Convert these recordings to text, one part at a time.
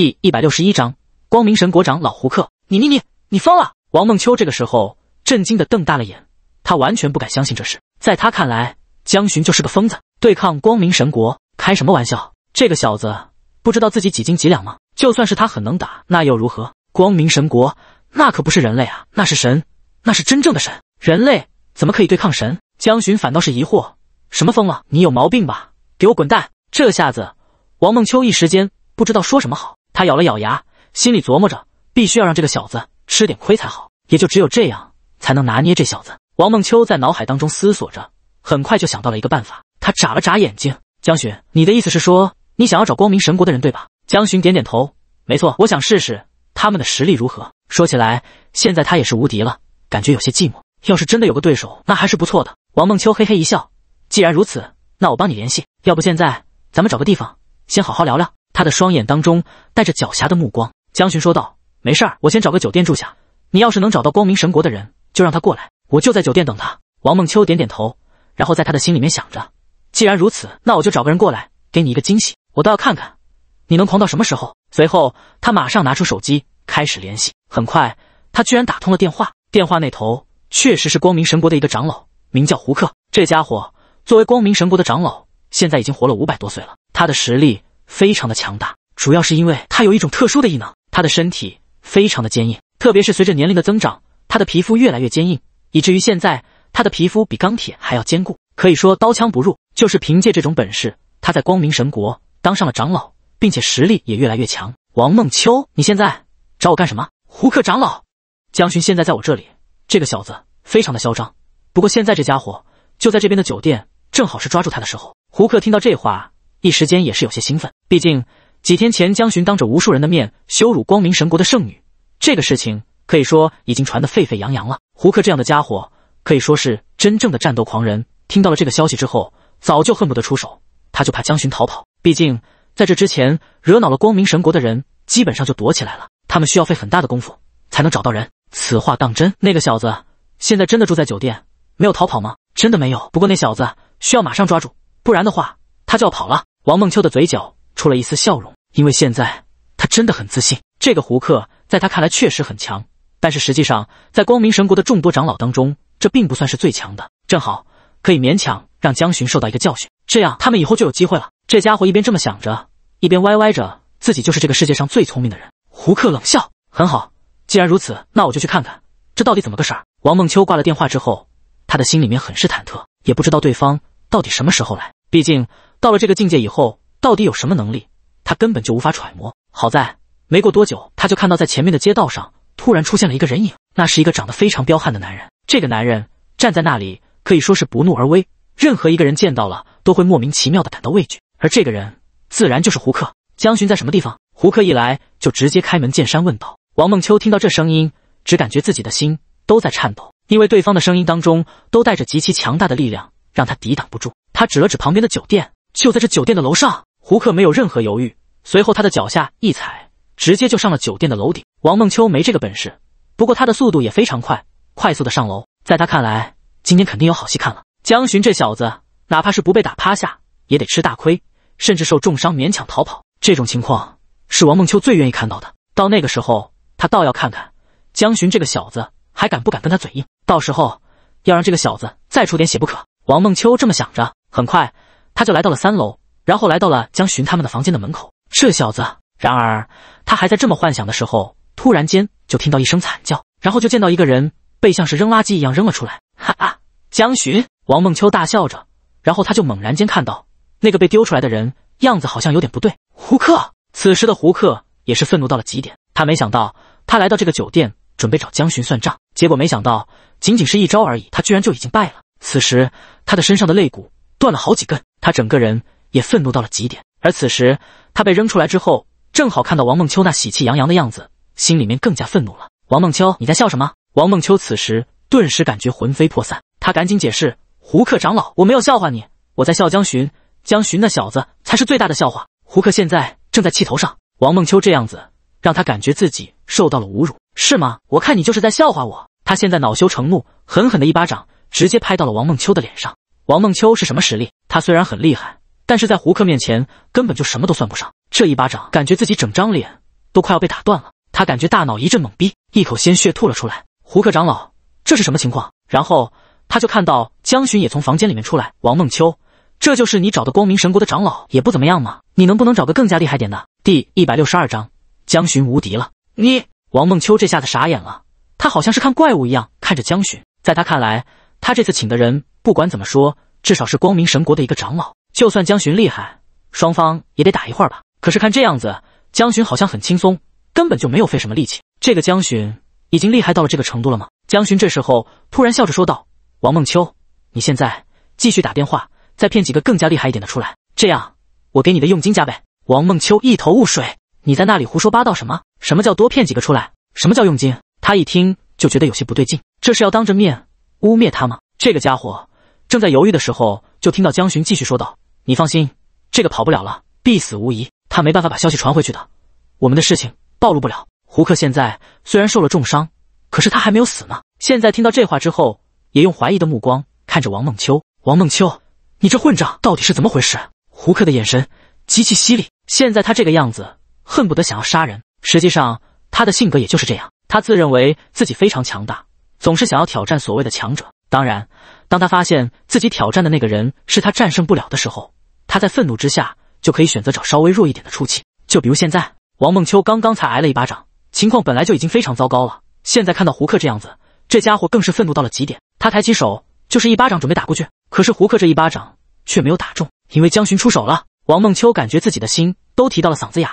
第一百六十一章，光明神国长老胡克，你你你你疯了！王梦秋这个时候震惊的瞪大了眼，他完全不敢相信这事。在他看来，江巡就是个疯子，对抗光明神国，开什么玩笑？这个小子不知道自己几斤几两吗？就算是他很能打，那又如何？光明神国那可不是人类啊，那是神，那是真正的神，人类怎么可以对抗神？江巡反倒是疑惑：什么疯了？你有毛病吧？给我滚蛋！这下子，王梦秋一时间不知道说什么好。他咬了咬牙，心里琢磨着，必须要让这个小子吃点亏才好，也就只有这样，才能拿捏这小子。王梦秋在脑海当中思索着，很快就想到了一个办法。他眨了眨眼睛，江巡，你的意思是说，你想要找光明神国的人，对吧？江巡点点头，没错，我想试试他们的实力如何。说起来，现在他也是无敌了，感觉有些寂寞。要是真的有个对手，那还是不错的。王梦秋嘿嘿一笑，既然如此，那我帮你联系。要不现在咱们找个地方，先好好聊聊。他的双眼当中带着狡黠的目光，江巡说道：“没事儿，我先找个酒店住下。你要是能找到光明神国的人，就让他过来，我就在酒店等他。”王梦秋点点头，然后在他的心里面想着：“既然如此，那我就找个人过来，给你一个惊喜。我倒要看看你能狂到什么时候。”随后，他马上拿出手机开始联系。很快，他居然打通了电话，电话那头确实是光明神国的一个长老，名叫胡克。这家伙作为光明神国的长老，现在已经活了五百多岁了，他的实力。非常的强大，主要是因为他有一种特殊的异能，他的身体非常的坚硬，特别是随着年龄的增长，他的皮肤越来越坚硬，以至于现在他的皮肤比钢铁还要坚固，可以说刀枪不入。就是凭借这种本事，他在光明神国当上了长老，并且实力也越来越强。王梦秋，你现在找我干什么？胡克长老，江巡现在在我这里，这个小子非常的嚣张，不过现在这家伙就在这边的酒店，正好是抓住他的时候。胡克听到这话。一时间也是有些兴奋，毕竟几天前江巡当着无数人的面羞辱光明神国的圣女，这个事情可以说已经传得沸沸扬扬了。胡克这样的家伙可以说是真正的战斗狂人，听到了这个消息之后，早就恨不得出手。他就怕江巡逃跑，毕竟在这之前惹恼了光明神国的人，基本上就躲起来了，他们需要费很大的功夫才能找到人。此话当真？那个小子现在真的住在酒店，没有逃跑吗？真的没有。不过那小子需要马上抓住，不然的话他就要跑了。王梦秋的嘴角出了一丝笑容，因为现在他真的很自信。这个胡克在他看来确实很强，但是实际上，在光明神国的众多长老当中，这并不算是最强的。正好可以勉强让江巡受到一个教训，这样他们以后就有机会了。这家伙一边这么想着，一边歪歪着自己就是这个世界上最聪明的人。胡克冷笑：“很好，既然如此，那我就去看看这到底怎么个事儿。”王梦秋挂了电话之后，他的心里面很是忐忑，也不知道对方到底什么时候来，毕竟。到了这个境界以后，到底有什么能力，他根本就无法揣摩。好在没过多久，他就看到在前面的街道上突然出现了一个人影，那是一个长得非常彪悍的男人。这个男人站在那里，可以说是不怒而威，任何一个人见到了都会莫名其妙的感到畏惧。而这个人自然就是胡克。江巡在什么地方？胡克一来就直接开门见山问道。王梦秋听到这声音，只感觉自己的心都在颤抖，因为对方的声音当中都带着极其强大的力量，让他抵挡不住。他指了指旁边的酒店。就在这酒店的楼上，胡克没有任何犹豫，随后他的脚下一踩，直接就上了酒店的楼顶。王梦秋没这个本事，不过他的速度也非常快，快速的上楼。在他看来，今天肯定有好戏看了。江巡这小子，哪怕是不被打趴下，也得吃大亏，甚至受重伤，勉强逃跑。这种情况是王梦秋最愿意看到的。到那个时候，他倒要看看江巡这个小子还敢不敢跟他嘴硬。到时候要让这个小子再出点血不可。王梦秋这么想着，很快。他就来到了三楼，然后来到了江巡他们的房间的门口。这小子！然而他还在这么幻想的时候，突然间就听到一声惨叫，然后就见到一个人被像是扔垃圾一样扔了出来。哈哈！江巡，王梦秋大笑着。然后他就猛然间看到那个被丢出来的人样子好像有点不对。胡克，此时的胡克也是愤怒到了极点。他没想到，他来到这个酒店准备找江巡算账，结果没想到仅仅是一招而已，他居然就已经败了。此时他的身上的肋骨。断了好几根，他整个人也愤怒到了极点。而此时他被扔出来之后，正好看到王梦秋那喜气洋洋的样子，心里面更加愤怒了。王梦秋，你在笑什么？王梦秋此时顿时感觉魂飞魄散，他赶紧解释：“胡克长老，我没有笑话你，我在笑江巡。江巡那小子才是最大的笑话。”胡克现在正在气头上，王梦秋这样子让他感觉自己受到了侮辱，是吗？我看你就是在笑话我。他现在恼羞成怒，狠狠的一巴掌直接拍到了王梦秋的脸上。王梦秋是什么实力？他虽然很厉害，但是在胡克面前根本就什么都算不上。这一巴掌，感觉自己整张脸都快要被打断了。他感觉大脑一阵懵逼，一口鲜血吐了出来。胡克长老，这是什么情况？然后他就看到江巡也从房间里面出来。王梦秋，这就是你找的光明神国的长老，也不怎么样嘛。你能不能找个更加厉害点的？第一百六十二章，江巡无敌了。你，王梦秋这下子傻眼了，他好像是看怪物一样看着江巡，在他看来。他这次请的人，不管怎么说，至少是光明神国的一个长老。就算江巡厉害，双方也得打一会儿吧。可是看这样子，江巡好像很轻松，根本就没有费什么力气。这个江巡已经厉害到了这个程度了吗？江巡这时候突然笑着说道：“王梦秋，你现在继续打电话，再骗几个更加厉害一点的出来，这样我给你的佣金加倍。”王梦秋一头雾水：“你在那里胡说八道什么？什么叫多骗几个出来？什么叫佣金？”他一听就觉得有些不对劲，这是要当着面。污蔑他吗？这个家伙正在犹豫的时候，就听到江巡继续说道：“你放心，这个跑不了了，必死无疑。他没办法把消息传回去的，我们的事情暴露不了。”胡克现在虽然受了重伤，可是他还没有死呢。现在听到这话之后，也用怀疑的目光看着王梦秋：“王梦秋，你这混账，到底是怎么回事？”胡克的眼神极其犀利，现在他这个样子，恨不得想要杀人。实际上，他的性格也就是这样，他自认为自己非常强大。总是想要挑战所谓的强者。当然，当他发现自己挑战的那个人是他战胜不了的时候，他在愤怒之下就可以选择找稍微弱一点的出气。就比如现在，王梦秋刚刚才挨了一巴掌，情况本来就已经非常糟糕了。现在看到胡克这样子，这家伙更是愤怒到了极点。他抬起手就是一巴掌准备打过去，可是胡克这一巴掌却没有打中，因为江巡出手了。王梦秋感觉自己的心都提到了嗓子眼，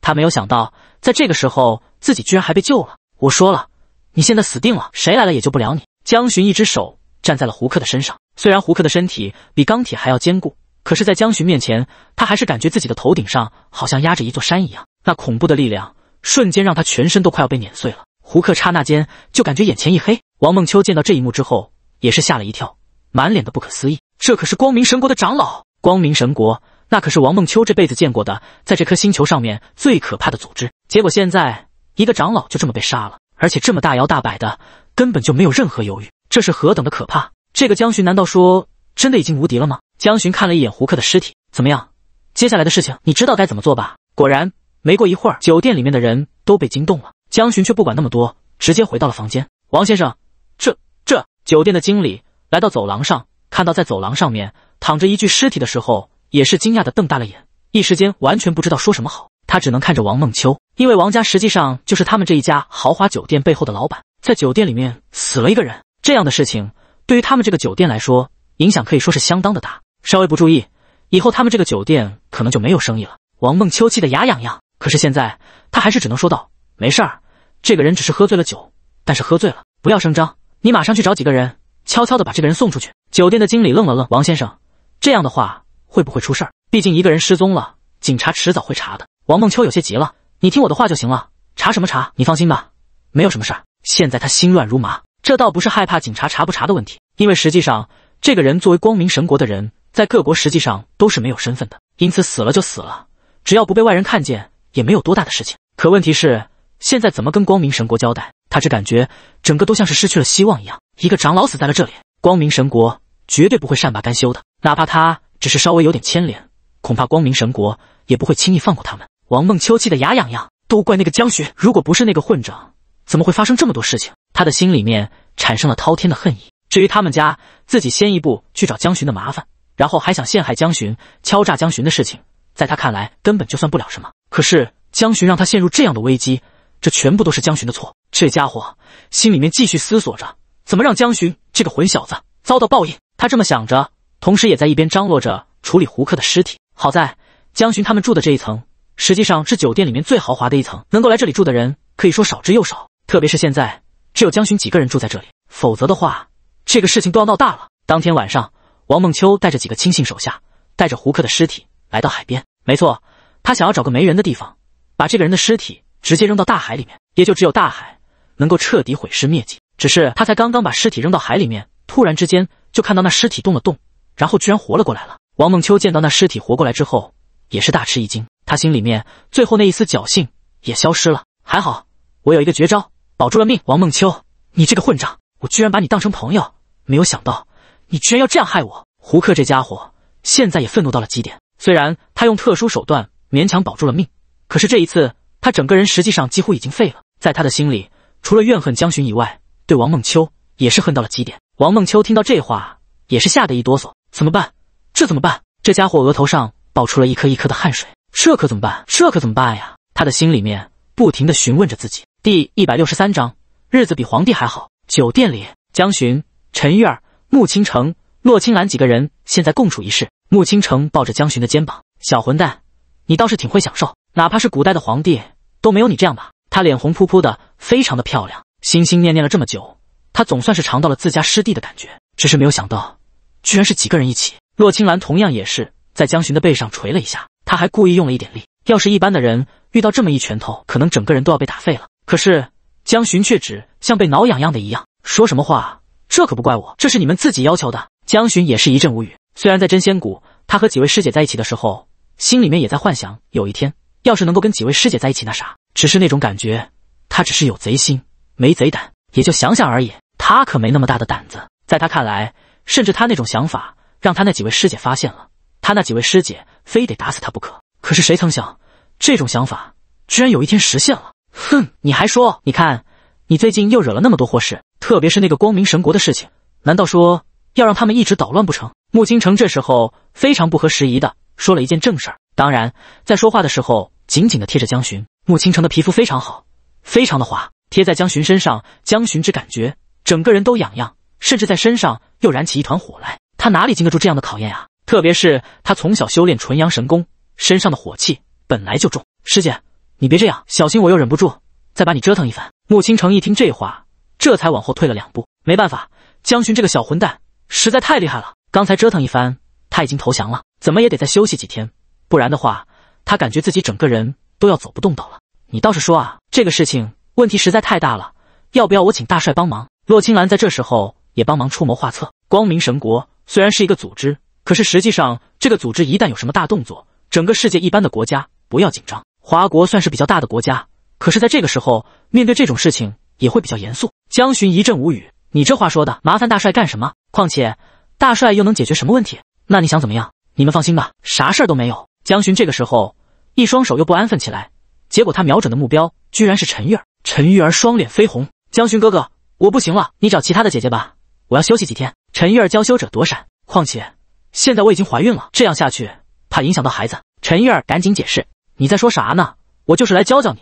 他没有想到在这个时候自己居然还被救了。我说了。你现在死定了，谁来了也救不了你。江巡一只手站在了胡克的身上，虽然胡克的身体比钢铁还要坚固，可是，在江巡面前，他还是感觉自己的头顶上好像压着一座山一样，那恐怖的力量瞬间让他全身都快要被碾碎了。胡克刹那间就感觉眼前一黑。王梦秋见到这一幕之后也是吓了一跳，满脸的不可思议。这可是光明神国的长老，光明神国那可是王梦秋这辈子见过的，在这颗星球上面最可怕的组织。结果现在一个长老就这么被杀了。而且这么大摇大摆的，根本就没有任何犹豫，这是何等的可怕！这个江巡难道说真的已经无敌了吗？江巡看了一眼胡克的尸体，怎么样？接下来的事情你知道该怎么做吧？果然，没过一会儿，酒店里面的人都被惊动了。江巡却不管那么多，直接回到了房间。王先生，这这……酒店的经理来到走廊上，看到在走廊上面躺着一具尸体的时候，也是惊讶的瞪大了眼，一时间完全不知道说什么好，他只能看着王梦秋。因为王家实际上就是他们这一家豪华酒店背后的老板，在酒店里面死了一个人，这样的事情对于他们这个酒店来说影响可以说是相当的大。稍微不注意，以后他们这个酒店可能就没有生意了。王梦秋气得牙痒痒，可是现在他还是只能说道：“没事儿，这个人只是喝醉了酒，但是喝醉了不要声张。你马上去找几个人，悄悄的把这个人送出去。”酒店的经理愣了愣：“王先生，这样的话会不会出事儿？毕竟一个人失踪了，警察迟早会查的。”王梦秋有些急了。你听我的话就行了，查什么查？你放心吧，没有什么事儿。现在他心乱如麻，这倒不是害怕警察查不查的问题，因为实际上这个人作为光明神国的人，在各国实际上都是没有身份的，因此死了就死了，只要不被外人看见，也没有多大的事情。可问题是，现在怎么跟光明神国交代？他只感觉整个都像是失去了希望一样。一个长老死在了这里，光明神国绝对不会善罢甘休的，哪怕他只是稍微有点牵连，恐怕光明神国也不会轻易放过他们。王梦秋气得牙痒痒，都怪那个江巡！如果不是那个混账，怎么会发生这么多事情？他的心里面产生了滔天的恨意。至于他们家自己先一步去找江巡的麻烦，然后还想陷害江巡、敲诈江巡的事情，在他看来根本就算不了什么。可是江巡让他陷入这样的危机，这全部都是江巡的错。这家伙心里面继续思索着怎么让江巡这个混小子遭到报应。他这么想着，同时也在一边张罗着处理胡克的尸体。好在江巡他们住的这一层。实际上是酒店里面最豪华的一层，能够来这里住的人可以说少之又少。特别是现在，只有江巡几个人住在这里，否则的话，这个事情都要闹大了。当天晚上，王梦秋带着几个亲信手下，带着胡克的尸体来到海边。没错，他想要找个没人的地方，把这个人的尸体直接扔到大海里面，也就只有大海能够彻底毁尸灭迹。只是他才刚刚把尸体扔到海里面，突然之间就看到那尸体动了动，然后居然活了过来了。王梦秋见到那尸体活过来之后，也是大吃一惊。他心里面最后那一丝侥幸也消失了。还好我有一个绝招，保住了命。王梦秋，你这个混账，我居然把你当成朋友，没有想到你居然要这样害我。胡克这家伙现在也愤怒到了极点。虽然他用特殊手段勉强保住了命，可是这一次他整个人实际上几乎已经废了。在他的心里，除了怨恨江巡以外，对王梦秋也是恨到了极点。王梦秋听到这话也是吓得一哆嗦，怎么办？这怎么办？这家伙额头上爆出了一颗一颗的汗水。这可怎么办？这可怎么办呀？他的心里面不停的询问着自己。第一百六十三章，日子比皇帝还好。酒店里，江巡、陈玉儿、穆倾城、洛青兰几个人现在共处一室。穆倾城抱着江巡的肩膀，小混蛋，你倒是挺会享受，哪怕是古代的皇帝都没有你这样吧？他脸红扑扑的，非常的漂亮。心心念念了这么久，他总算是尝到了自家师弟的感觉，只是没有想到，居然是几个人一起。洛青兰同样也是在江巡的背上捶了一下。他还故意用了一点力，要是一般的人遇到这么一拳头，可能整个人都要被打废了。可是江巡却只像被挠痒痒的一样，说什么话？这可不怪我，这是你们自己要求的。江巡也是一阵无语。虽然在真仙谷，他和几位师姐在一起的时候，心里面也在幻想有一天要是能够跟几位师姐在一起那啥，只是那种感觉，他只是有贼心没贼胆，也就想想而已。他可没那么大的胆子，在他看来，甚至他那种想法让他那几位师姐发现了。他那几位师姐非得打死他不可，可是谁曾想，这种想法居然有一天实现了。哼，你还说，你看，你最近又惹了那么多祸事，特别是那个光明神国的事情，难道说要让他们一直捣乱不成？穆青城这时候非常不合时宜的说了一件正事儿，当然在说话的时候紧紧的贴着江巡。穆青城的皮肤非常好，非常的滑，贴在江巡身上，江巡只感觉整个人都痒痒，甚至在身上又燃起一团火来，他哪里经得住这样的考验啊！特别是他从小修炼纯阳神功，身上的火气本来就重。师姐，你别这样，小心我又忍不住再把你折腾一番。穆青城一听这话，这才往后退了两步。没办法，江巡这个小混蛋实在太厉害了。刚才折腾一番，他已经投降了，怎么也得再休息几天，不然的话，他感觉自己整个人都要走不动道了。你倒是说啊，这个事情问题实在太大了，要不要我请大帅帮忙？洛青兰在这时候也帮忙出谋划策。光明神国虽然是一个组织。可是实际上，这个组织一旦有什么大动作，整个世界一般的国家不要紧张。华国算是比较大的国家，可是，在这个时候面对这种事情也会比较严肃。江巡一阵无语：“你这话说的，麻烦大帅干什么？况且大帅又能解决什么问题？那你想怎么样？你们放心吧，啥事儿都没有。”江巡这个时候一双手又不安分起来，结果他瞄准的目标居然是陈玉儿。陈玉儿双脸绯红：“江巡哥哥，我不行了，你找其他的姐姐吧，我要休息几天。”陈玉儿娇羞者躲闪。况且。现在我已经怀孕了，这样下去怕影响到孩子。陈玉儿赶紧解释：“你在说啥呢？我就是来教教你。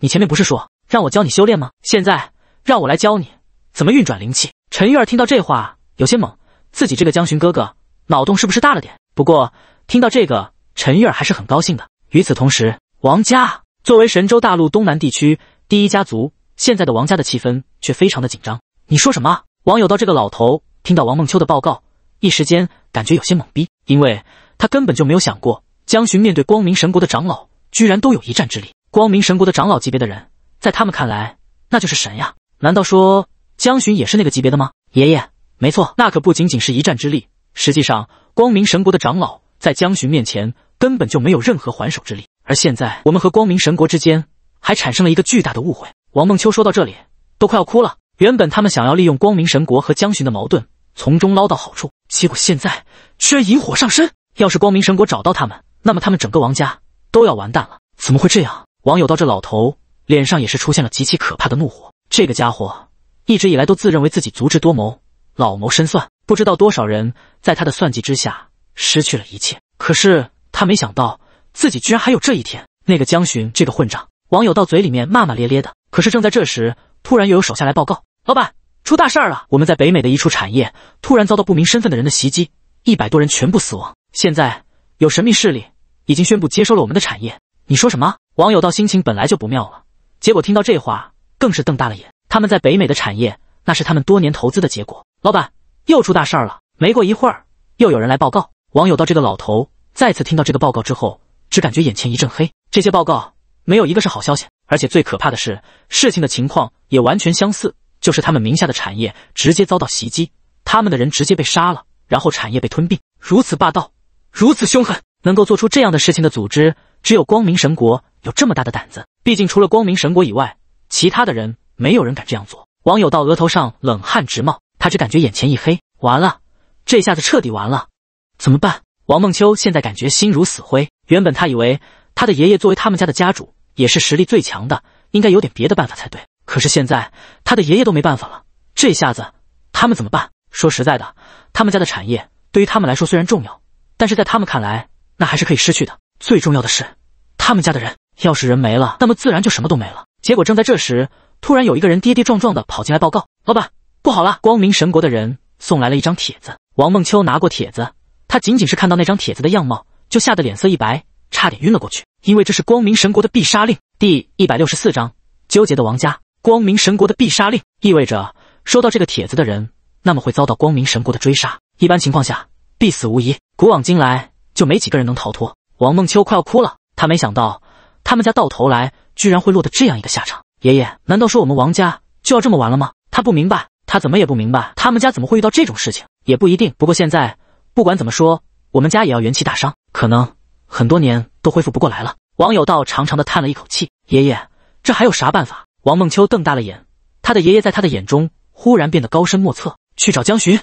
你前面不是说让我教你修炼吗？现在让我来教你怎么运转灵气。”陈玉儿听到这话有些懵，自己这个江巡哥哥脑洞是不是大了点？不过听到这个，陈玉儿还是很高兴的。与此同时，王家作为神州大陆东南地区第一家族，现在的王家的气氛却非常的紧张。你说什么？网友道这个老头听到王梦秋的报告。一时间感觉有些懵逼，因为他根本就没有想过，江巡面对光明神国的长老，居然都有一战之力。光明神国的长老级别的人，在他们看来那就是神呀！难道说江巡也是那个级别的吗？爷爷，没错，那可不仅仅是一战之力，实际上光明神国的长老在江巡面前根本就没有任何还手之力。而现在我们和光明神国之间还产生了一个巨大的误会。王梦秋说到这里都快要哭了。原本他们想要利用光明神国和江巡的矛盾，从中捞到好处。结果现在居然引火上身！要是光明神国找到他们，那么他们整个王家都要完蛋了。怎么会这样？网友道这老头脸上也是出现了极其可怕的怒火。这个家伙一直以来都自认为自己足智多谋、老谋深算，不知道多少人在他的算计之下失去了一切。可是他没想到自己居然还有这一天。那个江巡这个混账！网友到嘴里面骂骂咧咧的。可是正在这时，突然又有手下来报告，老板。出大事儿了！我们在北美的一处产业突然遭到不明身份的人的袭击，一百多人全部死亡。现在有神秘势力已经宣布接收了我们的产业。你说什么？网友道心情本来就不妙了，结果听到这话更是瞪大了眼。他们在北美的产业，那是他们多年投资的结果。老板，又出大事儿了！没过一会儿，又有人来报告。网友道这个老头再次听到这个报告之后，只感觉眼前一阵黑。这些报告没有一个是好消息，而且最可怕的是，事情的情况也完全相似。就是他们名下的产业直接遭到袭击，他们的人直接被杀了，然后产业被吞并，如此霸道，如此凶狠，能够做出这样的事情的组织，只有光明神国有这么大的胆子。毕竟除了光明神国以外，其他的人没有人敢这样做。王有道额头上冷汗直冒，他只感觉眼前一黑，完了，这下子彻底完了，怎么办？王梦秋现在感觉心如死灰。原本他以为他的爷爷作为他们家的家主，也是实力最强的，应该有点别的办法才对。可是现在他的爷爷都没办法了，这下子他们怎么办？说实在的，他们家的产业对于他们来说虽然重要，但是在他们看来那还是可以失去的。最重要的是，他们家的人要是人没了，那么自然就什么都没了。结果正在这时，突然有一个人跌跌撞撞的跑进来报告：“老板，不好了！光明神国的人送来了一张帖子。”王梦秋拿过帖子，他仅仅是看到那张帖子的样貌，就吓得脸色一白，差点晕了过去，因为这是光明神国的必杀令。第一百六十四章：纠结的王家。光明神国的必杀令意味着收到这个帖子的人，那么会遭到光明神国的追杀，一般情况下必死无疑。古往今来就没几个人能逃脱。王梦秋快要哭了，他没想到他们家到头来居然会落得这样一个下场。爷爷，难道说我们王家就要这么完了吗？他不明白，他怎么也不明白他们家怎么会遇到这种事情。也不一定。不过现在不管怎么说，我们家也要元气大伤，可能很多年都恢复不过来了。王有道长长的叹了一口气。爷爷，这还有啥办法？王梦秋瞪大了眼，他的爷爷在他的眼中忽然变得高深莫测。去找江巡，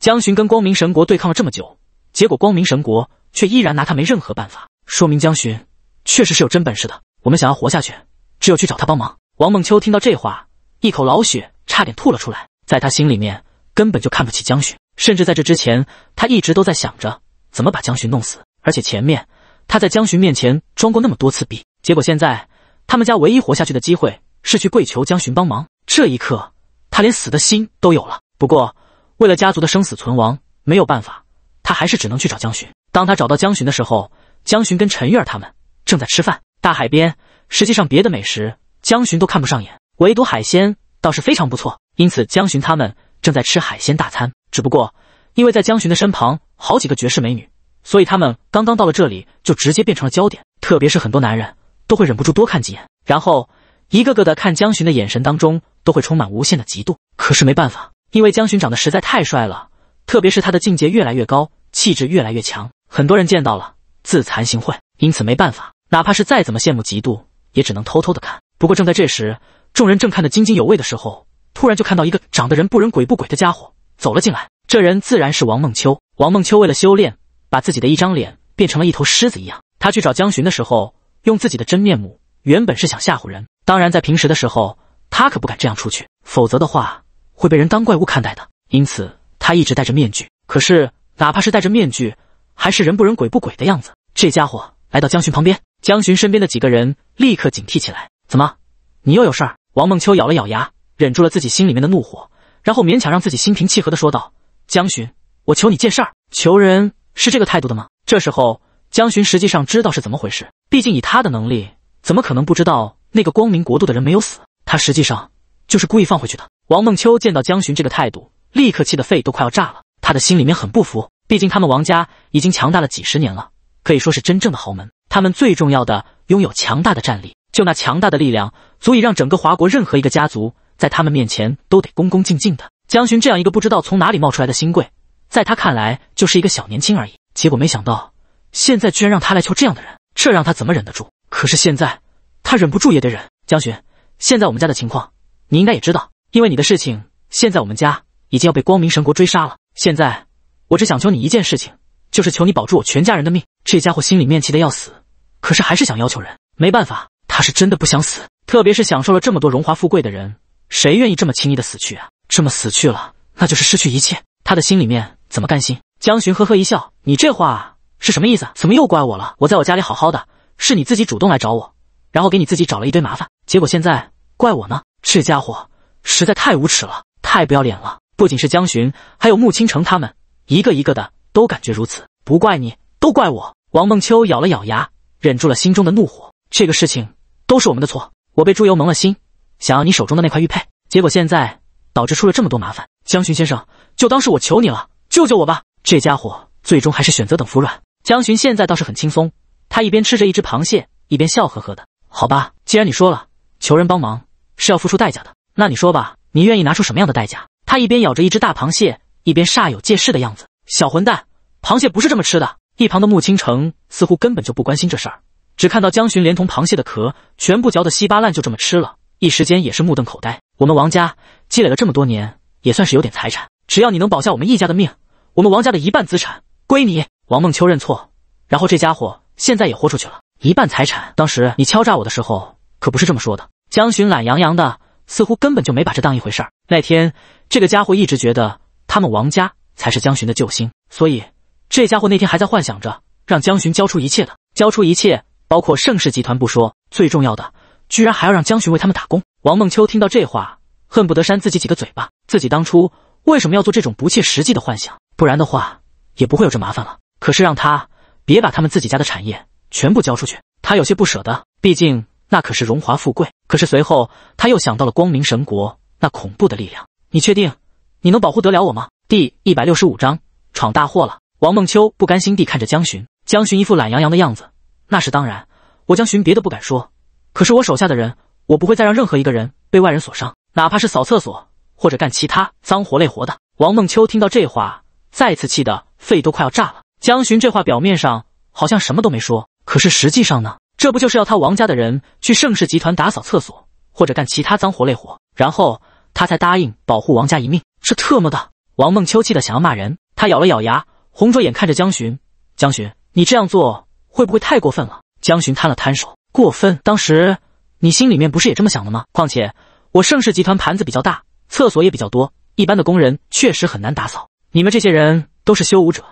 江巡跟光明神国对抗了这么久，结果光明神国却依然拿他没任何办法，说明江巡确实是有真本事的。我们想要活下去，只有去找他帮忙。王梦秋听到这话，一口老血差点吐了出来。在他心里面，根本就看不起江巡，甚至在这之前，他一直都在想着怎么把江巡弄死。而且前面他在江巡面前装过那么多次逼，结果现在他们家唯一活下去的机会。是去跪求江巡帮忙。这一刻，他连死的心都有了。不过，为了家族的生死存亡，没有办法，他还是只能去找江巡。当他找到江巡的时候，江巡跟陈月儿他们正在吃饭。大海边，实际上别的美食江巡都看不上眼，唯独海鲜倒是非常不错。因此，江巡他们正在吃海鲜大餐。只不过，因为在江巡的身旁好几个绝世美女，所以他们刚刚到了这里就直接变成了焦点。特别是很多男人都会忍不住多看几眼，然后。一个个的看江巡的眼神当中都会充满无限的嫉妒，可是没办法，因为江巡长得实在太帅了，特别是他的境界越来越高，气质越来越强，很多人见到了自惭形秽，因此没办法，哪怕是再怎么羡慕嫉妒，也只能偷偷的看。不过正在这时，众人正看得津津有味的时候，突然就看到一个长得人不人鬼不鬼的家伙走了进来。这人自然是王梦秋。王梦秋为了修炼，把自己的一张脸变成了一头狮子一样。他去找江巡的时候，用自己的真面目。原本是想吓唬人，当然在平时的时候他可不敢这样出去，否则的话会被人当怪物看待的。因此他一直戴着面具，可是哪怕是戴着面具，还是人不人鬼不鬼的样子。这家伙来到江巡旁边，江巡身边的几个人立刻警惕起来：“怎么，你又有事儿？”王梦秋咬了咬牙，忍住了自己心里面的怒火，然后勉强让自己心平气和的说道：“江巡，我求你件事儿。求人是这个态度的吗？”这时候江巡实际上知道是怎么回事，毕竟以他的能力。怎么可能不知道那个光明国度的人没有死？他实际上就是故意放回去的。王梦秋见到江巡这个态度，立刻气得肺都快要炸了。他的心里面很不服，毕竟他们王家已经强大了几十年了，可以说是真正的豪门。他们最重要的拥有强大的战力，就那强大的力量，足以让整个华国任何一个家族在他们面前都得恭恭敬敬的。江巡这样一个不知道从哪里冒出来的新贵，在他看来就是一个小年轻而已。结果没想到现在居然让他来求这样的人，这让他怎么忍得住？可是现在，他忍不住也得忍。江巡，现在我们家的情况，你应该也知道。因为你的事情，现在我们家已经要被光明神国追杀了。现在我只想求你一件事情，就是求你保住我全家人的命。这家伙心里面气的要死，可是还是想要求人。没办法，他是真的不想死。特别是享受了这么多荣华富贵的人，谁愿意这么轻易的死去啊？这么死去了，那就是失去一切。他的心里面怎么甘心？江巡呵呵一笑：“你这话是什么意思？怎么又怪我了？我在我家里好好的。”是你自己主动来找我，然后给你自己找了一堆麻烦，结果现在怪我呢？这家伙实在太无耻了，太不要脸了！不仅是江巡，还有穆青城，他们一个一个的都感觉如此。不怪你，都怪我。王梦秋咬了咬牙，忍住了心中的怒火。这个事情都是我们的错。我被猪油蒙了心，想要你手中的那块玉佩，结果现在导致出了这么多麻烦。江巡先生，就当是我求你了，救救我吧！这家伙最终还是选择等服软。江巡现在倒是很轻松。他一边吃着一只螃蟹，一边笑呵呵的。好吧，既然你说了求人帮忙是要付出代价的，那你说吧，你愿意拿出什么样的代价？他一边咬着一只大螃蟹，一边煞有介事的样子。小混蛋，螃蟹不是这么吃的。一旁的穆青城似乎根本就不关心这事儿，只看到江巡连同螃蟹的壳全部嚼得稀巴烂，就这么吃了。一时间也是目瞪口呆。我们王家积累了这么多年，也算是有点财产。只要你能保下我们易家的命，我们王家的一半资产归你。王梦秋认错，然后这家伙。现在也豁出去了一半财产。当时你敲诈我的时候可不是这么说的。江巡懒洋洋的，似乎根本就没把这当一回事儿。那天这个家伙一直觉得他们王家才是江巡的救星，所以这家伙那天还在幻想着让江巡交出一切的，交出一切，包括盛世集团不说，最重要的居然还要让江巡为他们打工。王梦秋听到这话，恨不得扇自己几个嘴巴，自己当初为什么要做这种不切实际的幻想？不然的话也不会有这麻烦了。可是让他。别把他们自己家的产业全部交出去，他有些不舍得，毕竟那可是荣华富贵。可是随后他又想到了光明神国那恐怖的力量。你确定你能保护得了我吗？第一百六十五章闯大祸了。王梦秋不甘心地看着江巡，江巡一副懒洋洋的样子。那是当然，我江巡别的不敢说，可是我手下的人，我不会再让任何一个人被外人所伤，哪怕是扫厕所或者干其他脏活累活的。王梦秋听到这话，再次气得肺都快要炸了。江巡这话表面上好像什么都没说，可是实际上呢？这不就是要他王家的人去盛世集团打扫厕所，或者干其他脏活累活，然后他才答应保护王家一命？这特么的！王梦秋气得想要骂人，他咬了咬牙，红着眼看着江巡：“江巡，你这样做会不会太过分了？”江巡摊了摊手：“过分？当时你心里面不是也这么想的吗？况且我盛世集团盘子比较大，厕所也比较多，一般的工人确实很难打扫。你们这些人都是修武者。”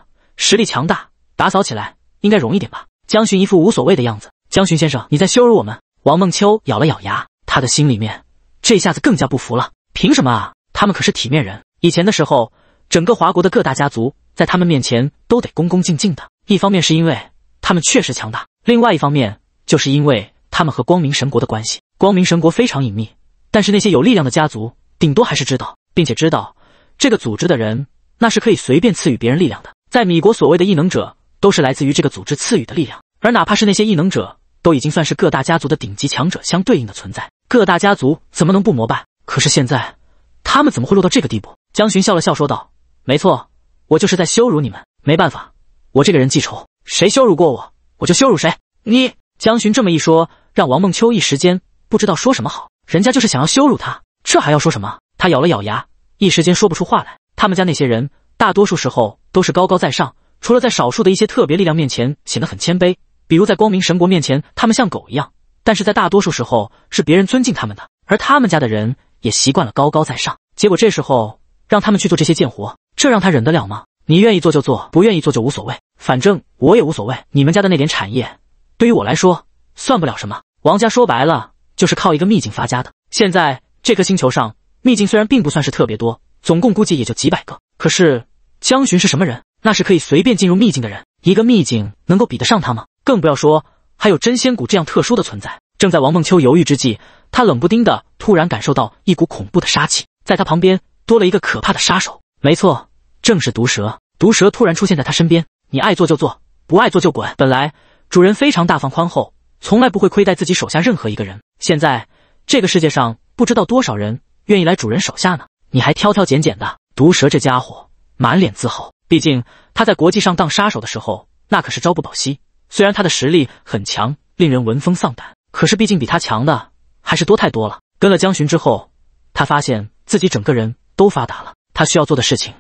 实力强大，打扫起来应该容易点吧？江巡一副无所谓的样子。江巡先生，你在羞辱我们！王梦秋咬了咬牙，他的心里面这下子更加不服了。凭什么啊？他们可是体面人。以前的时候，整个华国的各大家族在他们面前都得恭恭敬敬的。一方面是因为他们确实强大，另外一方面就是因为他们和光明神国的关系。光明神国非常隐秘，但是那些有力量的家族顶多还是知道，并且知道这个组织的人，那是可以随便赐予别人力量的。在米国，所谓的异能者都是来自于这个组织赐予的力量，而哪怕是那些异能者，都已经算是各大家族的顶级强者相对应的存在，各大家族怎么能不膜拜？可是现在，他们怎么会落到这个地步？江巡笑了笑说道：“没错，我就是在羞辱你们。没办法，我这个人记仇，谁羞辱过我，我就羞辱谁。”你江巡这么一说，让王梦秋一时间不知道说什么好，人家就是想要羞辱他，这还要说什么？他咬了咬牙，一时间说不出话来。他们家那些人。大多数时候都是高高在上，除了在少数的一些特别力量面前显得很谦卑，比如在光明神国面前，他们像狗一样。但是在大多数时候是别人尊敬他们的，而他们家的人也习惯了高高在上。结果这时候让他们去做这些贱活，这让他忍得了吗？你愿意做就做，不愿意做就无所谓，反正我也无所谓。你们家的那点产业，对于我来说算不了什么。王家说白了就是靠一个秘境发家的。现在这颗星球上秘境虽然并不算是特别多，总共估计也就几百个，可是。江巡是什么人？那是可以随便进入秘境的人。一个秘境能够比得上他吗？更不要说还有真仙谷这样特殊的存在。正在王梦秋犹豫之际，他冷不丁的突然感受到一股恐怖的杀气，在他旁边多了一个可怕的杀手。没错，正是毒蛇。毒蛇突然出现在他身边，你爱做就做，不爱做就滚。本来主人非常大方宽厚，从来不会亏待自己手下任何一个人。现在这个世界上不知道多少人愿意来主人手下呢，你还挑挑拣拣的？毒蛇这家伙。满脸自豪，毕竟他在国际上当杀手的时候，那可是朝不保夕。虽然他的实力很强，令人闻风丧胆，可是毕竟比他强的还是多太多了。跟了江巡之后，他发现自己整个人都发达了，他需要做的事情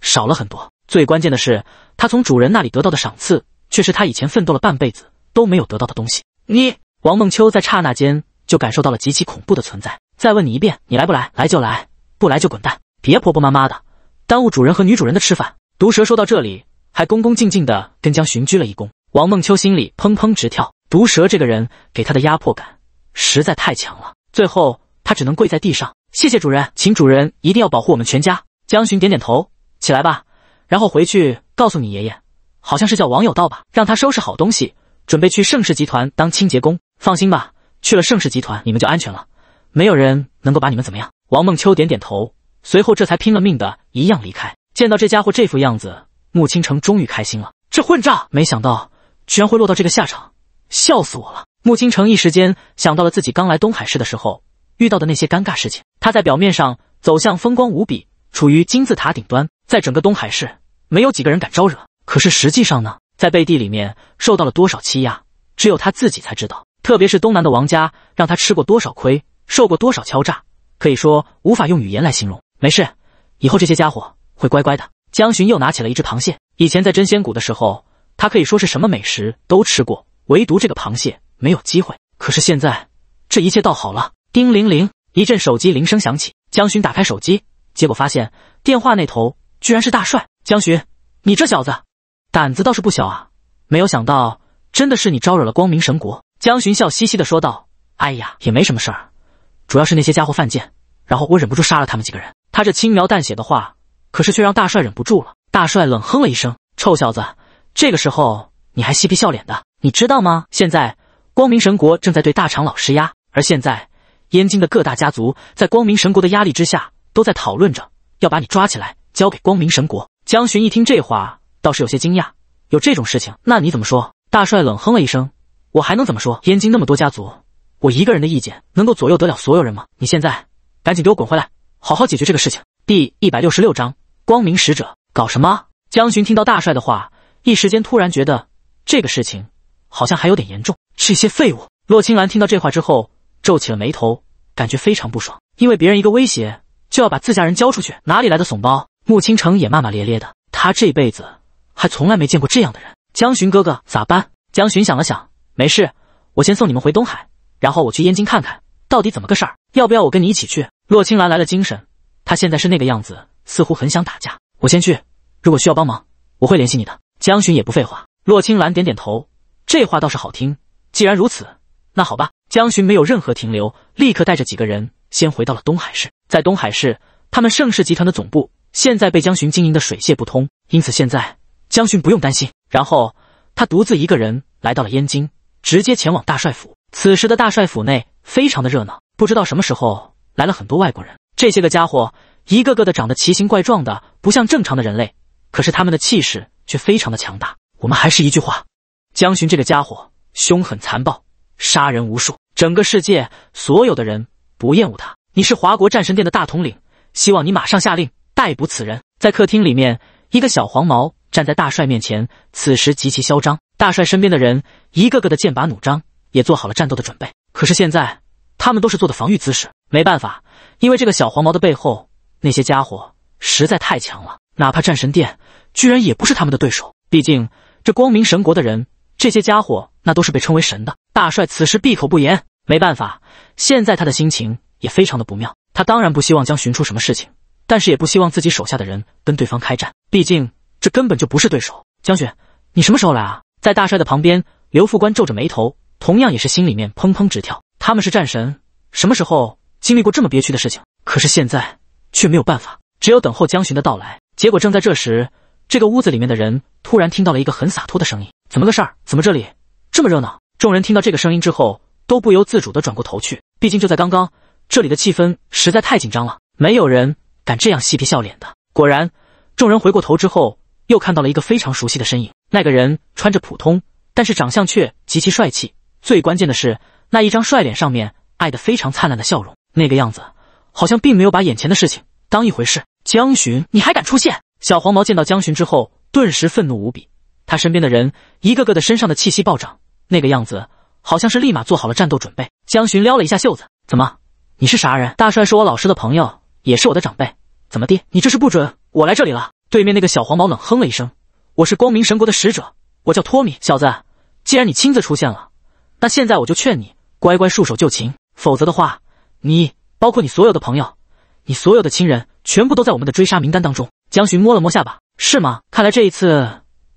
少了很多。最关键的是，他从主人那里得到的赏赐，却是他以前奋斗了半辈子都没有得到的东西。你王梦秋在刹那间就感受到了极其恐怖的存在。再问你一遍，你来不来？来就来，不来就滚蛋！别婆婆妈妈的。耽误主人和女主人的吃饭，毒蛇说到这里，还恭恭敬敬的跟江巡鞠了一躬。王梦秋心里砰砰直跳，毒蛇这个人给他的压迫感实在太强了。最后他只能跪在地上，谢谢主人，请主人一定要保护我们全家。江巡点点头，起来吧，然后回去告诉你爷爷，好像是叫王有道吧，让他收拾好东西，准备去盛世集团当清洁工。放心吧，去了盛世集团你们就安全了，没有人能够把你们怎么样。王梦秋点点头。随后，这才拼了命的一样离开。见到这家伙这副样子，穆倾城终于开心了。这混账，没想到居然会落到这个下场，笑死我了！穆倾城一时间想到了自己刚来东海市的时候遇到的那些尴尬事情。他在表面上走向风光无比，处于金字塔顶端，在整个东海市没有几个人敢招惹。可是实际上呢，在背地里面受到了多少欺压，只有他自己才知道。特别是东南的王家，让他吃过多少亏，受过多少敲诈，可以说无法用语言来形容。没事，以后这些家伙会乖乖的。江巡又拿起了一只螃蟹。以前在真仙谷的时候，他可以说是什么美食都吃过，唯独这个螃蟹没有机会。可是现在这一切倒好了。叮铃铃，一阵手机铃声响起，江巡打开手机，结果发现电话那头居然是大帅。江巡，你这小子胆子倒是不小啊！没有想到，真的是你招惹了光明神国。江巡笑嘻嘻的说道：“哎呀，也没什么事儿，主要是那些家伙犯贱，然后我忍不住杀了他们几个人。”他这轻描淡写的话，可是却让大帅忍不住了。大帅冷哼了一声：“臭小子，这个时候你还嬉皮笑脸的，你知道吗？现在光明神国正在对大长老施压，而现在燕京的各大家族在光明神国的压力之下，都在讨论着要把你抓起来交给光明神国。”江巡一听这话，倒是有些惊讶：“有这种事情，那你怎么说？”大帅冷哼了一声：“我还能怎么说？燕京那么多家族，我一个人的意见能够左右得了所有人吗？你现在赶紧给我滚回来！”好好解决这个事情。第一百六十六章光明使者。搞什么？江巡听到大帅的话，一时间突然觉得这个事情好像还有点严重。这些废物！洛青兰听到这话之后皱起了眉头，感觉非常不爽，因为别人一个威胁就要把自家人交出去，哪里来的怂包？穆青城也骂骂咧咧的，他这辈子还从来没见过这样的人。江巡哥哥，咋办？江巡想了想，没事，我先送你们回东海，然后我去燕京看看到底怎么个事儿。要不要我跟你一起去？洛青兰来了精神，他现在是那个样子，似乎很想打架。我先去，如果需要帮忙，我会联系你的。江巡也不废话，洛青兰点点头，这话倒是好听。既然如此，那好吧。江巡没有任何停留，立刻带着几个人先回到了东海市。在东海市，他们盛世集团的总部现在被江巡经营的水泄不通，因此现在江巡不用担心。然后他独自一个人来到了燕京，直接前往大帅府。此时的大帅府内非常的热闹，不知道什么时候。来了很多外国人，这些个家伙一个个的长得奇形怪状的，不像正常的人类，可是他们的气势却非常的强大。我们还是一句话，江巡这个家伙凶狠残暴，杀人无数，整个世界所有的人不厌恶他。你是华国战神殿的大统领，希望你马上下令逮捕此人。在客厅里面，一个小黄毛站在大帅面前，此时极其嚣张。大帅身边的人一个个的剑拔弩张，也做好了战斗的准备。可是现在他们都是做的防御姿势。没办法，因为这个小黄毛的背后，那些家伙实在太强了。哪怕战神殿，居然也不是他们的对手。毕竟这光明神国的人，这些家伙那都是被称为神的大帅。此时闭口不言，没办法，现在他的心情也非常的不妙。他当然不希望将寻出什么事情，但是也不希望自己手下的人跟对方开战。毕竟这根本就不是对手。江军，你什么时候来啊？在大帅的旁边，刘副官皱着眉头，同样也是心里面砰砰直跳。他们是战神，什么时候？经历过这么憋屈的事情，可是现在却没有办法，只有等候江巡的到来。结果正在这时，这个屋子里面的人突然听到了一个很洒脱的声音：“怎么个事儿？怎么这里这么热闹？”众人听到这个声音之后，都不由自主的转过头去，毕竟就在刚刚，这里的气氛实在太紧张了，没有人敢这样嬉皮笑脸的。果然，众人回过头之后，又看到了一个非常熟悉的身影。那个人穿着普通，但是长相却极其帅气，最关键的是那一张帅脸上面，爱的非常灿烂的笑容。那个样子，好像并没有把眼前的事情当一回事。江巡，你还敢出现？小黄毛见到江巡之后，顿时愤怒无比。他身边的人一个个的身上的气息暴涨，那个样子好像是立马做好了战斗准备。江巡撩了一下袖子，怎么？你是啥人？大帅是我老师的朋友，也是我的长辈。怎么地？你这是不准我来这里了？对面那个小黄毛冷哼了一声：“我是光明神国的使者，我叫托米小子。既然你亲自出现了，那现在我就劝你乖乖束手就擒，否则的话。”你，包括你所有的朋友，你所有的亲人，全部都在我们的追杀名单当中。江巡摸了摸下巴，是吗？看来这一次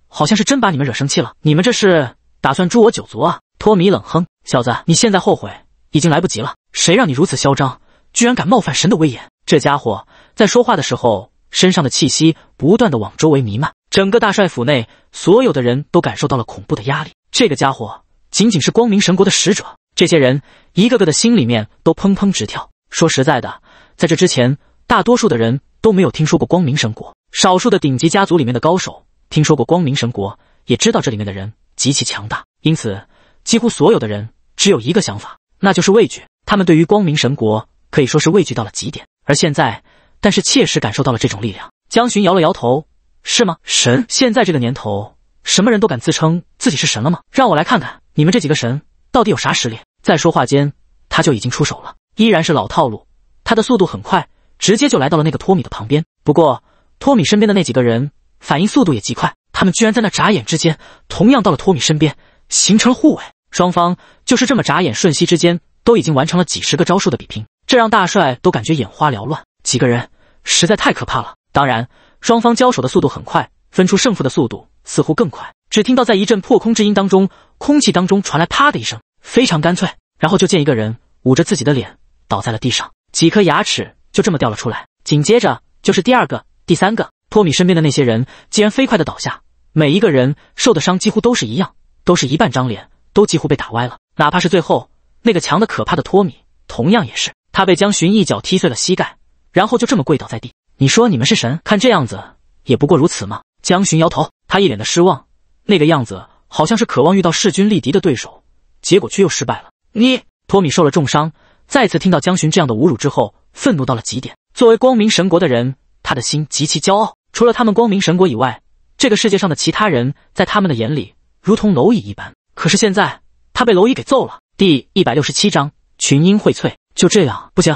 好像是真把你们惹生气了。你们这是打算诛我九族啊？托米冷哼，小子，你现在后悔已经来不及了。谁让你如此嚣张，居然敢冒犯神的威严？这家伙在说话的时候，身上的气息不断的往周围弥漫，整个大帅府内所有的人都感受到了恐怖的压力。这个家伙仅仅是光明神国的使者。这些人一个个的心里面都砰砰直跳。说实在的，在这之前，大多数的人都没有听说过光明神国，少数的顶级家族里面的高手听说过光明神国，也知道这里面的人极其强大。因此，几乎所有的人只有一个想法，那就是畏惧。他们对于光明神国可以说是畏惧到了极点。而现在，但是切实感受到了这种力量。江巡摇了摇头，是吗？神？现在这个年头，什么人都敢自称自己是神了吗？让我来看看你们这几个神。到底有啥实力？在说话间，他就已经出手了，依然是老套路。他的速度很快，直接就来到了那个托米的旁边。不过，托米身边的那几个人反应速度也极快，他们居然在那眨眼之间，同样到了托米身边，形成了护卫。双方就是这么眨眼瞬息之间，都已经完成了几十个招数的比拼，这让大帅都感觉眼花缭乱。几个人实在太可怕了。当然，双方交手的速度很快，分出胜负的速度似乎更快。只听到在一阵破空之音当中。空气当中传来啪的一声，非常干脆，然后就见一个人捂着自己的脸倒在了地上，几颗牙齿就这么掉了出来。紧接着就是第二个、第三个，托米身边的那些人竟然飞快的倒下，每一个人受的伤几乎都是一样，都是一半张脸都几乎被打歪了。哪怕是最后那个强的可怕的托米，同样也是他被江寻一脚踢碎了膝盖，然后就这么跪倒在地。你说你们是神，看这样子也不过如此吗？江寻摇头，他一脸的失望，那个样子。好像是渴望遇到势均力敌的对手，结果却又失败了。你托米受了重伤，再次听到江巡这样的侮辱之后，愤怒到了极点。作为光明神国的人，他的心极其骄傲。除了他们光明神国以外，这个世界上的其他人在他们的眼里如同蝼蚁一般。可是现在他被蝼蚁给揍了。第一百六十七章群英荟萃。就这样不行，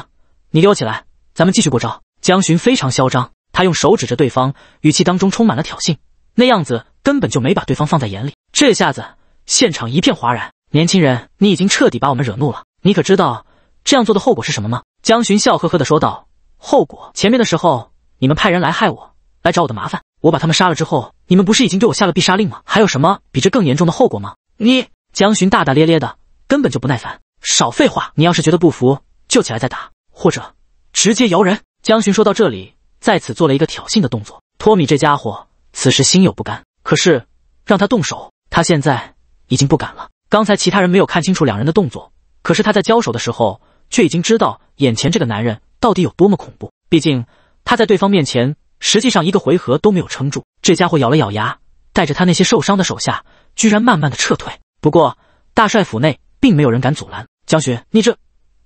你给我起来，咱们继续过招。江巡非常嚣张，他用手指着对方，语气当中充满了挑衅。那样子根本就没把对方放在眼里，这下子现场一片哗然。年轻人，你已经彻底把我们惹怒了，你可知道这样做的后果是什么吗？江巡笑呵呵地说道：“后果？前面的时候你们派人来害我，来找我的麻烦，我把他们杀了之后，你们不是已经对我下了必杀令吗？还有什么比这更严重的后果吗？”你，江巡大大咧咧的，根本就不耐烦，少废话！你要是觉得不服，就起来再打，或者直接摇人。江巡说到这里，在此做了一个挑衅的动作。托米这家伙。此时心有不甘，可是让他动手，他现在已经不敢了。刚才其他人没有看清楚两人的动作，可是他在交手的时候，却已经知道眼前这个男人到底有多么恐怖。毕竟他在对方面前，实际上一个回合都没有撑住。这家伙咬了咬牙，带着他那些受伤的手下，居然慢慢的撤退。不过大帅府内并没有人敢阻拦。江巡，你这，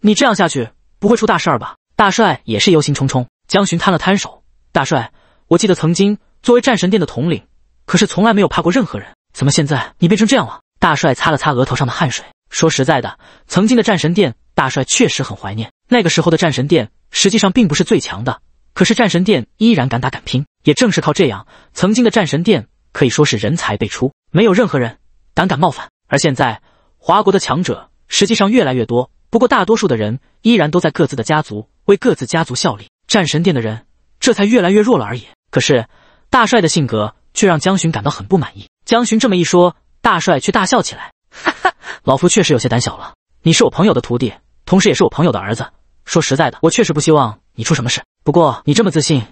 你这样下去不会出大事吧？大帅也是忧心忡忡。江巡摊了摊手，大帅，我记得曾经。作为战神殿的统领，可是从来没有怕过任何人。怎么现在你变成这样了？大帅擦了擦额头上的汗水，说：“实在的，曾经的战神殿大帅确实很怀念那个时候的战神殿。实际上并不是最强的，可是战神殿依然敢打敢拼，也正是靠这样，曾经的战神殿可以说是人才辈出，没有任何人胆敢冒犯。而现在，华国的强者实际上越来越多，不过大多数的人依然都在各自的家族为各自家族效力，战神殿的人这才越来越弱了而已。可是。”大帅的性格却让江巡感到很不满意。江巡这么一说，大帅却大笑起来：“ 哈哈，老夫确实有些胆小了。你是我朋友的徒弟，同时也是我朋友的儿子。说实在的，我确实不希望你出什么事。不过你这么自信，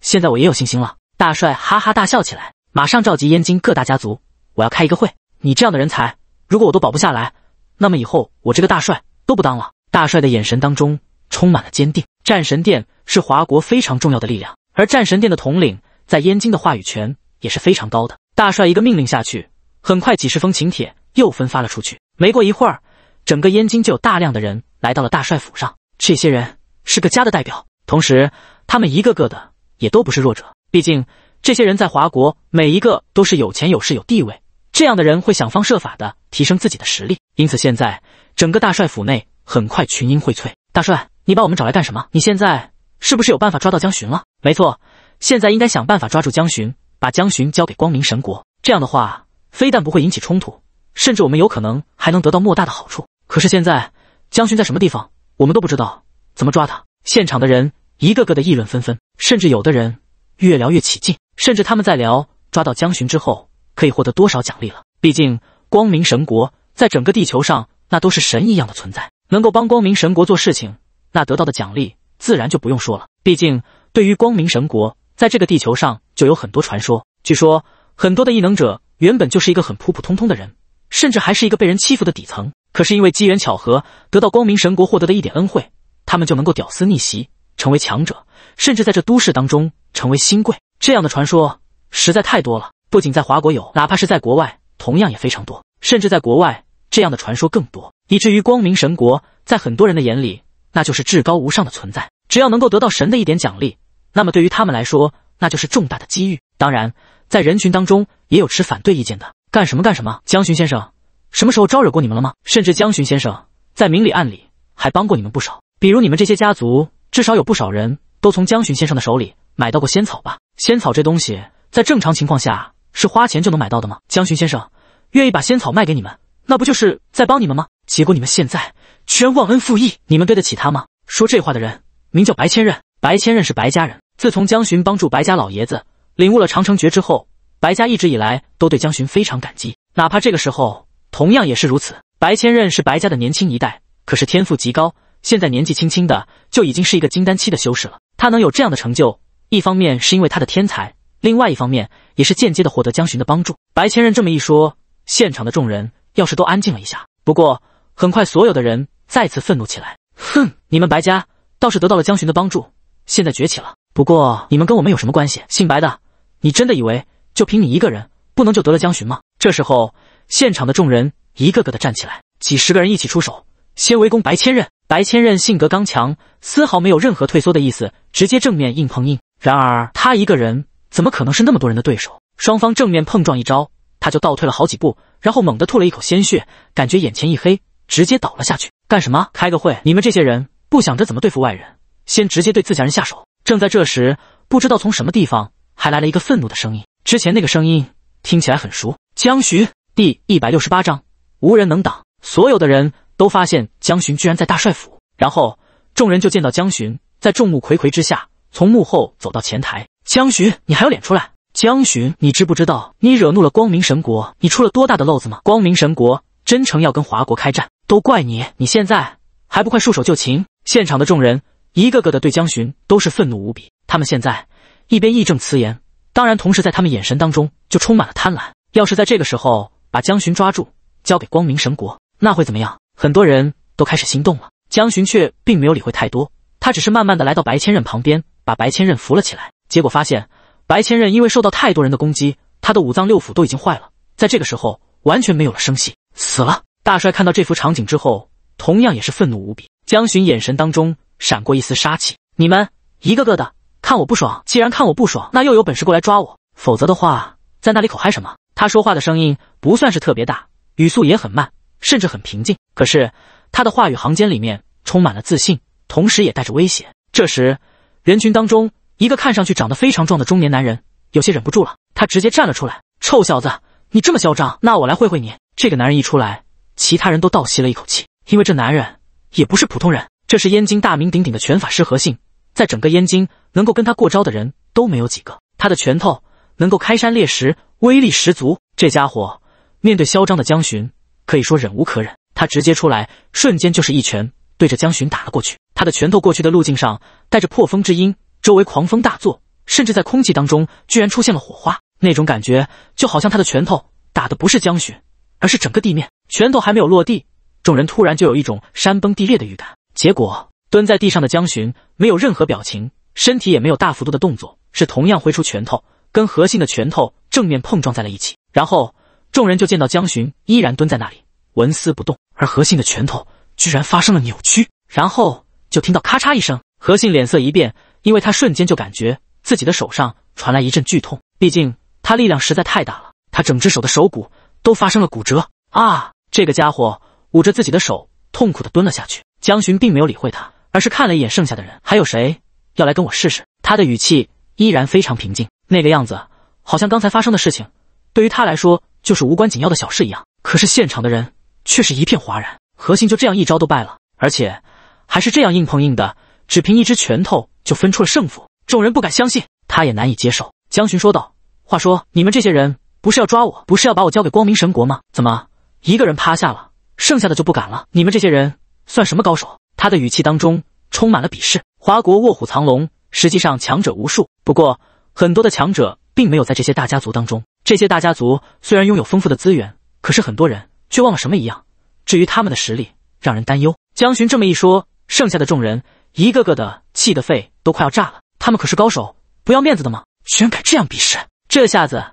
现在我也有信心了。”大帅哈哈大笑起来，马上召集燕京各大家族，我要开一个会。你这样的人才，如果我都保不下来，那么以后我这个大帅都不当了。大帅的眼神当中充满了坚定。战神殿是华国非常重要的力量，而战神殿的统领。在燕京的话语权也是非常高的。大帅一个命令下去，很快几十封请帖又分发了出去。没过一会儿，整个燕京就有大量的人来到了大帅府上。这些人是个家的代表，同时他们一个个的也都不是弱者。毕竟这些人在华国每一个都是有钱有势有地位，这样的人会想方设法的提升自己的实力。因此现在整个大帅府内很快群英荟萃。大帅，你把我们找来干什么？你现在是不是有办法抓到江巡了？没错。现在应该想办法抓住江巡，把江巡交给光明神国。这样的话，非但不会引起冲突，甚至我们有可能还能得到莫大的好处。可是现在江巡在什么地方，我们都不知道，怎么抓他？现场的人一个个的议论纷纷，甚至有的人越聊越起劲，甚至他们在聊抓到江巡之后可以获得多少奖励了。毕竟光明神国在整个地球上那都是神一样的存在，能够帮光明神国做事情，那得到的奖励自然就不用说了。毕竟对于光明神国。在这个地球上，就有很多传说。据说很多的异能者原本就是一个很普普通通的人，甚至还是一个被人欺负的底层。可是因为机缘巧合，得到光明神国获得的一点恩惠，他们就能够屌丝逆袭，成为强者，甚至在这都市当中成为新贵。这样的传说实在太多了，不仅在华国有，哪怕是在国外，同样也非常多。甚至在国外，这样的传说更多，以至于光明神国在很多人的眼里，那就是至高无上的存在。只要能够得到神的一点奖励。那么对于他们来说，那就是重大的机遇。当然，在人群当中也有持反对意见的。干什么干什么？江巡先生什么时候招惹过你们了吗？甚至江巡先生在明里暗里还帮过你们不少。比如你们这些家族，至少有不少人都从江巡先生的手里买到过仙草吧？仙草这东西在正常情况下是花钱就能买到的吗？江巡先生愿意把仙草卖给你们，那不就是在帮你们吗？结果你们现在居然忘恩负义，你们对得起他吗？说这话的人名叫白千仞，白千仞是白家人。自从江巡帮助白家老爷子领悟了长城诀之后，白家一直以来都对江巡非常感激，哪怕这个时候同样也是如此。白千仞是白家的年轻一代，可是天赋极高，现在年纪轻轻的就已经是一个金丹期的修士了。他能有这样的成就，一方面是因为他的天才，另外一方面也是间接的获得江巡的帮助。白千仞这么一说，现场的众人要是都安静了一下，不过很快所有的人再次愤怒起来。哼，你们白家倒是得到了江巡的帮助，现在崛起了。不过你们跟我们有什么关系？姓白的，你真的以为就凭你一个人，不能就得了江巡吗？这时候，现场的众人一个个的站起来，几十个人一起出手，先围攻白千仞。白千仞性格刚强，丝毫没有任何退缩的意思，直接正面硬碰硬。然而他一个人怎么可能是那么多人的对手？双方正面碰撞一招，他就倒退了好几步，然后猛地吐了一口鲜血，感觉眼前一黑，直接倒了下去。干什么？开个会？你们这些人不想着怎么对付外人，先直接对自家人下手？正在这时，不知道从什么地方还来了一个愤怒的声音。之前那个声音听起来很熟。江巡第一百六十八章无人能挡。所有的人都发现江巡居然在大帅府，然后众人就见到江巡在众目睽睽之下从幕后走到前台。江巡，你还有脸出来？江巡，你知不知道你惹怒了光明神国，你出了多大的漏子吗？光明神国真诚要跟华国开战，都怪你！你现在还不快束手就擒？现场的众人。一个个的对江巡都是愤怒无比，他们现在一边义正辞严，当然同时在他们眼神当中就充满了贪婪。要是在这个时候把江巡抓住交给光明神国，那会怎么样？很多人都开始心动了。江巡却并没有理会太多，他只是慢慢的来到白千仞旁边，把白千仞扶了起来。结果发现白千仞因为受到太多人的攻击，他的五脏六腑都已经坏了，在这个时候完全没有了生气，死了。大帅看到这幅场景之后，同样也是愤怒无比。江巡眼神当中。闪过一丝杀气，你们一个个的看我不爽，既然看我不爽，那又有本事过来抓我，否则的话，在那里口嗨什么？他说话的声音不算是特别大，语速也很慢，甚至很平静，可是他的话语行间里面充满了自信，同时也带着威胁。这时，人群当中一个看上去长得非常壮的中年男人有些忍不住了，他直接站了出来：“臭小子，你这么嚣张，那我来会会你！”这个男人一出来，其他人都倒吸了一口气，因为这男人也不是普通人。这是燕京大名鼎鼎的拳法师何信。在整个燕京，能够跟他过招的人都没有几个。他的拳头能够开山裂石，威力十足。这家伙面对嚣张的江巡，可以说忍无可忍，他直接出来，瞬间就是一拳对着江巡打了过去。他的拳头过去的路径上带着破风之音，周围狂风大作，甚至在空气当中居然出现了火花。那种感觉就好像他的拳头打的不是江巡，而是整个地面。拳头还没有落地，众人突然就有一种山崩地裂的预感。结果，蹲在地上的江巡没有任何表情，身体也没有大幅度的动作，是同样挥出拳头，跟何信的拳头正面碰撞在了一起。然后众人就见到江巡依然蹲在那里，纹丝不动，而何信的拳头居然发生了扭曲。然后就听到咔嚓一声，何信脸色一变，因为他瞬间就感觉自己的手上传来一阵剧痛，毕竟他力量实在太大了，他整只手的手骨都发生了骨折啊！这个家伙捂着自己的手，痛苦的蹲了下去。江巡并没有理会他，而是看了一眼剩下的人，还有谁要来跟我试试？他的语气依然非常平静，那个样子好像刚才发生的事情对于他来说就是无关紧要的小事一样。可是现场的人却是一片哗然，何信就这样一招都败了，而且还是这样硬碰硬的，只凭一只拳头就分出了胜负，众人不敢相信，他也难以接受。江巡说道：“话说你们这些人不是要抓我，不是要把我交给光明神国吗？怎么一个人趴下了，剩下的就不敢了？你们这些人。”算什么高手？他的语气当中充满了鄙视。华国卧虎藏龙，实际上强者无数。不过，很多的强者并没有在这些大家族当中。这些大家族虽然拥有丰富的资源，可是很多人却忘了什么一样。至于他们的实力，让人担忧。江巡这么一说，剩下的众人一个个的气得肺都快要炸了。他们可是高手，不要面子的吗？居然敢这样鄙视！这下子，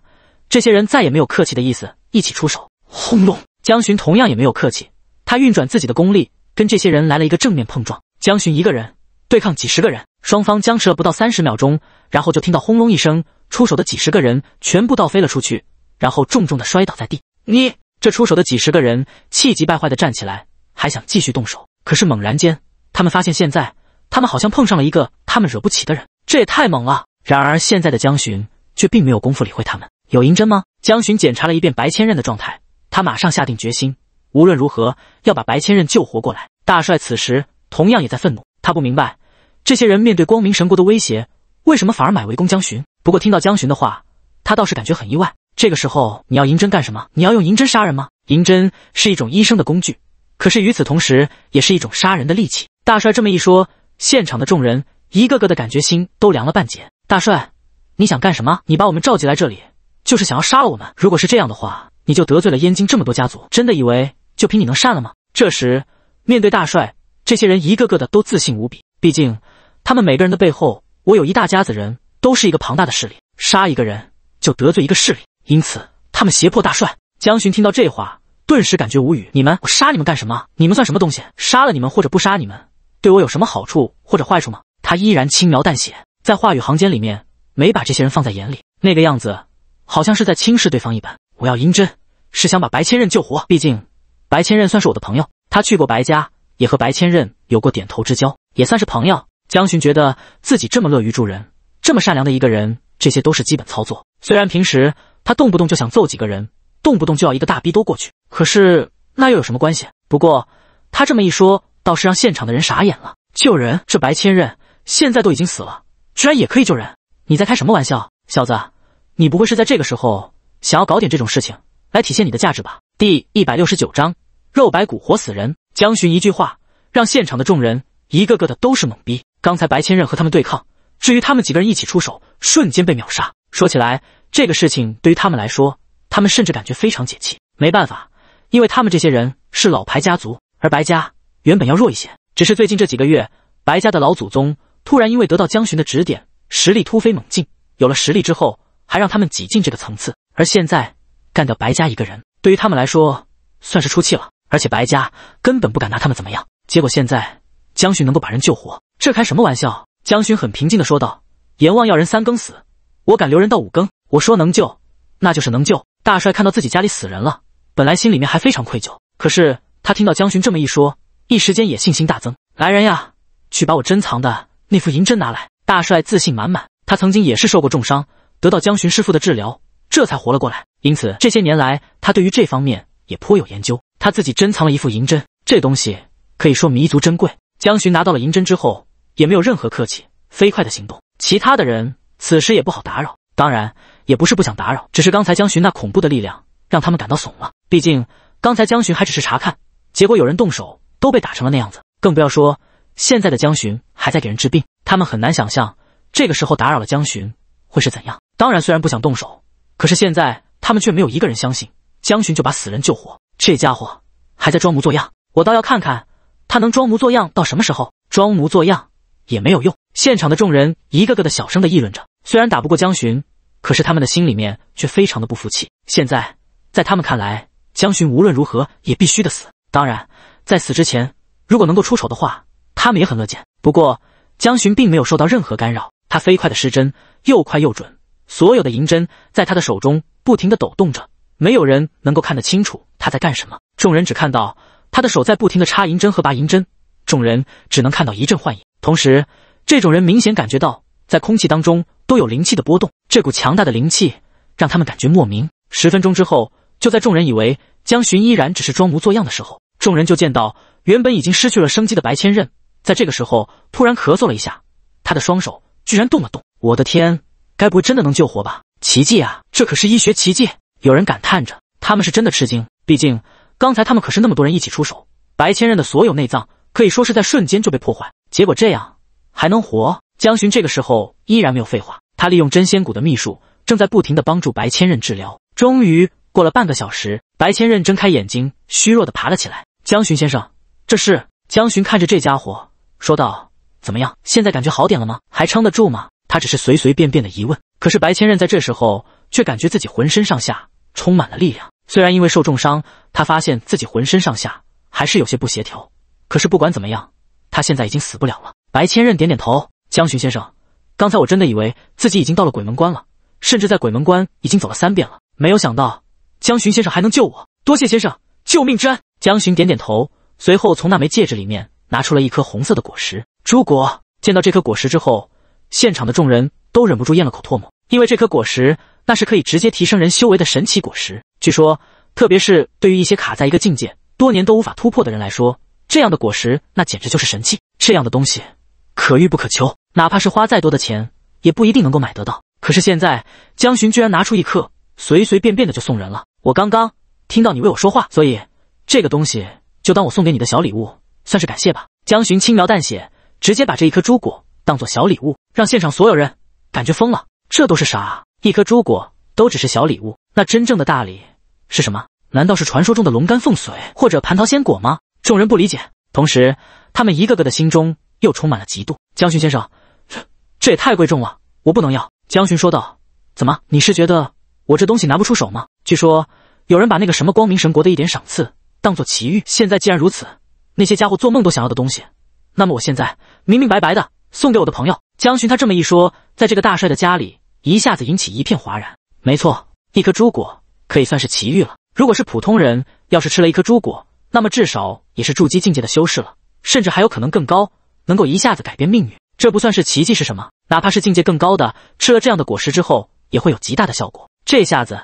这些人再也没有客气的意思，一起出手。轰隆！江巡同样也没有客气，他运转自己的功力。跟这些人来了一个正面碰撞，江巡一个人对抗几十个人，双方僵持了不到三十秒钟，然后就听到轰隆一声，出手的几十个人全部倒飞了出去，然后重重的摔倒在地。你这出手的几十个人气急败坏的站起来，还想继续动手，可是猛然间，他们发现现在他们好像碰上了一个他们惹不起的人，这也太猛了。然而现在的江巡却并没有功夫理会他们。有银针吗？江巡检查了一遍白千仞的状态，他马上下定决心。无论如何要把白千仞救活过来。大帅此时同样也在愤怒，他不明白这些人面对光明神国的威胁，为什么反而买围攻江巡。不过听到江巡的话，他倒是感觉很意外。这个时候你要银针干什么？你要用银针杀人吗？银针是一种医生的工具，可是与此同时也是一种杀人的利器。大帅这么一说，现场的众人一个个的感觉心都凉了半截。大帅，你想干什么？你把我们召集来这里，就是想要杀了我们？如果是这样的话，你就得罪了燕京这么多家族，真的以为？就凭你能善了吗？这时，面对大帅，这些人一个个的都自信无比。毕竟，他们每个人的背后，我有一大家子人，都是一个庞大的势力。杀一个人就得罪一个势力，因此他们胁迫大帅。江巡听到这话，顿时感觉无语。你们，我杀你们干什么？你们算什么东西？杀了你们或者不杀你们，对我有什么好处或者坏处吗？他依然轻描淡写，在话语行间里面没把这些人放在眼里，那个样子好像是在轻视对方一般。我要银针，是想把白千仞救活。毕竟。白千仞算是我的朋友，他去过白家，也和白千仞有过点头之交，也算是朋友。江巡觉得自己这么乐于助人，这么善良的一个人，这些都是基本操作。虽然平时他动不动就想揍几个人，动不动就要一个大逼兜过去，可是那又有什么关系？不过他这么一说，倒是让现场的人傻眼了。救人？这白千仞现在都已经死了，居然也可以救人？你在开什么玩笑，小子？你不会是在这个时候想要搞点这种事情来体现你的价值吧？第一百六十九章。肉白骨，活死人。江巡一句话，让现场的众人一个个的都是懵逼。刚才白千仞和他们对抗，至于他们几个人一起出手，瞬间被秒杀。说起来，这个事情对于他们来说，他们甚至感觉非常解气。没办法，因为他们这些人是老牌家族，而白家原本要弱一些。只是最近这几个月，白家的老祖宗突然因为得到江巡的指点，实力突飞猛进。有了实力之后，还让他们挤进这个层次。而现在干掉白家一个人，对于他们来说算是出气了。而且白家根本不敢拿他们怎么样。结果现在江巡能够把人救活，这开什么玩笑？江巡很平静的说道：“阎王要人三更死，我敢留人到五更。我说能救，那就是能救。”大帅看到自己家里死人了，本来心里面还非常愧疚，可是他听到江巡这么一说，一时间也信心大增。来人呀，去把我珍藏的那副银针拿来！大帅自信满满，他曾经也是受过重伤，得到江巡师傅的治疗，这才活了过来。因此，这些年来他对于这方面也颇有研究。他自己珍藏了一副银针，这东西可以说弥足珍贵。江巡拿到了银针之后，也没有任何客气，飞快的行动。其他的人此时也不好打扰，当然也不是不想打扰，只是刚才江巡那恐怖的力量让他们感到怂了。毕竟刚才江巡还只是查看，结果有人动手都被打成了那样子，更不要说现在的江巡还在给人治病，他们很难想象这个时候打扰了江巡会是怎样。当然，虽然不想动手，可是现在他们却没有一个人相信江巡就把死人救活。这家伙还在装模作样，我倒要看看他能装模作样到什么时候。装模作样也没有用。现场的众人一个个的小声的议论着，虽然打不过江巡，可是他们的心里面却非常的不服气。现在在他们看来，江巡无论如何也必须的死。当然，在死之前，如果能够出丑的话，他们也很乐见。不过江巡并没有受到任何干扰，他飞快的施针，又快又准，所有的银针在他的手中不停的抖动着。没有人能够看得清楚他在干什么，众人只看到他的手在不停的插银针和拔银针，众人只能看到一阵幻影。同时，这种人明显感觉到在空气当中都有灵气的波动，这股强大的灵气让他们感觉莫名。十分钟之后，就在众人以为江巡依然只是装模作样的时候，众人就见到原本已经失去了生机的白千仞，在这个时候突然咳嗽了一下，他的双手居然动了动。我的天，该不会真的能救活吧？奇迹啊！这可是医学奇迹。有人感叹着，他们是真的吃惊，毕竟刚才他们可是那么多人一起出手，白千仞的所有内脏可以说是在瞬间就被破坏，结果这样还能活？江巡这个时候依然没有废话，他利用真仙谷的秘术，正在不停的帮助白千仞治疗。终于过了半个小时，白千仞睁开眼睛，虚弱的爬了起来。江巡先生，这是？江巡看着这家伙说道：“怎么样，现在感觉好点了吗？还撑得住吗？”他只是随随便便的一问，可是白千仞在这时候却感觉自己浑身上下。充满了力量。虽然因为受重伤，他发现自己浑身上下还是有些不协调，可是不管怎么样，他现在已经死不了了。白千仞点点头：“江巡先生，刚才我真的以为自己已经到了鬼门关了，甚至在鬼门关已经走了三遍了，没有想到江巡先生还能救我。多谢先生救命之恩。”江巡点点头，随后从那枚戒指里面拿出了一颗红色的果实——朱果。见到这颗果实之后，现场的众人都忍不住咽了口唾沫。因为这颗果实，那是可以直接提升人修为的神奇果实。据说，特别是对于一些卡在一个境界多年都无法突破的人来说，这样的果实那简直就是神器。这样的东西可遇不可求，哪怕是花再多的钱，也不一定能够买得到。可是现在，江巡居然拿出一颗，随随便便的就送人了。我刚刚听到你为我说话，所以这个东西就当我送给你的小礼物，算是感谢吧。江巡轻描淡写，直接把这一颗朱果当做小礼物，让现场所有人感觉疯了。这都是啥？一颗珠果都只是小礼物，那真正的大礼是什么？难道是传说中的龙肝凤髓或者蟠桃仙果吗？众人不理解，同时他们一个个的心中又充满了嫉妒。江巡先生，这这也太贵重了，我不能要。江巡说道：“怎么，你是觉得我这东西拿不出手吗？据说有人把那个什么光明神国的一点赏赐当做奇遇，现在既然如此，那些家伙做梦都想要的东西，那么我现在明明白白的送给我的朋友。”江巡他这么一说，在这个大帅的家里。一下子引起一片哗然。没错，一颗朱果可以算是奇遇了。如果是普通人，要是吃了一颗朱果，那么至少也是筑基境界的修士了，甚至还有可能更高，能够一下子改变命运。这不算是奇迹是什么？哪怕是境界更高的，吃了这样的果实之后，也会有极大的效果。这下子，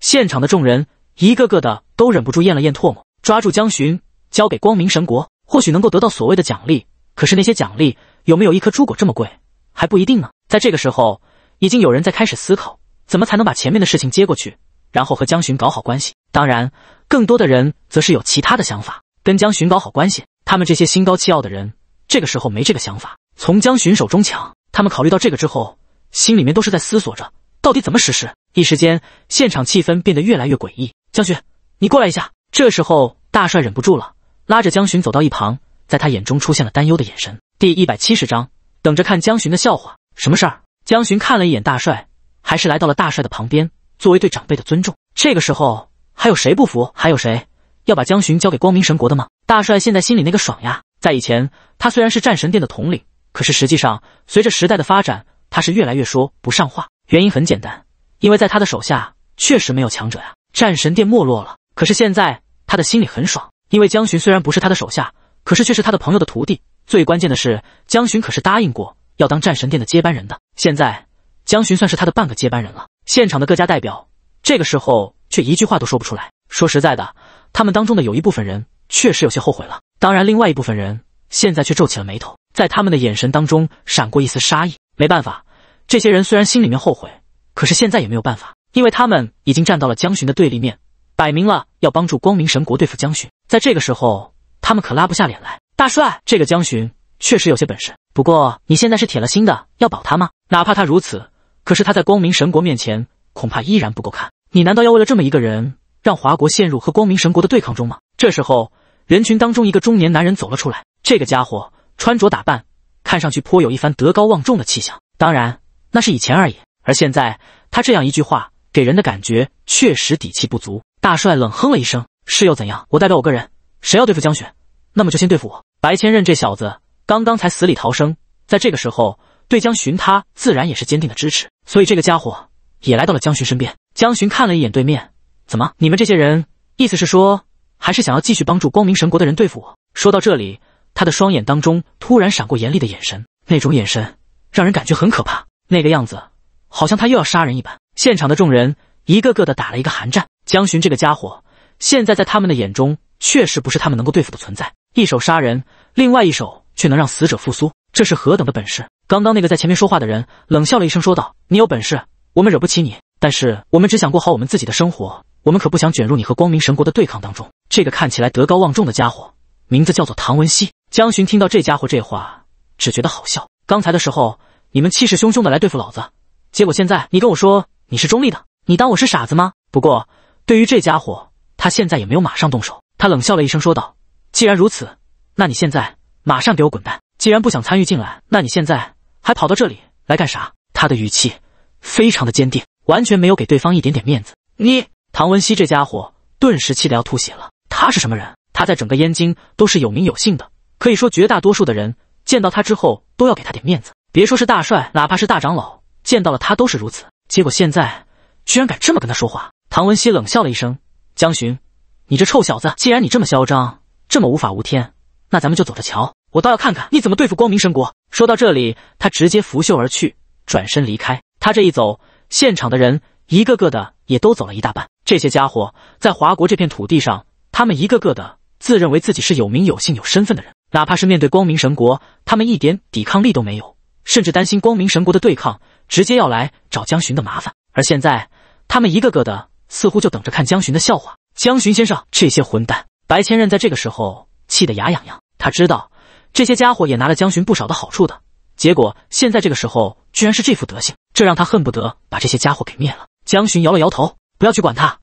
现场的众人一个个的都忍不住咽了咽唾沫，抓住江巡交给光明神国，或许能够得到所谓的奖励。可是那些奖励有没有一颗朱果这么贵还不一定呢？在这个时候。已经有人在开始思考，怎么才能把前面的事情接过去，然后和江巡搞好关系。当然，更多的人则是有其他的想法，跟江巡搞好关系。他们这些心高气傲的人，这个时候没这个想法，从江巡手中抢。他们考虑到这个之后，心里面都是在思索着，到底怎么实施。一时间，现场气氛变得越来越诡异。江巡，你过来一下。这时候，大帅忍不住了，拉着江巡走到一旁，在他眼中出现了担忧的眼神。第一百七十章，等着看江巡的笑话。什么事儿？江巡看了一眼大帅，还是来到了大帅的旁边，作为对长辈的尊重。这个时候还有谁不服？还有谁要把江巡交给光明神国的吗？大帅现在心里那个爽呀！在以前，他虽然是战神殿的统领，可是实际上随着时代的发展，他是越来越说不上话。原因很简单，因为在他的手下确实没有强者呀。战神殿没落了，可是现在他的心里很爽，因为江巡虽然不是他的手下，可是却是他的朋友的徒弟。最关键的是，江巡可是答应过。要当战神殿的接班人的，现在江巡算是他的半个接班人了。现场的各家代表这个时候却一句话都说不出来。说实在的，他们当中的有一部分人确实有些后悔了。当然，另外一部分人现在却皱起了眉头，在他们的眼神当中闪过一丝杀意。没办法，这些人虽然心里面后悔，可是现在也没有办法，因为他们已经站到了江巡的对立面，摆明了要帮助光明神国对付江巡。在这个时候，他们可拉不下脸来。大帅，这个江巡确实有些本事。不过，你现在是铁了心的要保他吗？哪怕他如此，可是他在光明神国面前，恐怕依然不够看。你难道要为了这么一个人，让华国陷入和光明神国的对抗中吗？这时候，人群当中一个中年男人走了出来。这个家伙穿着打扮，看上去颇有一番德高望重的气象，当然那是以前而已。而现在，他这样一句话，给人的感觉确实底气不足。大帅冷哼了一声：“是又怎样？我代表我个人，谁要对付江雪，那么就先对付我白千仞这小子。”刚刚才死里逃生，在这个时候，对江巡他自然也是坚定的支持，所以这个家伙也来到了江巡身边。江巡看了一眼对面，怎么你们这些人意思是说，还是想要继续帮助光明神国的人对付我？说到这里，他的双眼当中突然闪过严厉的眼神，那种眼神让人感觉很可怕，那个样子好像他又要杀人一般。现场的众人一个个的打了一个寒战。江巡这个家伙现在在他们的眼中确实不是他们能够对付的存在，一手杀人，另外一手。却能让死者复苏，这是何等的本事！刚刚那个在前面说话的人冷笑了一声，说道：“你有本事，我们惹不起你。但是我们只想过好我们自己的生活，我们可不想卷入你和光明神国的对抗当中。”这个看起来德高望重的家伙，名字叫做唐文熙。江巡听到这家伙这话，只觉得好笑。刚才的时候，你们气势汹汹的来对付老子，结果现在你跟我说你是中立的，你当我是傻子吗？不过对于这家伙，他现在也没有马上动手。他冷笑了一声，说道：“既然如此，那你现在？”马上给我滚蛋！既然不想参与进来，那你现在还跑到这里来干啥？他的语气非常的坚定，完全没有给对方一点点面子。你唐文熙这家伙顿时气得要吐血了。他是什么人？他在整个燕京都是有名有姓的，可以说绝大多数的人见到他之后都要给他点面子。别说是大帅，哪怕是大长老见到了他都是如此。结果现在居然敢这么跟他说话！唐文熙冷笑了一声：“江巡，你这臭小子，既然你这么嚣张，这么无法无天，那咱们就走着瞧。”我倒要看看你怎么对付光明神国。说到这里，他直接拂袖而去，转身离开。他这一走，现场的人一个个的也都走了一大半。这些家伙在华国这片土地上，他们一个个的自认为自己是有名有姓有身份的人，哪怕是面对光明神国，他们一点抵抗力都没有，甚至担心光明神国的对抗，直接要来找江巡的麻烦。而现在，他们一个个的似乎就等着看江巡的笑话。江巡先生，这些混蛋！白千仞在这个时候气得牙痒痒，他知道。这些家伙也拿了江巡不少的好处的结果，现在这个时候居然是这副德行，这让他恨不得把这些家伙给灭了。江巡摇了摇头，不要去管他，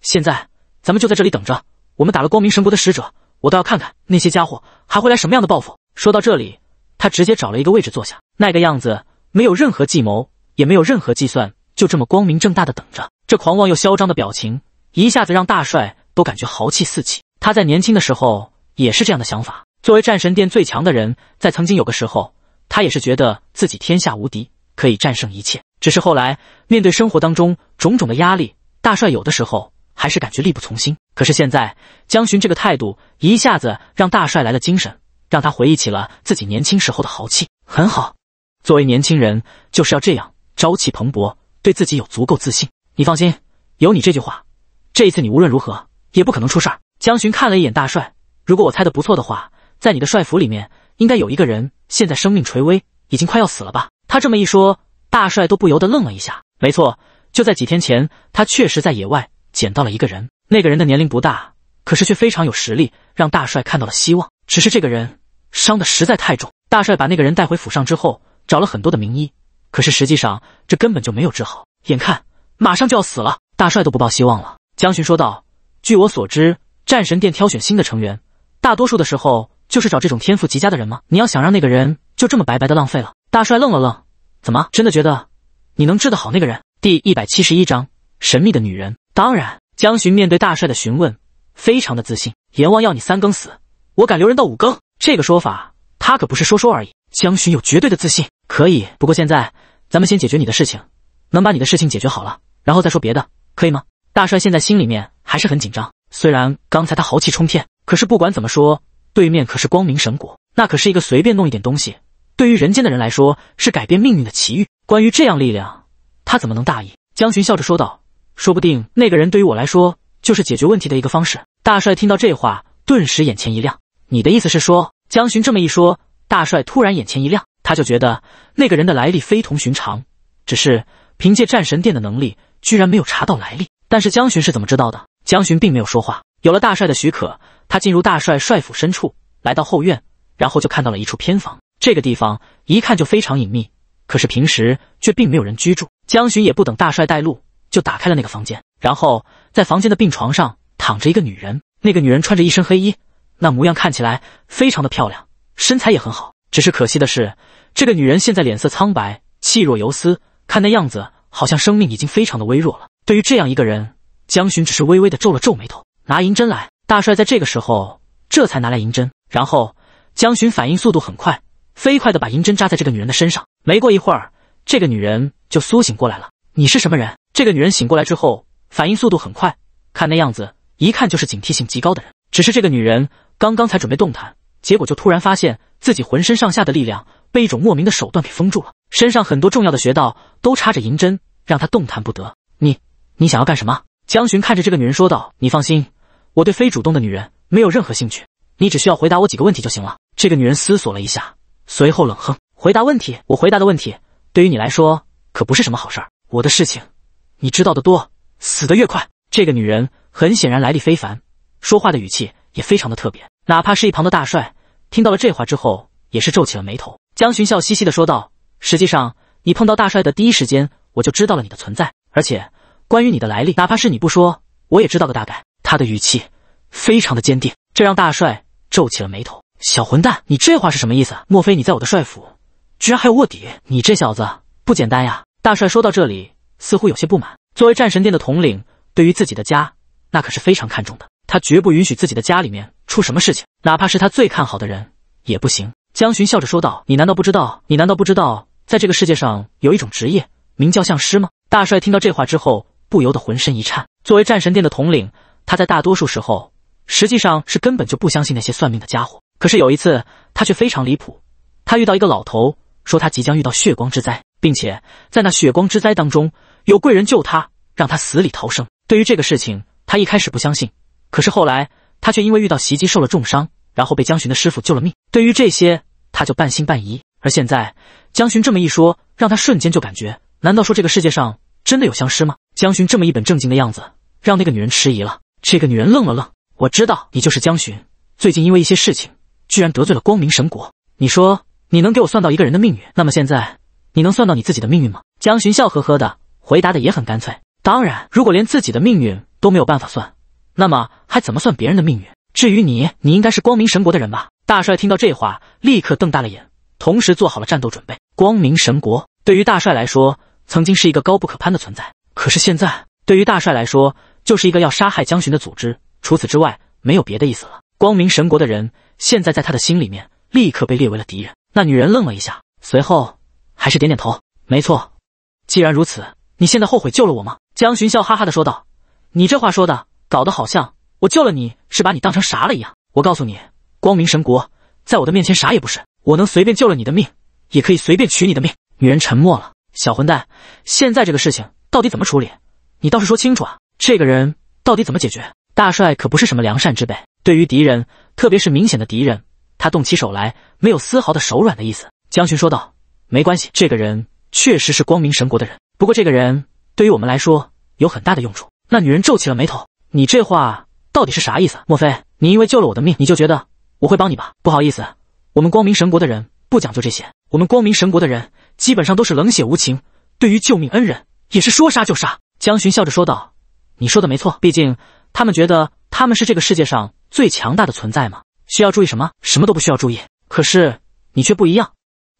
现在咱们就在这里等着。我们打了光明神国的使者，我倒要看看那些家伙还会来什么样的报复。说到这里，他直接找了一个位置坐下，那个样子没有任何计谋，也没有任何计算，就这么光明正大的等着。这狂妄又嚣张的表情，一下子让大帅都感觉豪气四起。他在年轻的时候也是这样的想法。作为战神殿最强的人，在曾经有个时候，他也是觉得自己天下无敌，可以战胜一切。只是后来面对生活当中种种的压力，大帅有的时候还是感觉力不从心。可是现在，江巡这个态度一下子让大帅来了精神，让他回忆起了自己年轻时候的豪气。很好，作为年轻人就是要这样，朝气蓬勃，对自己有足够自信。你放心，有你这句话，这一次你无论如何也不可能出事儿。江巡看了一眼大帅，如果我猜的不错的话。在你的帅府里面，应该有一个人，现在生命垂危，已经快要死了吧？他这么一说，大帅都不由得愣了一下。没错，就在几天前，他确实在野外捡到了一个人。那个人的年龄不大，可是却非常有实力，让大帅看到了希望。只是这个人伤的实在太重，大帅把那个人带回府上之后，找了很多的名医，可是实际上这根本就没有治好，眼看马上就要死了，大帅都不抱希望了。江巡说道：“据我所知，战神殿挑选新的成员，大多数的时候。”就是找这种天赋极佳的人吗？你要想让那个人就这么白白的浪费了？大帅愣了愣，怎么真的觉得你能治得好那个人？第一百七十一章神秘的女人。当然，江巡面对大帅的询问，非常的自信。阎王要你三更死，我敢留人到五更。这个说法他可不是说说而已。江巡有绝对的自信，可以。不过现在咱们先解决你的事情，能把你的事情解决好了，然后再说别的，可以吗？大帅现在心里面还是很紧张，虽然刚才他豪气冲天，可是不管怎么说。对面可是光明神国，那可是一个随便弄一点东西，对于人间的人来说是改变命运的奇遇。关于这样力量，他怎么能大意？江巡笑着说道：“说不定那个人对于我来说，就是解决问题的一个方式。”大帅听到这话，顿时眼前一亮。你的意思是说，江巡这么一说，大帅突然眼前一亮，他就觉得那个人的来历非同寻常。只是凭借战神殿的能力，居然没有查到来历。但是江巡是怎么知道的？江巡并没有说话。有了大帅的许可。他进入大帅帅府深处，来到后院，然后就看到了一处偏房。这个地方一看就非常隐秘，可是平时却并没有人居住。江巡也不等大帅带路，就打开了那个房间。然后在房间的病床上躺着一个女人。那个女人穿着一身黑衣，那模样看起来非常的漂亮，身材也很好。只是可惜的是，这个女人现在脸色苍白，气若游丝，看那样子好像生命已经非常的微弱了。对于这样一个人，江巡只是微微的皱了皱眉头，拿银针来。大帅在这个时候这才拿来银针，然后江巡反应速度很快，飞快的把银针扎在这个女人的身上。没过一会儿，这个女人就苏醒过来了。你是什么人？这个女人醒过来之后，反应速度很快，看那样子，一看就是警惕性极高的人。只是这个女人刚刚才准备动弹，结果就突然发现自己浑身上下的力量被一种莫名的手段给封住了，身上很多重要的穴道都插着银针，让她动弹不得。你，你想要干什么？江巡看着这个女人说道：“你放心。”我对非主动的女人没有任何兴趣，你只需要回答我几个问题就行了。这个女人思索了一下，随后冷哼：“回答问题？我回答的问题对于你来说可不是什么好事。我的事情你知道的多，死得越快。”这个女人很显然来历非凡，说话的语气也非常的特别。哪怕是一旁的大帅听到了这话之后，也是皱起了眉头。江巡笑嘻嘻的说道：“实际上，你碰到大帅的第一时间，我就知道了你的存在，而且关于你的来历，哪怕是你不说，我也知道个大概。”他的语气非常的坚定，这让大帅皱起了眉头。小混蛋，你这话是什么意思？莫非你在我的帅府居然还有卧底？你这小子不简单呀！大帅说到这里，似乎有些不满。作为战神殿的统领，对于自己的家，那可是非常看重的。他绝不允许自己的家里面出什么事情，哪怕是他最看好的人也不行。江巡笑着说道：“你难道不知道？你难道不知道，在这个世界上有一种职业，名叫相师吗？”大帅听到这话之后，不由得浑身一颤。作为战神殿的统领，他在大多数时候，实际上是根本就不相信那些算命的家伙。可是有一次，他却非常离谱。他遇到一个老头，说他即将遇到血光之灾，并且在那血光之灾当中有贵人救他，让他死里逃生。对于这个事情，他一开始不相信。可是后来，他却因为遇到袭击受了重伤，然后被江巡的师傅救了命。对于这些，他就半信半疑。而现在，江巡这么一说，让他瞬间就感觉，难道说这个世界上真的有相师吗？江巡这么一本正经的样子，让那个女人迟疑了。这个女人愣了愣，我知道你就是江巡，最近因为一些事情，居然得罪了光明神国。你说你能给我算到一个人的命运，那么现在你能算到你自己的命运吗？江巡笑呵呵的回答的也很干脆：“当然，如果连自己的命运都没有办法算，那么还怎么算别人的命运？至于你，你应该是光明神国的人吧？”大帅听到这话，立刻瞪大了眼，同时做好了战斗准备。光明神国对于大帅来说，曾经是一个高不可攀的存在，可是现在对于大帅来说，就是一个要杀害江巡的组织，除此之外没有别的意思了。光明神国的人现在在他的心里面立刻被列为了敌人。那女人愣了一下，随后还是点点头。没错，既然如此，你现在后悔救了我吗？江巡笑哈哈的说道：“你这话说的，搞得好像我救了你是把你当成啥了一样。我告诉你，光明神国在我的面前啥也不是，我能随便救了你的命，也可以随便取你的命。”女人沉默了。小混蛋，现在这个事情到底怎么处理？你倒是说清楚啊！这个人到底怎么解决？大帅可不是什么良善之辈，对于敌人，特别是明显的敌人，他动起手来没有丝毫的手软的意思。江巡说道：“没关系，这个人确实是光明神国的人，不过这个人对于我们来说有很大的用处。”那女人皱起了眉头：“你这话到底是啥意思？莫非你因为救了我的命，你就觉得我会帮你吧？”不好意思，我们光明神国的人不讲究这些，我们光明神国的人基本上都是冷血无情，对于救命恩人也是说杀就杀。”江巡笑着说道。你说的没错，毕竟他们觉得他们是这个世界上最强大的存在嘛。需要注意什么？什么都不需要注意。可是你却不一样。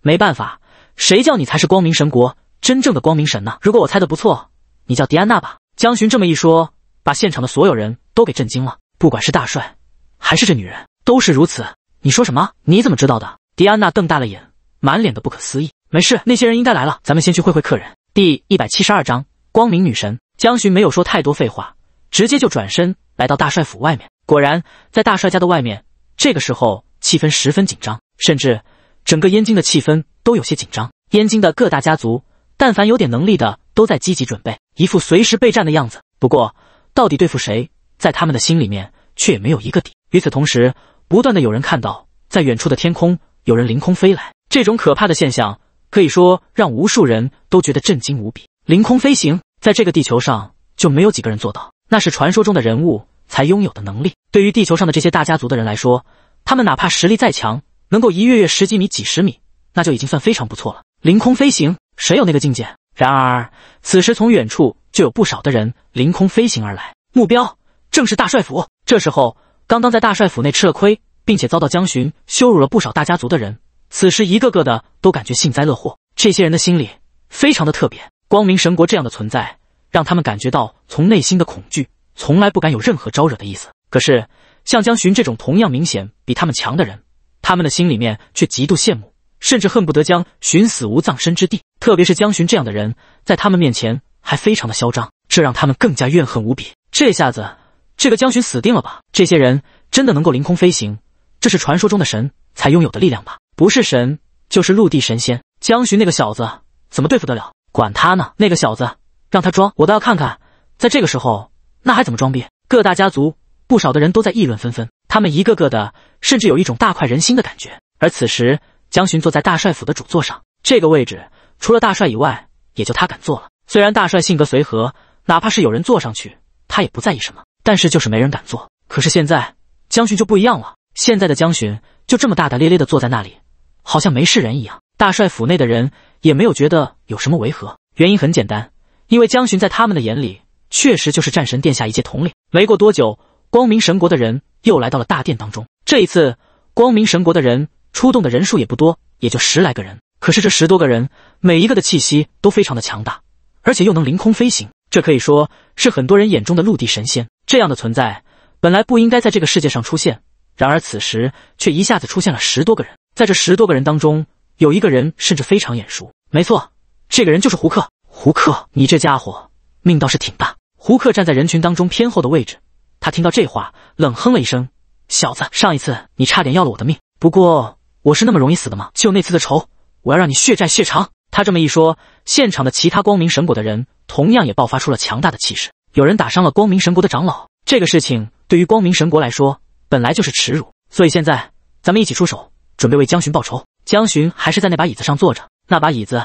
没办法，谁叫你才是光明神国真正的光明神呢？如果我猜的不错，你叫迪安娜吧。江巡这么一说，把现场的所有人都给震惊了。不管是大帅，还是这女人，都是如此。你说什么？你怎么知道的？迪安娜瞪大了眼，满脸的不可思议。没事，那些人应该来了，咱们先去会会客人。第一百七十二章：光明女神。江巡没有说太多废话，直接就转身来到大帅府外面。果然，在大帅家的外面，这个时候气氛十分紧张，甚至整个燕京的气氛都有些紧张。燕京的各大家族，但凡有点能力的，都在积极准备，一副随时备战的样子。不过，到底对付谁，在他们的心里面却也没有一个底。与此同时，不断的有人看到，在远处的天空，有人凌空飞来。这种可怕的现象，可以说让无数人都觉得震惊无比。凌空飞行。在这个地球上就没有几个人做到，那是传说中的人物才拥有的能力。对于地球上的这些大家族的人来说，他们哪怕实力再强，能够一跃跃十几米、几十米，那就已经算非常不错了。凌空飞行，谁有那个境界？然而，此时从远处就有不少的人凌空飞行而来，目标正是大帅府。这时候，刚刚在大帅府内吃了亏，并且遭到江巡羞辱了不少大家族的人，此时一个个的都感觉幸灾乐祸。这些人的心里非常的特别。光明神国这样的存在，让他们感觉到从内心的恐惧，从来不敢有任何招惹的意思。可是像江寻这种同样明显比他们强的人，他们的心里面却极度羡慕，甚至恨不得将寻死无葬身之地。特别是江寻这样的人，在他们面前还非常的嚣张，这让他们更加怨恨无比。这下子，这个江寻死定了吧？这些人真的能够凌空飞行？这是传说中的神才拥有的力量吧？不是神，就是陆地神仙。江寻那个小子，怎么对付得了？管他呢，那个小子让他装，我倒要看看，在这个时候那还怎么装逼？各大家族不少的人都在议论纷纷，他们一个个的甚至有一种大快人心的感觉。而此时，江巡坐在大帅府的主座上，这个位置除了大帅以外，也就他敢坐了。虽然大帅性格随和，哪怕是有人坐上去，他也不在意什么，但是就是没人敢坐。可是现在江巡就不一样了，现在的江巡就这么大大咧咧的坐在那里，好像没事人一样。大帅府内的人。也没有觉得有什么违和，原因很简单，因为江巡在他们的眼里确实就是战神殿下一届统领。没过多久，光明神国的人又来到了大殿当中。这一次，光明神国的人出动的人数也不多，也就十来个人。可是这十多个人每一个的气息都非常的强大，而且又能凌空飞行，这可以说是很多人眼中的陆地神仙。这样的存在本来不应该在这个世界上出现，然而此时却一下子出现了十多个人。在这十多个人当中。有一个人甚至非常眼熟，没错，这个人就是胡克。胡克，你这家伙命倒是挺大。胡克站在人群当中偏后的位置，他听到这话，冷哼了一声：“小子，上一次你差点要了我的命，不过我是那么容易死的吗？就那次的仇，我要让你血债血偿。”他这么一说，现场的其他光明神国的人同样也爆发出了强大的气势。有人打伤了光明神国的长老，这个事情对于光明神国来说本来就是耻辱，所以现在咱们一起出手，准备为江巡报仇。江巡还是在那把椅子上坐着，那把椅子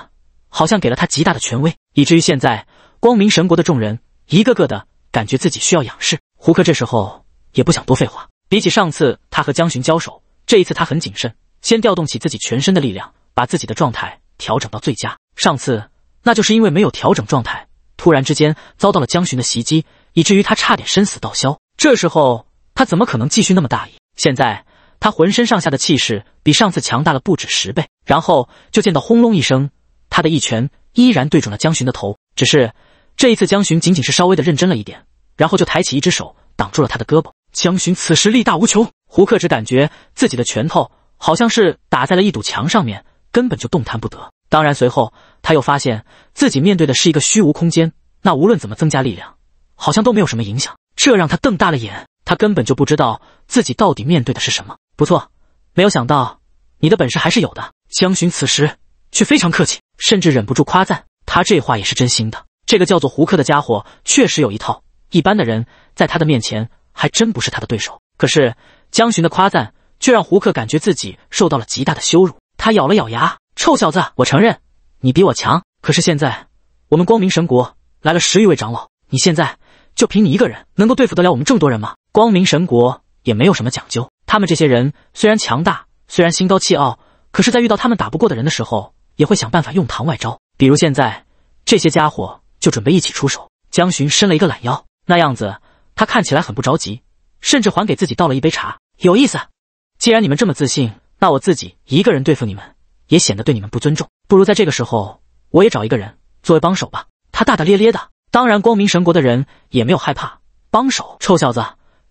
好像给了他极大的权威，以至于现在光明神国的众人一个个的感觉自己需要仰视。胡克这时候也不想多废话。比起上次他和江巡交手，这一次他很谨慎，先调动起自己全身的力量，把自己的状态调整到最佳。上次那就是因为没有调整状态，突然之间遭到了江巡的袭击，以至于他差点生死道消。这时候他怎么可能继续那么大意？现在。他浑身上下的气势比上次强大了不止十倍，然后就见到轰隆一声，他的一拳依然对准了江巡的头，只是这一次江巡仅仅是稍微的认真了一点，然后就抬起一只手挡住了他的胳膊。江巡此时力大无穷，胡克只感觉自己的拳头好像是打在了一堵墙上面，根本就动弹不得。当然，随后他又发现自己面对的是一个虚无空间，那无论怎么增加力量，好像都没有什么影响，这让他瞪大了眼。他根本就不知道自己到底面对的是什么。不错，没有想到你的本事还是有的。江巡此时却非常客气，甚至忍不住夸赞。他这话也是真心的。这个叫做胡克的家伙确实有一套，一般的人在他的面前还真不是他的对手。可是江巡的夸赞却让胡克感觉自己受到了极大的羞辱。他咬了咬牙：“臭小子，我承认你比我强。可是现在我们光明神国来了十余位长老，你现在就凭你一个人能够对付得了我们这么多人吗？”光明神国也没有什么讲究。他们这些人虽然强大，虽然心高气傲，可是，在遇到他们打不过的人的时候，也会想办法用堂外招。比如现在，这些家伙就准备一起出手。江巡伸了一个懒腰，那样子他看起来很不着急，甚至还给自己倒了一杯茶。有意思，既然你们这么自信，那我自己一个人对付你们，也显得对你们不尊重。不如在这个时候，我也找一个人作为帮手吧。他大大咧咧的。当然，光明神国的人也没有害怕帮手。臭小子！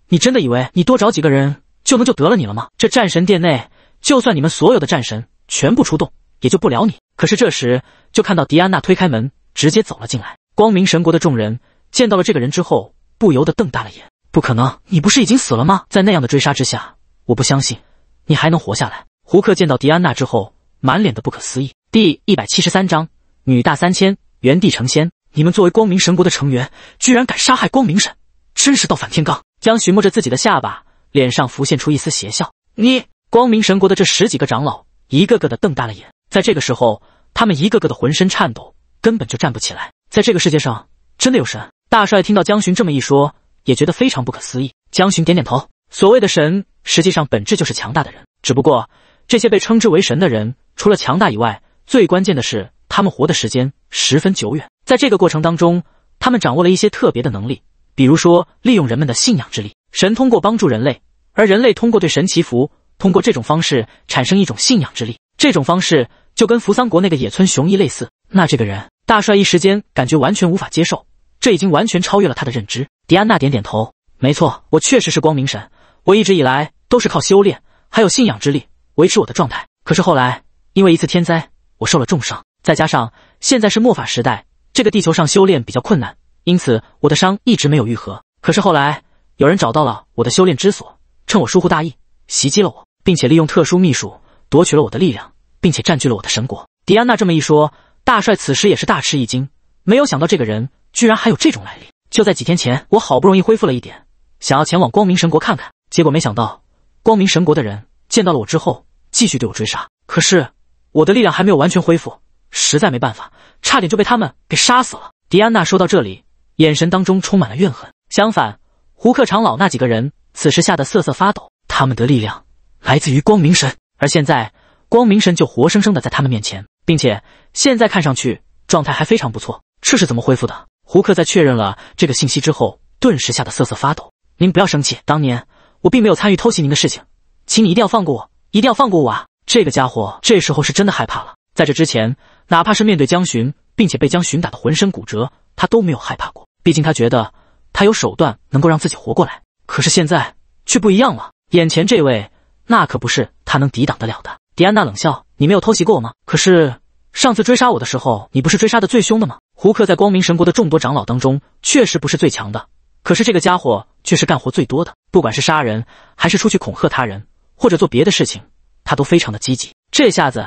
你真的以为你多找几个人就能就得了你了吗？这战神殿内，就算你们所有的战神全部出动，也救不了你。可是这时，就看到迪安娜推开门，直接走了进来。光明神国的众人见到了这个人之后，不由得瞪大了眼。不可能，你不是已经死了吗？在那样的追杀之下，我不相信你还能活下来。胡克见到迪安娜之后，满脸的不可思议。第一百七十三章：女大三千，原地成仙。你们作为光明神国的成员，居然敢杀害光明神，真是倒反天罡！江寻摸着自己的下巴，脸上浮现出一丝邪笑。你光明神国的这十几个长老，一个个的瞪大了眼。在这个时候，他们一个个的浑身颤抖，根本就站不起来。在这个世界上，真的有神？大帅听到江巡这么一说，也觉得非常不可思议。江巡点点头，所谓的神，实际上本质就是强大的人，只不过这些被称之为神的人，除了强大以外，最关键的是他们活的时间十分久远。在这个过程当中，他们掌握了一些特别的能力。比如说，利用人们的信仰之力，神通过帮助人类，而人类通过对神祈福，通过这种方式产生一种信仰之力。这种方式就跟扶桑国那个野村雄一类似。那这个人，大帅一时间感觉完全无法接受，这已经完全超越了他的认知。迪安娜点点头，没错，我确实是光明神，我一直以来都是靠修炼还有信仰之力维持我的状态。可是后来因为一次天灾，我受了重伤，再加上现在是末法时代，这个地球上修炼比较困难。因此，我的伤一直没有愈合。可是后来，有人找到了我的修炼之所，趁我疏忽大意，袭击了我，并且利用特殊秘术夺取了我的力量，并且占据了我的神国。迪安娜这么一说，大帅此时也是大吃一惊，没有想到这个人居然还有这种来历。就在几天前，我好不容易恢复了一点，想要前往光明神国看看，结果没想到光明神国的人见到了我之后，继续对我追杀。可是我的力量还没有完全恢复，实在没办法，差点就被他们给杀死了。迪安娜说到这里。眼神当中充满了怨恨。相反，胡克长老那几个人此时吓得瑟瑟发抖。他们的力量来自于光明神，而现在光明神就活生生的在他们面前，并且现在看上去状态还非常不错。这是怎么恢复的？胡克在确认了这个信息之后，顿时吓得瑟瑟发抖。您不要生气，当年我并没有参与偷袭您的事情，请你一定要放过我，一定要放过我啊！这个家伙这时候是真的害怕了。在这之前，哪怕是面对江巡，并且被江巡打得浑身骨折，他都没有害怕过。毕竟他觉得他有手段能够让自己活过来，可是现在却不一样了。眼前这位那可不是他能抵挡得了的。迪安娜冷笑：“你没有偷袭过我吗？可是上次追杀我的时候，你不是追杀的最凶的吗？”胡克在光明神国的众多长老当中确实不是最强的，可是这个家伙却是干活最多的。不管是杀人，还是出去恐吓他人，或者做别的事情，他都非常的积极。这下子，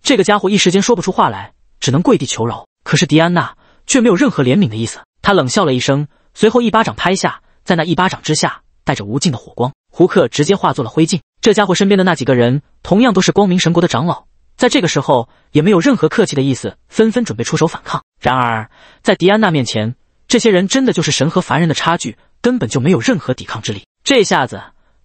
这个家伙一时间说不出话来，只能跪地求饶。可是迪安娜却没有任何怜悯的意思。他冷笑了一声，随后一巴掌拍下，在那一巴掌之下，带着无尽的火光，胡克直接化作了灰烬。这家伙身边的那几个人，同样都是光明神国的长老，在这个时候也没有任何客气的意思，纷纷准备出手反抗。然而，在迪安娜面前，这些人真的就是神和凡人的差距，根本就没有任何抵抗之力。这下子，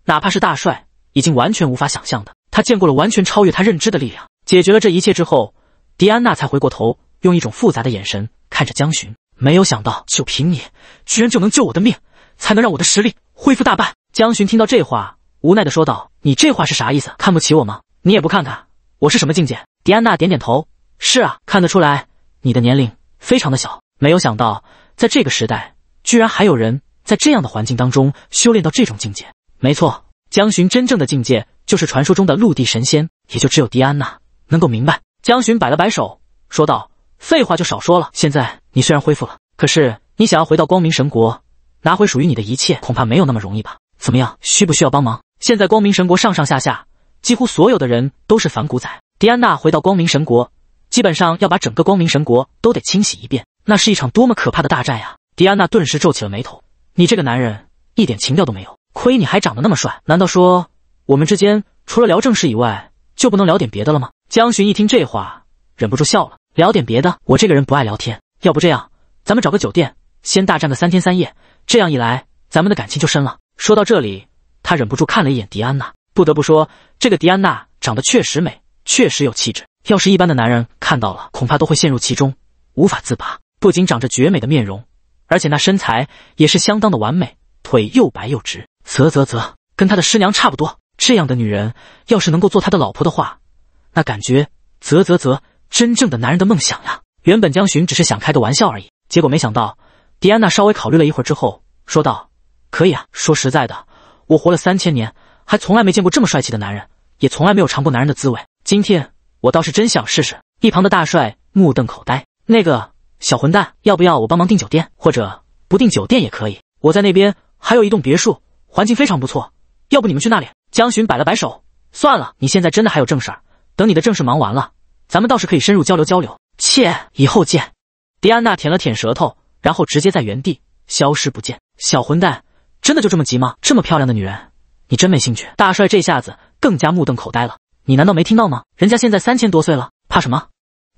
哪怕是大帅，已经完全无法想象的，他见过了完全超越他认知的力量。解决了这一切之后，迪安娜才回过头，用一种复杂的眼神看着江巡。没有想到，就凭你，居然就能救我的命，才能让我的实力恢复大半。江巡听到这话，无奈的说道：“你这话是啥意思？看不起我吗？你也不看看我是什么境界？”迪安娜点点头：“是啊，看得出来，你的年龄非常的小。没有想到，在这个时代，居然还有人在这样的环境当中修炼到这种境界。没错，江巡真正的境界就是传说中的陆地神仙，也就只有迪安娜能够明白。”江巡摆了摆手，说道：“废话就少说了，现在。”你虽然恢复了，可是你想要回到光明神国，拿回属于你的一切，恐怕没有那么容易吧？怎么样，需不需要帮忙？现在光明神国上上下下，几乎所有的人都是反骨仔。迪安娜回到光明神国，基本上要把整个光明神国都得清洗一遍，那是一场多么可怕的大战呀！迪安娜顿时皱起了眉头。你这个男人一点情调都没有，亏你还长得那么帅。难道说我们之间除了聊正事以外，就不能聊点别的了吗？江巡一听这话，忍不住笑了。聊点别的，我这个人不爱聊天。要不这样，咱们找个酒店，先大战个三天三夜。这样一来，咱们的感情就深了。说到这里，他忍不住看了一眼迪安娜。不得不说，这个迪安娜长得确实美，确实有气质。要是一般的男人看到了，恐怕都会陷入其中，无法自拔。不仅长着绝美的面容，而且那身材也是相当的完美，腿又白又直。啧啧啧，跟他的师娘差不多。这样的女人，要是能够做他的老婆的话，那感觉啧啧啧，真正的男人的梦想呀。原本江巡只是想开个玩笑而已，结果没想到迪安娜稍微考虑了一会儿之后说道：“可以啊，说实在的，我活了三千年，还从来没见过这么帅气的男人，也从来没有尝过男人的滋味。今天我倒是真想试试。”一旁的大帅目瞪口呆：“那个小混蛋，要不要我帮忙订酒店？或者不订酒店也可以，我在那边还有一栋别墅，环境非常不错。要不你们去那里？”江巡摆了摆手：“算了，你现在真的还有正事儿，等你的正事忙完了，咱们倒是可以深入交流交流。”切，以后见。迪安娜舔了舔舌头，然后直接在原地消失不见。小混蛋，真的就这么急吗？这么漂亮的女人，你真没兴趣？大帅这下子更加目瞪口呆了。你难道没听到吗？人家现在三千多岁了，怕什么？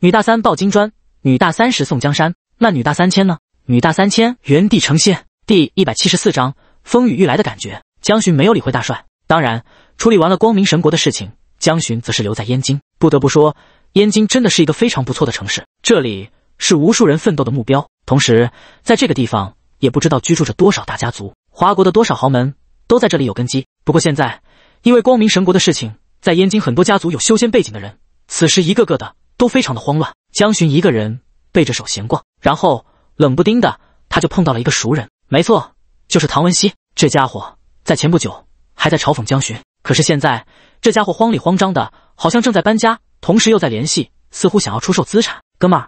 女大三抱金砖，女大三十送江山，那女大三千呢？女大三千，原地成仙。第一百七十四章风雨欲来的感觉。江巡没有理会大帅，当然处理完了光明神国的事情，江巡则是留在燕京。不得不说。燕京真的是一个非常不错的城市，这里是无数人奋斗的目标。同时，在这个地方也不知道居住着多少大家族，华国的多少豪门都在这里有根基。不过现在，因为光明神国的事情，在燕京很多家族有修仙背景的人，此时一个个的都非常的慌乱。江巡一个人背着手闲逛，然后冷不丁的他就碰到了一个熟人，没错，就是唐文熙。这家伙在前不久还在嘲讽江巡，可是现在这家伙慌里慌张的，好像正在搬家。同时又在联系，似乎想要出售资产。哥们，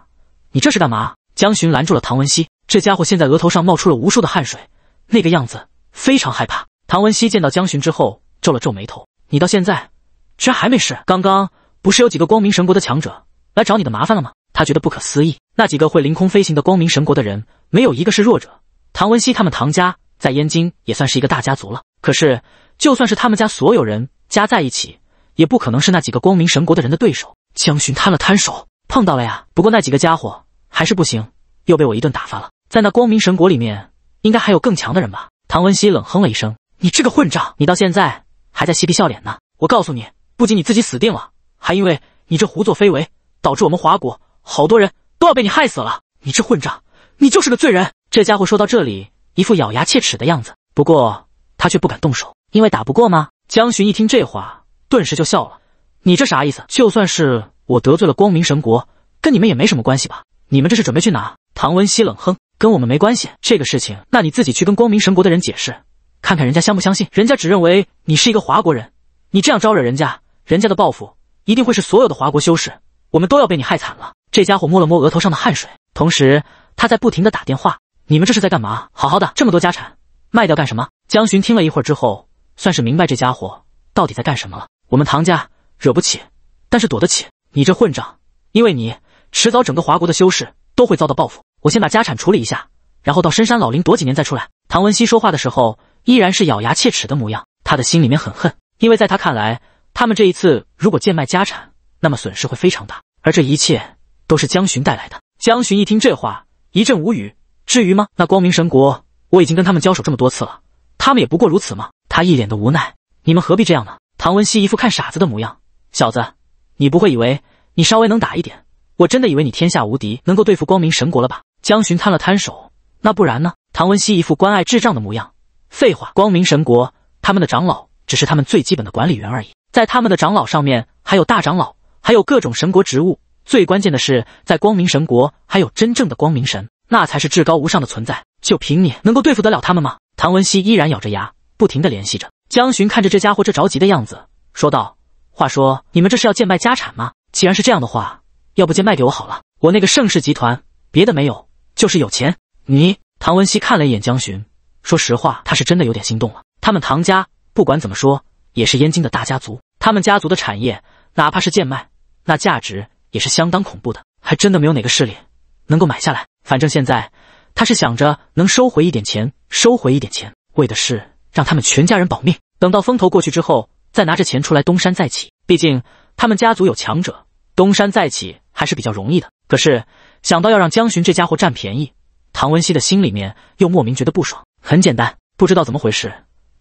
你这是干嘛？江巡拦住了唐文熙，这家伙现在额头上冒出了无数的汗水，那个样子非常害怕。唐文熙见到江巡之后皱了皱眉头：“你到现在居然还没事？刚刚不是有几个光明神国的强者来找你的麻烦了吗？”他觉得不可思议，那几个会凌空飞行的光明神国的人，没有一个是弱者。唐文熙他们唐家在燕京也算是一个大家族了，可是就算是他们家所有人加在一起。也不可能是那几个光明神国的人的对手。江巡摊了摊手，碰到了呀，不过那几个家伙还是不行，又被我一顿打发了。在那光明神国里面，应该还有更强的人吧？唐文熙冷哼了一声：“你这个混账，你到现在还在嬉皮笑脸呢！我告诉你，不仅你自己死定了，还因为你这胡作非为，导致我们华国好多人都要被你害死了。你这混账，你就是个罪人！”这家伙说到这里，一副咬牙切齿的样子，不过他却不敢动手，因为打不过吗？江巡一听这话。顿时就笑了，你这啥意思？就算是我得罪了光明神国，跟你们也没什么关系吧？你们这是准备去哪？唐文熙冷哼，跟我们没关系，这个事情那你自己去跟光明神国的人解释，看看人家相不相信。人家只认为你是一个华国人，你这样招惹人家，人家的报复一定会是所有的华国修士，我们都要被你害惨了。这家伙摸了摸额头上的汗水，同时他在不停的打电话。你们这是在干嘛？好好的这么多家产卖掉干什么？江巡听了一会儿之后，算是明白这家伙到底在干什么了。我们唐家惹不起，但是躲得起。你这混账，因为你迟早整个华国的修士都会遭到报复。我先把家产处理一下，然后到深山老林躲几年再出来。唐文熙说话的时候，依然是咬牙切齿的模样。他的心里面很恨，因为在他看来，他们这一次如果贱卖家产，那么损失会非常大。而这一切都是江巡带来的。江巡一听这话，一阵无语。至于吗？那光明神国，我已经跟他们交手这么多次了，他们也不过如此吗？他一脸的无奈。你们何必这样呢？唐文熙一副看傻子的模样，小子，你不会以为你稍微能打一点，我真的以为你天下无敌，能够对付光明神国了吧？江巡摊了摊手，那不然呢？唐文熙一副关爱智障的模样，废话，光明神国他们的长老只是他们最基本的管理员而已，在他们的长老上面还有大长老，还有各种神国职务，最关键的是，在光明神国还有真正的光明神，那才是至高无上的存在。就凭你能够对付得了他们吗？唐文熙依然咬着牙，不停的联系着。江巡看着这家伙这着急的样子，说道：“话说，你们这是要贱卖家产吗？既然是这样的话，要不贱卖给我好了。我那个盛世集团，别的没有，就是有钱。”你唐文熙看了一眼江巡，说实话，他是真的有点心动了。他们唐家不管怎么说，也是燕京的大家族，他们家族的产业，哪怕是贱卖，那价值也是相当恐怖的，还真的没有哪个势力能够买下来。反正现在，他是想着能收回一点钱，收回一点钱，为的是。让他们全家人保命，等到风头过去之后，再拿着钱出来东山再起。毕竟他们家族有强者，东山再起还是比较容易的。可是想到要让江巡这家伙占便宜，唐文熙的心里面又莫名觉得不爽。很简单，不知道怎么回事，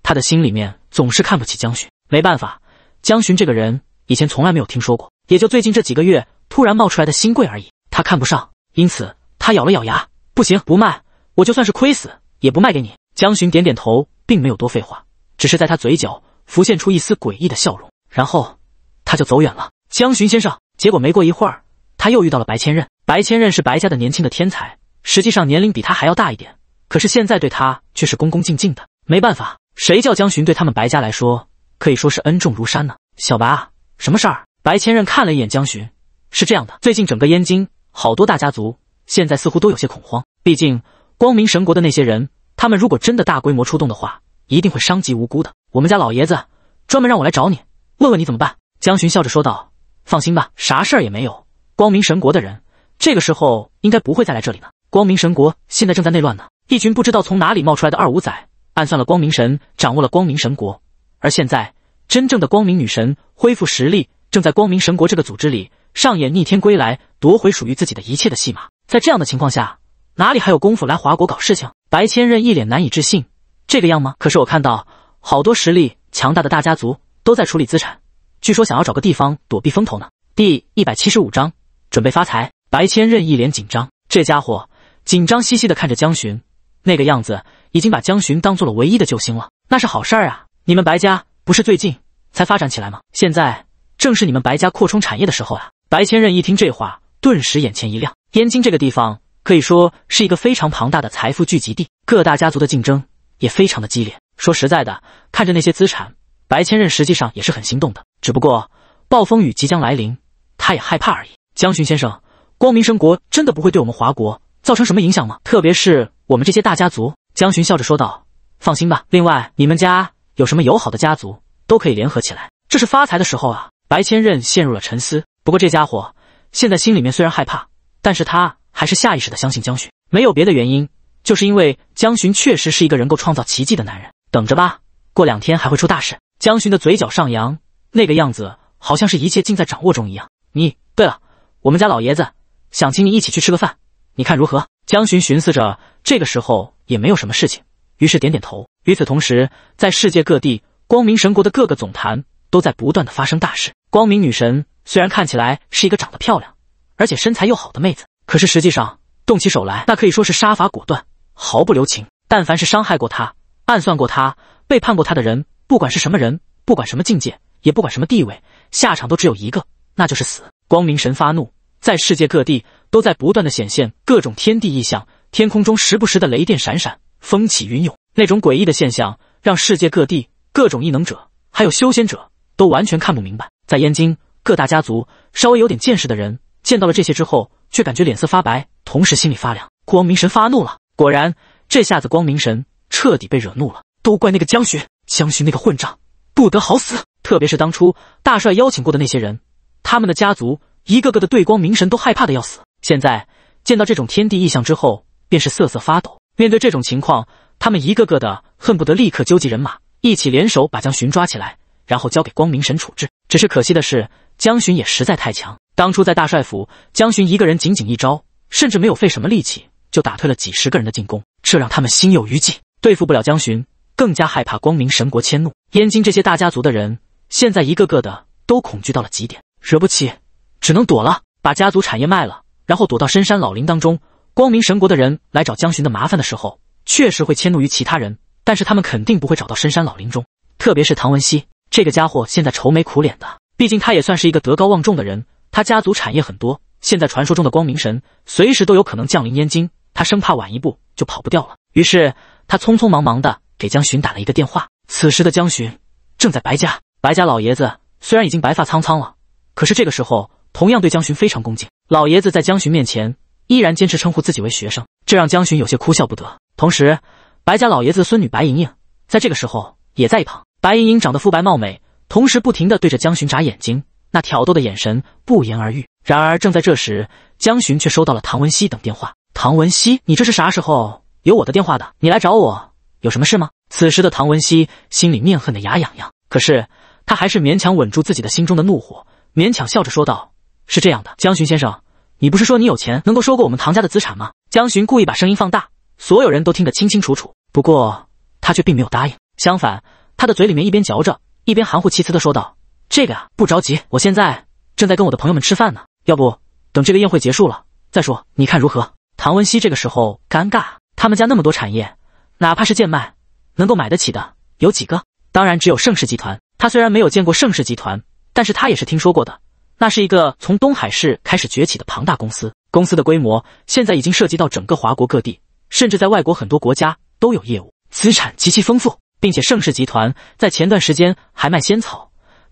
他的心里面总是看不起江巡。没办法，江巡这个人以前从来没有听说过，也就最近这几个月突然冒出来的新贵而已，他看不上。因此，他咬了咬牙，不行，不卖，我就算是亏死也不卖给你。江巡点点头。并没有多废话，只是在他嘴角浮现出一丝诡异的笑容，然后他就走远了。江巡先生，结果没过一会儿，他又遇到了白千仞。白千仞是白家的年轻的天才，实际上年龄比他还要大一点，可是现在对他却是恭恭敬敬的。没办法，谁叫江巡对他们白家来说可以说是恩重如山呢？小白啊，什么事儿？白千仞看了一眼江巡，是这样的，最近整个燕京好多大家族现在似乎都有些恐慌，毕竟光明神国的那些人。他们如果真的大规模出动的话，一定会伤及无辜的。我们家老爷子专门让我来找你，问问你怎么办。江巡笑着说道：“放心吧，啥事儿也没有。光明神国的人这个时候应该不会再来这里呢。光明神国现在正在内乱呢，一群不知道从哪里冒出来的二五仔暗算了光明神，掌握了光明神国。而现在，真正的光明女神恢复实力，正在光明神国这个组织里上演逆天归来，夺回属于自己的一切的戏码。在这样的情况下，哪里还有功夫来华国搞事情？”白千仞一脸难以置信：“这个样吗？可是我看到好多实力强大的大家族都在处理资产，据说想要找个地方躲避风头呢。”第一百七十五章准备发财。白千仞一脸紧张，这家伙紧张兮兮的看着江巡，那个样子已经把江巡当做了唯一的救星了。那是好事儿啊！你们白家不是最近才发展起来吗？现在正是你们白家扩充产业的时候啊！白千仞一听这话，顿时眼前一亮。燕京这个地方。可以说是一个非常庞大的财富聚集地，各大家族的竞争也非常的激烈。说实在的，看着那些资产，白千仞实际上也是很心动的，只不过暴风雨即将来临，他也害怕而已。江巡先生，光明神国真的不会对我们华国造成什么影响吗？特别是我们这些大家族。江巡笑着说道：“放心吧，另外你们家有什么友好的家族都可以联合起来，这是发财的时候啊。”白千仞陷入了沉思。不过这家伙现在心里面虽然害怕，但是他。还是下意识的相信江巡，没有别的原因，就是因为江巡确实是一个能够创造奇迹的男人。等着吧，过两天还会出大事。江巡的嘴角上扬，那个样子好像是一切尽在掌握中一样。你对了，我们家老爷子想请你一起去吃个饭，你看如何？江巡寻思着，这个时候也没有什么事情，于是点点头。与此同时，在世界各地，光明神国的各个总坛都在不断的发生大事。光明女神虽然看起来是一个长得漂亮，而且身材又好的妹子。可是实际上，动起手来，那可以说是杀伐果断，毫不留情。但凡是伤害过他、暗算过他、背叛过他的人，不管是什么人，不管什么境界，也不管什么地位，下场都只有一个，那就是死。光明神发怒，在世界各地都在不断的显现各种天地异象，天空中时不时的雷电闪闪，风起云涌，那种诡异的现象让世界各地各种异能者还有修仙者都完全看不明白。在燕京，各大家族稍微有点见识的人见到了这些之后。却感觉脸色发白，同时心里发凉。光明神发怒了，果然，这下子光明神彻底被惹怒了。都怪那个江巡，江巡那个混账，不得好死！特别是当初大帅邀请过的那些人，他们的家族一个个的对光明神都害怕的要死。现在见到这种天地异象之后，便是瑟瑟发抖。面对这种情况，他们一个个的恨不得立刻纠集人马，一起联手把江巡抓起来，然后交给光明神处置。只是可惜的是，江巡也实在太强。当初在大帅府，江巡一个人仅仅一招，甚至没有费什么力气，就打退了几十个人的进攻，这让他们心有余悸，对付不了江巡，更加害怕光明神国迁怒。燕京这些大家族的人，现在一个个的都恐惧到了极点，惹不起，只能躲了，把家族产业卖了，然后躲到深山老林当中。光明神国的人来找江巡的麻烦的时候，确实会迁怒于其他人，但是他们肯定不会找到深山老林中。特别是唐文熙这个家伙，现在愁眉苦脸的，毕竟他也算是一个德高望重的人。他家族产业很多，现在传说中的光明神随时都有可能降临燕京，他生怕晚一步就跑不掉了。于是他匆匆忙忙的给江巡打了一个电话。此时的江巡正在白家，白家老爷子虽然已经白发苍苍了，可是这个时候同样对江巡非常恭敬。老爷子在江巡面前依然坚持称呼自己为学生，这让江巡有些哭笑不得。同时，白家老爷子的孙女白莹莹在这个时候也在一旁。白莹莹长得肤白貌美，同时不停的对着江巡眨眼睛。那挑逗的眼神不言而喻。然而，正在这时，江巡却收到了唐文熙等电话。唐文熙，你这是啥时候有我的电话的？你来找我有什么事吗？此时的唐文熙心里面恨得牙痒痒，可是他还是勉强稳住自己的心中的怒火，勉强笑着说道：“是这样的，江巡先生，你不是说你有钱能够收购我们唐家的资产吗？”江巡故意把声音放大，所有人都听得清清楚楚。不过他却并没有答应，相反，他的嘴里面一边嚼着，一边含糊其辞的说道。这个啊，不着急，我现在正在跟我的朋友们吃饭呢。要不等这个宴会结束了再说，你看如何？唐文熙这个时候尴尬。他们家那么多产业，哪怕是贱卖，能够买得起的有几个？当然只有盛世集团。他虽然没有见过盛世集团，但是他也是听说过的。那是一个从东海市开始崛起的庞大公司，公司的规模现在已经涉及到整个华国各地，甚至在外国很多国家都有业务，资产极其丰富。并且盛世集团在前段时间还卖仙草。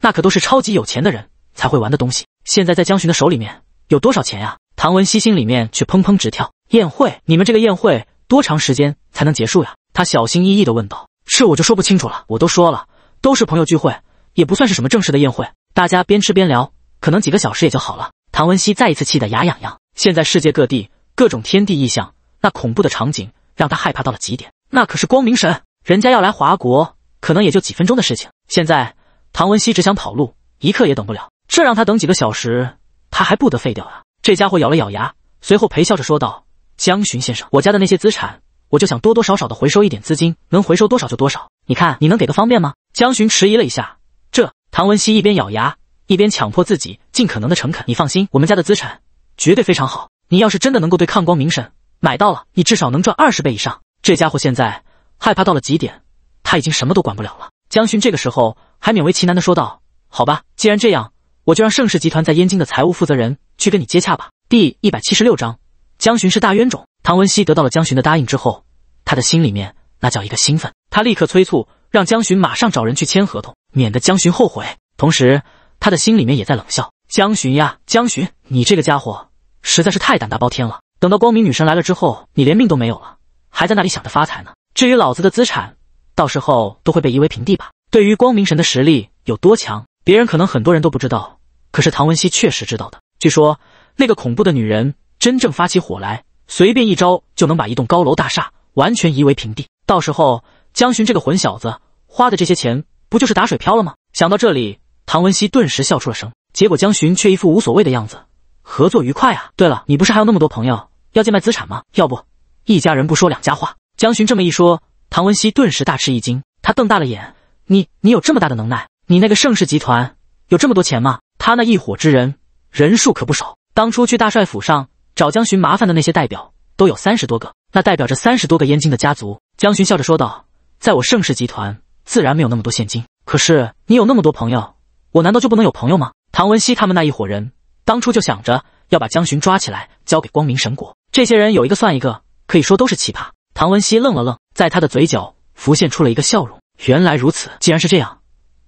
那可都是超级有钱的人才会玩的东西。现在在江巡的手里面有多少钱呀？唐文熙心里面却砰砰直跳。宴会，你们这个宴会多长时间才能结束呀？他小心翼翼地问道。这我就说不清楚了，我都说了，都是朋友聚会，也不算是什么正式的宴会，大家边吃边聊，可能几个小时也就好了。唐文熙再一次气得牙痒痒。现在世界各地各种天地异象，那恐怖的场景让他害怕到了极点。那可是光明神，人家要来华国，可能也就几分钟的事情。现在。唐文熙只想跑路，一刻也等不了。这让他等几个小时，他还不得废掉啊！这家伙咬了咬牙，随后陪笑着说道：“江巡先生，我家的那些资产，我就想多多少少的回收一点资金，能回收多少就多少。你看，你能给个方便吗？”江巡迟疑了一下，这……唐文熙一边咬牙，一边强迫自己尽可能的诚恳。你放心，我们家的资产绝对非常好。你要是真的能够对抗光明神，买到了，你至少能赚二十倍以上。这家伙现在害怕到了极点，他已经什么都管不了了。江巡这个时候还勉为其难的说道：“好吧，既然这样，我就让盛世集团在燕京的财务负责人去跟你接洽吧。”第一百七十六章，江巡是大冤种。唐文熙得到了江巡的答应之后，他的心里面那叫一个兴奋，他立刻催促让江巡马上找人去签合同，免得江巡后悔。同时，他的心里面也在冷笑：“江巡呀，江巡，你这个家伙实在是太胆大包天了！等到光明女神来了之后，你连命都没有了，还在那里想着发财呢。至于老子的资产……”到时候都会被夷为平地吧？对于光明神的实力有多强，别人可能很多人都不知道，可是唐文熙确实知道的。据说那个恐怖的女人真正发起火来，随便一招就能把一栋高楼大厦完全夷为平地。到时候江巡这个混小子花的这些钱，不就是打水漂了吗？想到这里，唐文熙顿时笑出了声。结果江巡却一副无所谓的样子：“合作愉快啊！对了，你不是还有那么多朋友要贱卖资产吗？要不一家人不说两家话。”江巡这么一说。唐文熙顿时大吃一惊，他瞪大了眼：“你你有这么大的能耐？你那个盛世集团有这么多钱吗？他那一伙之人人数可不少，当初去大帅府上找江巡麻烦的那些代表都有三十多个，那代表着三十多个燕京的家族。”江巡笑着说道：“在我盛世集团自然没有那么多现金，可是你有那么多朋友，我难道就不能有朋友吗？”唐文熙他们那一伙人当初就想着要把江巡抓起来交给光明神国，这些人有一个算一个，可以说都是奇葩。唐文熙愣了愣。在他的嘴角浮现出了一个笑容。原来如此，既然是这样，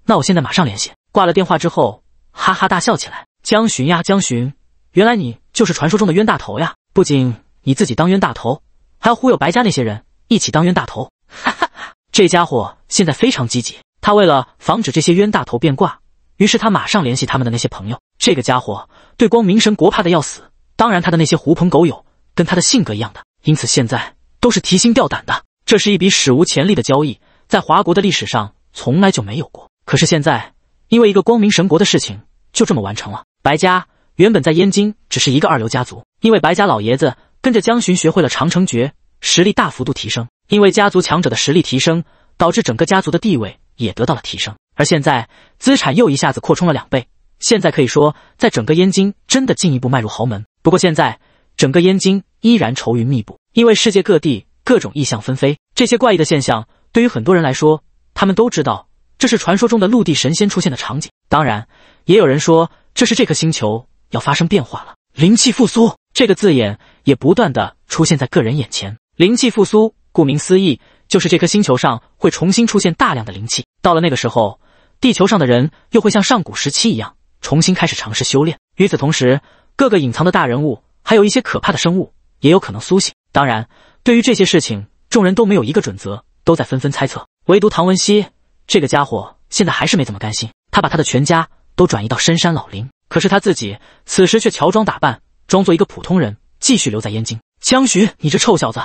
那我现在马上联系。挂了电话之后，哈哈大笑起来。江巡呀，江巡，原来你就是传说中的冤大头呀！不仅你自己当冤大头，还要忽悠白家那些人一起当冤大头。哈哈哈，这家伙现在非常积极。他为了防止这些冤大头变卦，于是他马上联系他们的那些朋友。这个家伙对光明神国怕的要死，当然他的那些狐朋狗友跟他的性格一样的，因此现在都是提心吊胆的。这是一笔史无前例的交易，在华国的历史上从来就没有过。可是现在，因为一个光明神国的事情，就这么完成了。白家原本在燕京只是一个二流家族，因为白家老爷子跟着江巡学会了长城诀，实力大幅度提升。因为家族强者的实力提升，导致整个家族的地位也得到了提升。而现在，资产又一下子扩充了两倍，现在可以说，在整个燕京真的进一步迈入豪门。不过现在，整个燕京依然愁云密布，因为世界各地。各种异象纷飞，这些怪异的现象对于很多人来说，他们都知道这是传说中的陆地神仙出现的场景。当然，也有人说这是这颗星球要发生变化了。灵气复苏这个字眼也不断的出现在个人眼前。灵气复苏，顾名思义，就是这颗星球上会重新出现大量的灵气。到了那个时候，地球上的人又会像上古时期一样，重新开始尝试修炼。与此同时，各个隐藏的大人物，还有一些可怕的生物，也有可能苏醒。当然。对于这些事情，众人都没有一个准则，都在纷纷猜测。唯独唐文熙这个家伙，现在还是没怎么甘心。他把他的全家都转移到深山老林，可是他自己此时却乔装打扮，装作一个普通人，继续留在燕京。江徐，你这臭小子，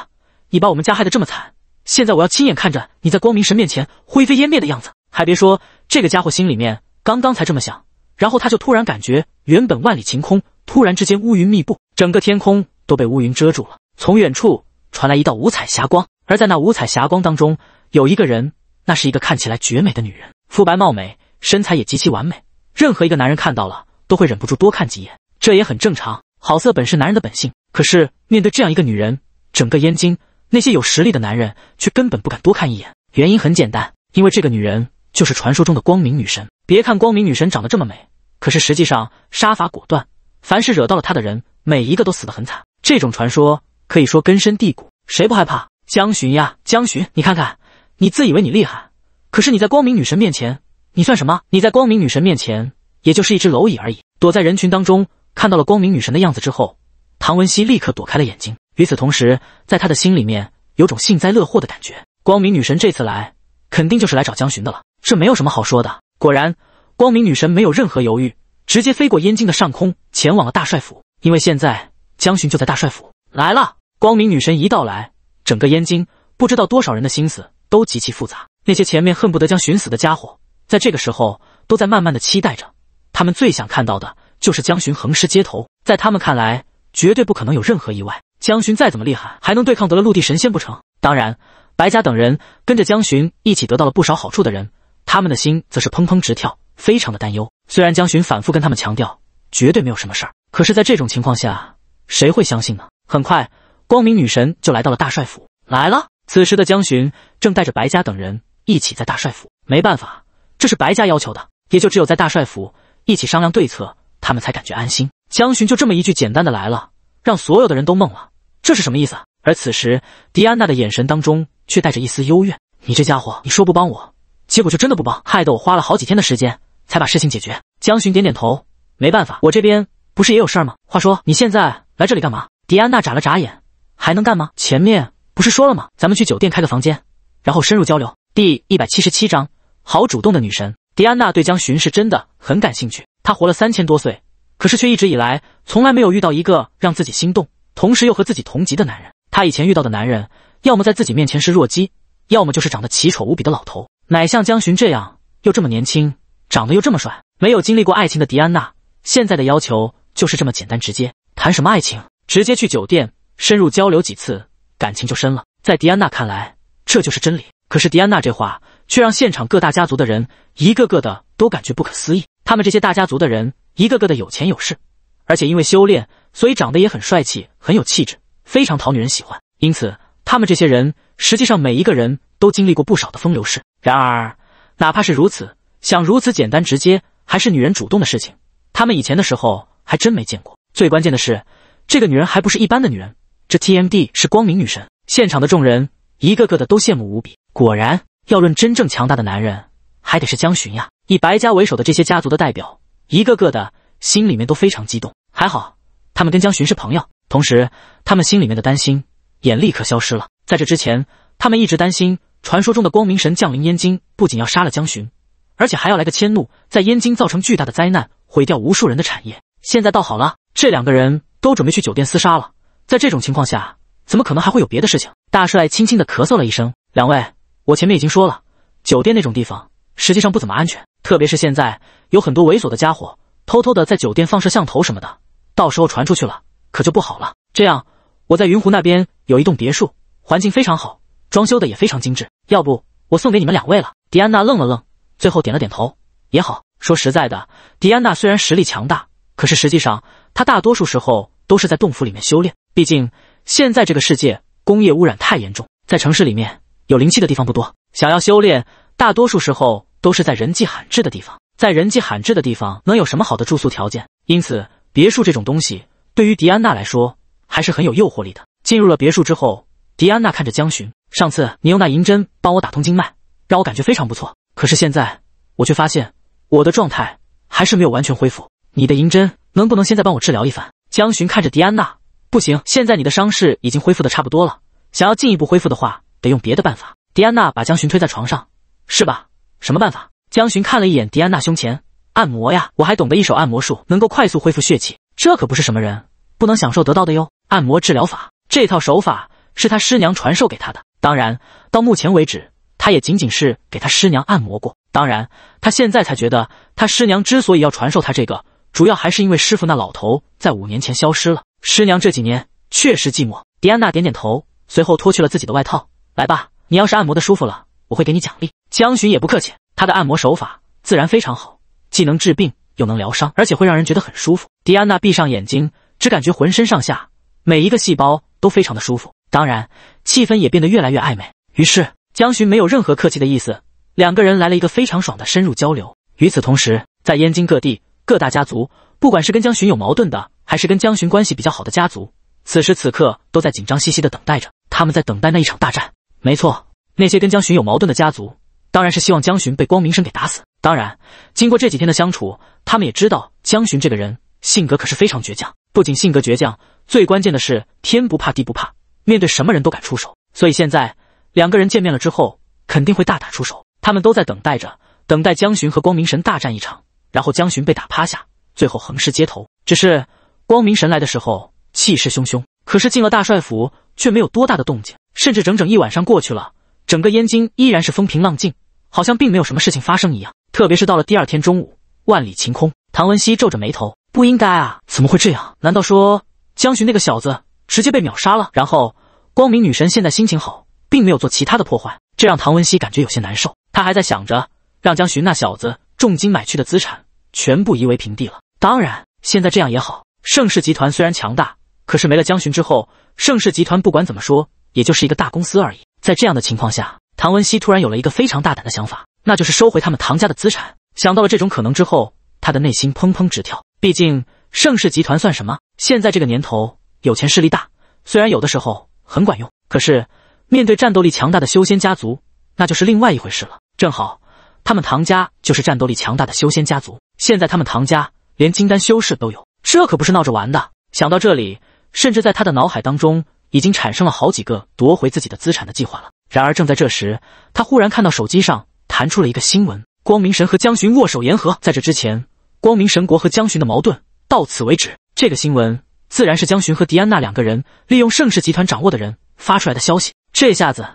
你把我们家害得这么惨，现在我要亲眼看着你在光明神面前灰飞烟灭的样子。还别说，这个家伙心里面刚刚才这么想，然后他就突然感觉，原本万里晴空，突然之间乌云密布，整个天空都被乌云遮住了，从远处。传来一道五彩霞光，而在那五彩霞光当中，有一个人，那是一个看起来绝美的女人，肤白貌美，身材也极其完美，任何一个男人看到了都会忍不住多看几眼，这也很正常，好色本是男人的本性。可是面对这样一个女人，整个燕京那些有实力的男人却根本不敢多看一眼，原因很简单，因为这个女人就是传说中的光明女神。别看光明女神长得这么美，可是实际上杀伐果断，凡是惹到了她的人，每一个都死得很惨。这种传说。可以说根深蒂固，谁不害怕江巡呀？江巡，你看看，你自以为你厉害，可是你在光明女神面前，你算什么？你在光明女神面前，也就是一只蝼蚁而已。躲在人群当中，看到了光明女神的样子之后，唐文熙立刻躲开了眼睛。与此同时，在他的心里面，有种幸灾乐祸的感觉。光明女神这次来，肯定就是来找江巡的了，这没有什么好说的。果然，光明女神没有任何犹豫，直接飞过燕京的上空，前往了大帅府，因为现在江巡就在大帅府来了。光明女神一到来，整个燕京不知道多少人的心思都极其复杂。那些前面恨不得将寻死的家伙，在这个时候都在慢慢的期待着。他们最想看到的就是江巡横尸街头，在他们看来，绝对不可能有任何意外。江巡再怎么厉害，还能对抗得了陆地神仙不成？当然，白家等人跟着江巡一起得到了不少好处的人，他们的心则是砰砰直跳，非常的担忧。虽然江巡反复跟他们强调，绝对没有什么事儿，可是，在这种情况下，谁会相信呢？很快。光明女神就来到了大帅府。来了。此时的江巡正带着白家等人一起在大帅府。没办法，这是白家要求的，也就只有在大帅府一起商量对策，他们才感觉安心。江巡就这么一句简单的来了，让所有的人都懵了，这是什么意思？而此时，迪安娜的眼神当中却带着一丝幽怨：“你这家伙，你说不帮我，结果就真的不帮，害得我花了好几天的时间才把事情解决。”江巡点点头，没办法，我这边不是也有事儿吗？话说，你现在来这里干嘛？迪安娜眨了眨眼。还能干吗？前面不是说了吗？咱们去酒店开个房间，然后深入交流。第一百七十七章，好主动的女神。迪安娜对江巡是真的很感兴趣。她活了三千多岁，可是却一直以来从来没有遇到一个让自己心动，同时又和自己同级的男人。她以前遇到的男人，要么在自己面前是弱鸡，要么就是长得奇丑无比的老头。哪像江巡这样，又这么年轻，长得又这么帅。没有经历过爱情的迪安娜，现在的要求就是这么简单直接：谈什么爱情，直接去酒店。深入交流几次，感情就深了。在迪安娜看来，这就是真理。可是迪安娜这话却让现场各大家族的人一个个的都感觉不可思议。他们这些大家族的人，一个个的有钱有势，而且因为修炼，所以长得也很帅气，很有气质，非常讨女人喜欢。因此，他们这些人实际上每一个人都经历过不少的风流事。然而，哪怕是如此，想如此简单直接，还是女人主动的事情，他们以前的时候还真没见过。最关键的是，这个女人还不是一般的女人。这 TMD 是光明女神！现场的众人一个个的都羡慕无比。果然，要论真正强大的男人，还得是江巡呀！以白家为首的这些家族的代表，一个个的心里面都非常激动。还好，他们跟江巡是朋友，同时他们心里面的担心也立刻消失了。在这之前，他们一直担心传说中的光明神降临燕京，不仅要杀了江巡，而且还要来个迁怒，在燕京造成巨大的灾难，毁掉无数人的产业。现在倒好了，这两个人都准备去酒店厮杀了。在这种情况下，怎么可能还会有别的事情？大帅轻轻的咳嗽了一声。两位，我前面已经说了，酒店那种地方实际上不怎么安全，特别是现在有很多猥琐的家伙偷偷的在酒店放摄像头什么的，到时候传出去了可就不好了。这样，我在云湖那边有一栋别墅，环境非常好，装修的也非常精致，要不我送给你们两位了。迪安娜愣了愣，最后点了点头，也好。说实在的，迪安娜虽然实力强大，可是实际上她大多数时候都是在洞府里面修炼。毕竟现在这个世界工业污染太严重，在城市里面有灵气的地方不多，想要修炼，大多数时候都是在人迹罕至的地方。在人迹罕至的地方，能有什么好的住宿条件？因此，别墅这种东西对于迪安娜来说还是很有诱惑力的。进入了别墅之后，迪安娜看着江巡：“上次你用那银针帮我打通经脉，让我感觉非常不错。可是现在我却发现我的状态还是没有完全恢复。你的银针能不能现在帮我治疗一番？”江巡看着迪安娜。不行，现在你的伤势已经恢复的差不多了，想要进一步恢复的话，得用别的办法。迪安娜把江巡推在床上，是吧？什么办法？江巡看了一眼迪安娜胸前，按摩呀，我还懂得一手按摩术，能够快速恢复血气，这可不是什么人不能享受得到的哟。按摩治疗法这套手法是他师娘传授给他的，当然到目前为止，他也仅仅是给他师娘按摩过。当然，他现在才觉得他师娘之所以要传授他这个，主要还是因为师傅那老头在五年前消失了。师娘这几年确实寂寞。迪安娜点点头，随后脱去了自己的外套。来吧，你要是按摩的舒服了，我会给你奖励。江巡也不客气，他的按摩手法自然非常好，既能治病又能疗伤，而且会让人觉得很舒服。迪安娜闭上眼睛，只感觉浑身上下每一个细胞都非常的舒服，当然，气氛也变得越来越暧昧。于是，江巡没有任何客气的意思，两个人来了一个非常爽的深入交流。与此同时，在燕京各地各大家族。不管是跟江巡有矛盾的，还是跟江巡关系比较好的家族，此时此刻都在紧张兮兮的等待着。他们在等待那一场大战。没错，那些跟江巡有矛盾的家族，当然是希望江巡被光明神给打死。当然，经过这几天的相处，他们也知道江巡这个人性格可是非常倔强。不仅性格倔强，最关键的是天不怕地不怕，面对什么人都敢出手。所以现在两个人见面了之后，肯定会大打出手。他们都在等待着，等待江巡和光明神大战一场，然后江巡被打趴下。最后横尸街头。只是光明神来的时候气势汹汹，可是进了大帅府却没有多大的动静，甚至整整一晚上过去了，整个燕京依然是风平浪静，好像并没有什么事情发生一样。特别是到了第二天中午，万里晴空，唐文熙皱着眉头，不应该啊，怎么会这样？难道说江巡那个小子直接被秒杀了？然后光明女神现在心情好，并没有做其他的破坏，这让唐文熙感觉有些难受。他还在想着让江巡那小子重金买去的资产全部夷为平地了。当然，现在这样也好。盛世集团虽然强大，可是没了江巡之后，盛世集团不管怎么说，也就是一个大公司而已。在这样的情况下，唐文熙突然有了一个非常大胆的想法，那就是收回他们唐家的资产。想到了这种可能之后，他的内心砰砰直跳。毕竟盛世集团算什么？现在这个年头，有钱势力大，虽然有的时候很管用，可是面对战斗力强大的修仙家族，那就是另外一回事了。正好他们唐家就是战斗力强大的修仙家族，现在他们唐家。连金丹修士都有，这可不是闹着玩的。想到这里，甚至在他的脑海当中已经产生了好几个夺回自己的资产的计划了。然而，正在这时，他忽然看到手机上弹出了一个新闻：光明神和江巡握手言和。在这之前，光明神国和江巡的矛盾到此为止。这个新闻自然是江巡和迪安娜两个人利用盛世集团掌握的人发出来的消息。这下子，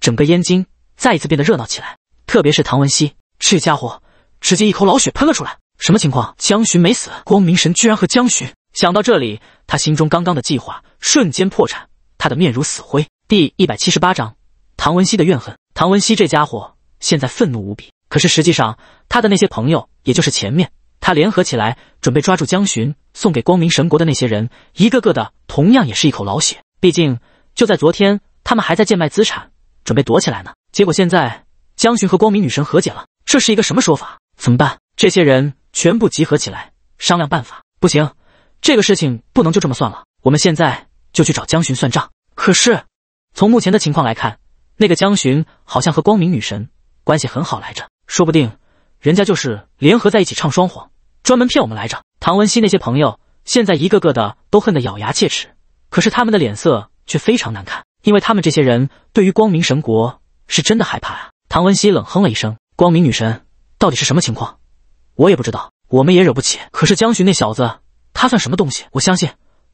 整个燕京再一次变得热闹起来。特别是唐文熙，这家伙直接一口老血喷了出来。什么情况？江巡没死，光明神居然和江巡想到这里，他心中刚刚的计划瞬间破产，他的面如死灰。第一百七十八章，唐文熙的怨恨。唐文熙这家伙现在愤怒无比，可是实际上，他的那些朋友，也就是前面他联合起来准备抓住江巡送给光明神国的那些人，一个个的同样也是一口老血。毕竟就在昨天，他们还在贱卖资产，准备躲起来呢。结果现在江巡和光明女神和解了，这是一个什么说法？怎么办？这些人？全部集合起来商量办法，不行，这个事情不能就这么算了。我们现在就去找江巡算账。可是从目前的情况来看，那个江巡好像和光明女神关系很好来着，说不定人家就是联合在一起唱双簧，专门骗我们来着。唐文熙那些朋友现在一个个的都恨得咬牙切齿，可是他们的脸色却非常难看，因为他们这些人对于光明神国是真的害怕啊。唐文熙冷哼了一声：“光明女神到底是什么情况？”我也不知道，我们也惹不起。可是江巡那小子，他算什么东西？我相信，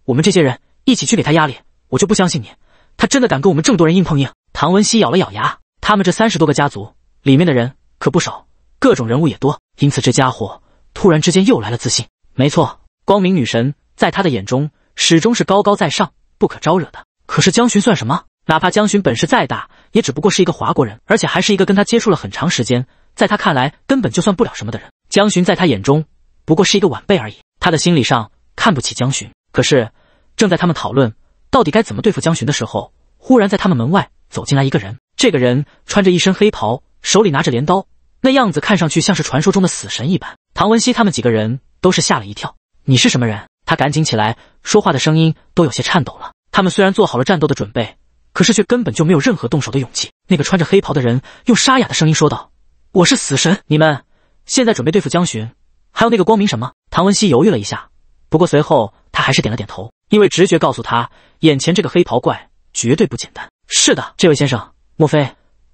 我们这些人一起去给他压力，我就不相信你，他真的敢跟我们这么多人硬碰硬。唐文熙咬了咬牙，他们这三十多个家族里面的人可不少，各种人物也多，因此这家伙突然之间又来了自信。没错，光明女神在他的眼中始终是高高在上、不可招惹的。可是江巡算什么？哪怕江巡本事再大，也只不过是一个华国人，而且还是一个跟他接触了很长时间，在他看来根本就算不了什么的人。江巡在他眼中不过是一个晚辈而已，他的心理上看不起江巡。可是，正在他们讨论到底该怎么对付江巡的时候，忽然在他们门外走进来一个人。这个人穿着一身黑袍，手里拿着镰刀，那样子看上去像是传说中的死神一般。唐文熙他们几个人都是吓了一跳：“你是什么人？”他赶紧起来，说话的声音都有些颤抖了。他们虽然做好了战斗的准备，可是却根本就没有任何动手的勇气。那个穿着黑袍的人用沙哑的声音说道：“我是死神，你们。”现在准备对付江巡，还有那个光明什么？唐文熙犹豫了一下，不过随后他还是点了点头，因为直觉告诉他，眼前这个黑袍怪绝对不简单。是的，这位先生，莫非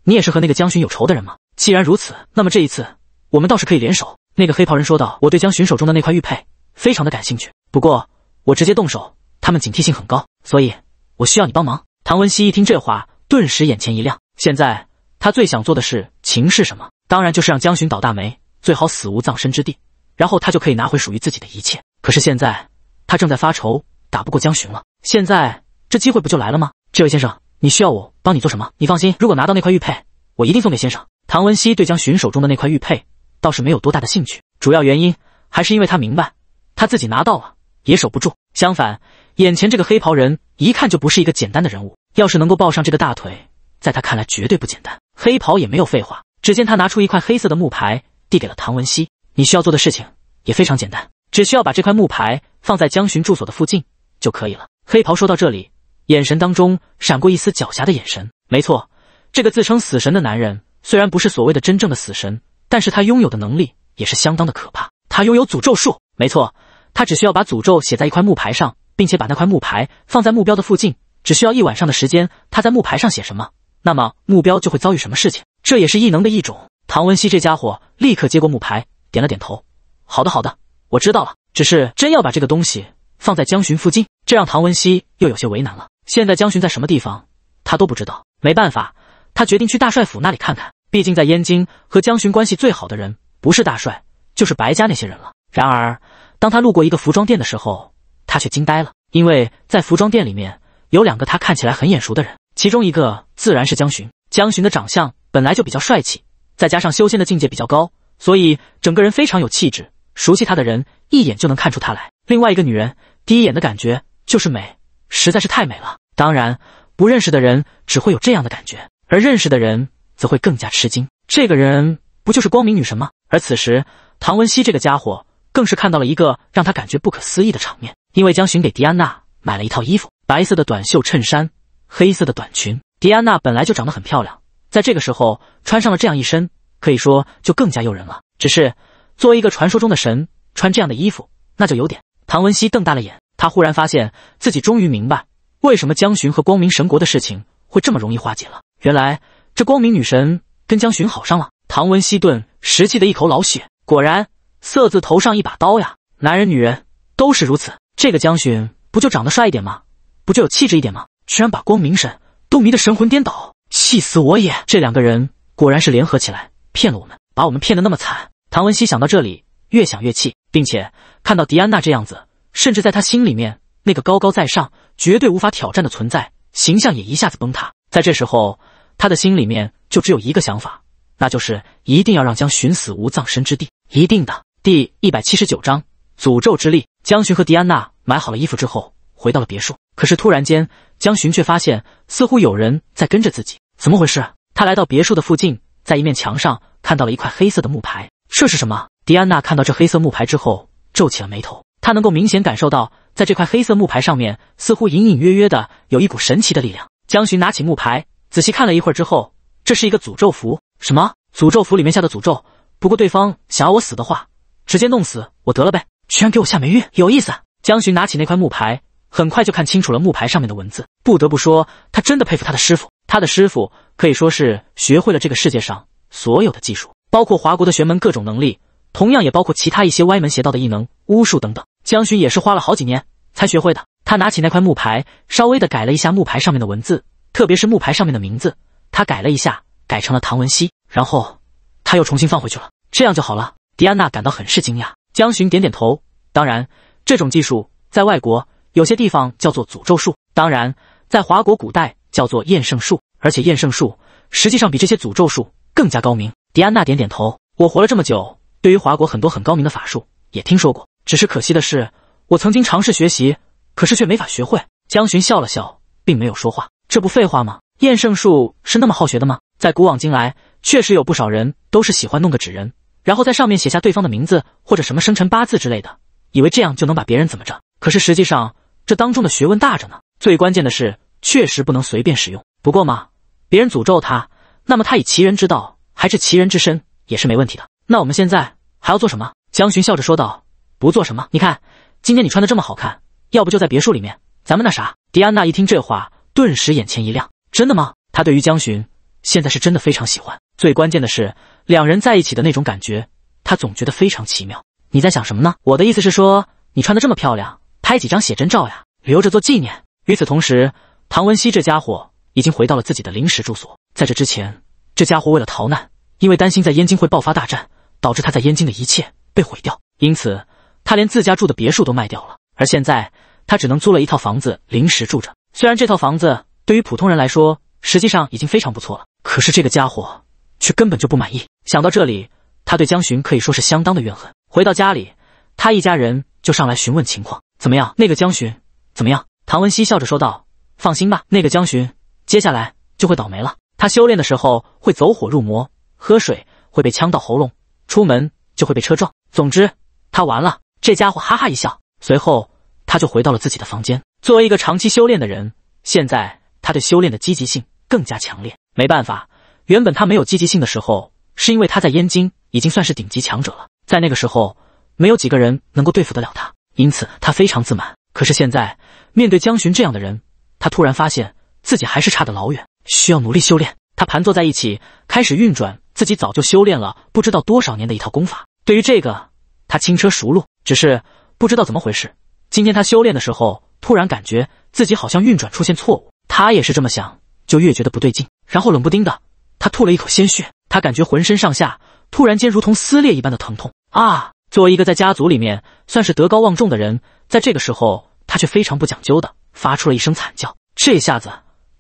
你也是和那个江巡有仇的人吗？既然如此，那么这一次我们倒是可以联手。那个黑袍人说道：“我对江巡手中的那块玉佩非常的感兴趣，不过我直接动手，他们警惕性很高，所以我需要你帮忙。”唐文熙一听这话，顿时眼前一亮。现在他最想做的事情是什么？当然就是让江巡倒大霉。最好死无葬身之地，然后他就可以拿回属于自己的一切。可是现在他正在发愁，打不过江巡了。现在这机会不就来了吗？这位先生，你需要我帮你做什么？你放心，如果拿到那块玉佩，我一定送给先生。唐文熙对江巡手中的那块玉佩倒是没有多大的兴趣，主要原因还是因为他明白，他自己拿到了也守不住。相反，眼前这个黑袍人一看就不是一个简单的人物，要是能够抱上这个大腿，在他看来绝对不简单。黑袍也没有废话，只见他拿出一块黑色的木牌。递给了唐文熙，你需要做的事情也非常简单，只需要把这块木牌放在江巡住所的附近就可以了。黑袍说到这里，眼神当中闪过一丝狡黠的眼神。没错，这个自称死神的男人虽然不是所谓的真正的死神，但是他拥有的能力也是相当的可怕。他拥有诅咒术。没错，他只需要把诅咒写在一块木牌上，并且把那块木牌放在目标的附近，只需要一晚上的时间。他在木牌上写什么，那么目标就会遭遇什么事情。这也是异能的一种。唐文熙这家伙立刻接过木牌，点了点头。好的，好的，我知道了。只是真要把这个东西放在江巡附近，这让唐文熙又有些为难了。现在江巡在什么地方，他都不知道。没办法，他决定去大帅府那里看看。毕竟在燕京和江巡关系最好的人，不是大帅，就是白家那些人了。然而，当他路过一个服装店的时候，他却惊呆了，因为在服装店里面有两个他看起来很眼熟的人，其中一个自然是江巡。江巡的长相本来就比较帅气。再加上修仙的境界比较高，所以整个人非常有气质。熟悉她的人一眼就能看出她来。另外一个女人，第一眼的感觉就是美，实在是太美了。当然，不认识的人只会有这样的感觉，而认识的人则会更加吃惊。这个人不就是光明女神吗？而此时，唐文熙这个家伙更是看到了一个让他感觉不可思议的场面，因为江巡给迪安娜买了一套衣服：白色的短袖衬衫，黑色的短裙。迪安娜本来就长得很漂亮。在这个时候穿上了这样一身，可以说就更加诱人了。只是作为一个传说中的神，穿这样的衣服那就有点……唐文熙瞪大了眼，他忽然发现自己终于明白为什么江巡和光明神国的事情会这么容易化解了。原来这光明女神跟江巡好上了。唐文熙顿时气得一口老血。果然，色字头上一把刀呀！男人女人都是如此。这个江巡不就长得帅一点吗？不就有气质一点吗？居然把光明神都迷得神魂颠倒！气死我也！这两个人果然是联合起来骗了我们，把我们骗得那么惨。唐文熙想到这里，越想越气，并且看到迪安娜这样子，甚至在他心里面那个高高在上、绝对无法挑战的存在形象也一下子崩塌。在这时候，他的心里面就只有一个想法，那就是一定要让江巡死无葬身之地。一定的。第一百七十九章诅咒之力。江巡和迪安娜买好了衣服之后，回到了别墅。可是突然间，江巡却发现似乎有人在跟着自己。怎么回事？他来到别墅的附近，在一面墙上看到了一块黑色的木牌，这是什么？迪安娜看到这黑色木牌之后皱起了眉头，她能够明显感受到，在这块黑色木牌上面似乎隐隐约约的有一股神奇的力量。江巡拿起木牌，仔细看了一会儿之后，这是一个诅咒符。什么诅咒符？里面下的诅咒？不过对方想要我死的话，直接弄死我得了呗。居然给我下霉运，有意思。江巡拿起那块木牌，很快就看清楚了木牌上面的文字。不得不说，他真的佩服他的师傅。他的师傅可以说是学会了这个世界上所有的技术，包括华国的玄门各种能力，同样也包括其他一些歪门邪道的异能、巫术等等。江巡也是花了好几年才学会的。他拿起那块木牌，稍微的改了一下木牌上面的文字，特别是木牌上面的名字，他改了一下，改成了唐文熙，然后他又重新放回去了，这样就好了。迪安娜感到很是惊讶。江巡点点头，当然，这种技术在外国有些地方叫做诅咒术，当然在华国古代。叫做验圣术，而且验圣术实际上比这些诅咒术更加高明。迪安娜点点头，我活了这么久，对于华国很多很高明的法术也听说过，只是可惜的是，我曾经尝试学习，可是却没法学会。江寻笑了笑，并没有说话。这不废话吗？验圣术是那么好学的吗？在古往今来，确实有不少人都是喜欢弄个纸人，然后在上面写下对方的名字或者什么生辰八字之类的，以为这样就能把别人怎么着。可是实际上，这当中的学问大着呢。最关键的是。确实不能随便使用。不过嘛，别人诅咒他，那么他以其人之道还治其人之身也是没问题的。那我们现在还要做什么？江巡笑着说道：“不做什么。你看，今天你穿的这么好看，要不就在别墅里面，咱们那啥。”迪安娜一听这话，顿时眼前一亮：“真的吗？她对于江巡现在是真的非常喜欢。最关键的是，两人在一起的那种感觉，她总觉得非常奇妙。你在想什么呢？我的意思是说，你穿的这么漂亮，拍几张写真照呀，留着做纪念。与此同时。”唐文熙这家伙已经回到了自己的临时住所。在这之前，这家伙为了逃难，因为担心在燕京会爆发大战，导致他在燕京的一切被毁掉，因此他连自家住的别墅都卖掉了。而现在，他只能租了一套房子临时住着。虽然这套房子对于普通人来说，实际上已经非常不错了，可是这个家伙却根本就不满意。想到这里，他对江巡可以说是相当的怨恨。回到家里，他一家人就上来询问情况，怎么样？那个江巡怎么样？唐文熙笑着说道。放心吧，那个江巡接下来就会倒霉了。他修炼的时候会走火入魔，喝水会被呛到喉咙，出门就会被车撞。总之，他完了。这家伙哈哈一笑，随后他就回到了自己的房间。作为一个长期修炼的人，现在他对修炼的积极性更加强烈。没办法，原本他没有积极性的时候，是因为他在燕京已经算是顶级强者了，在那个时候没有几个人能够对付得了他，因此他非常自满。可是现在面对江巡这样的人。他突然发现自己还是差得老远，需要努力修炼。他盘坐在一起，开始运转自己早就修炼了不知道多少年的一套功法。对于这个，他轻车熟路。只是不知道怎么回事，今天他修炼的时候，突然感觉自己好像运转出现错误。他也是这么想，就越觉得不对劲。然后冷不丁的，他吐了一口鲜血。他感觉浑身上下突然间如同撕裂一般的疼痛啊！作为一个在家族里面算是德高望重的人，在这个时候，他却非常不讲究的。发出了一声惨叫，这下子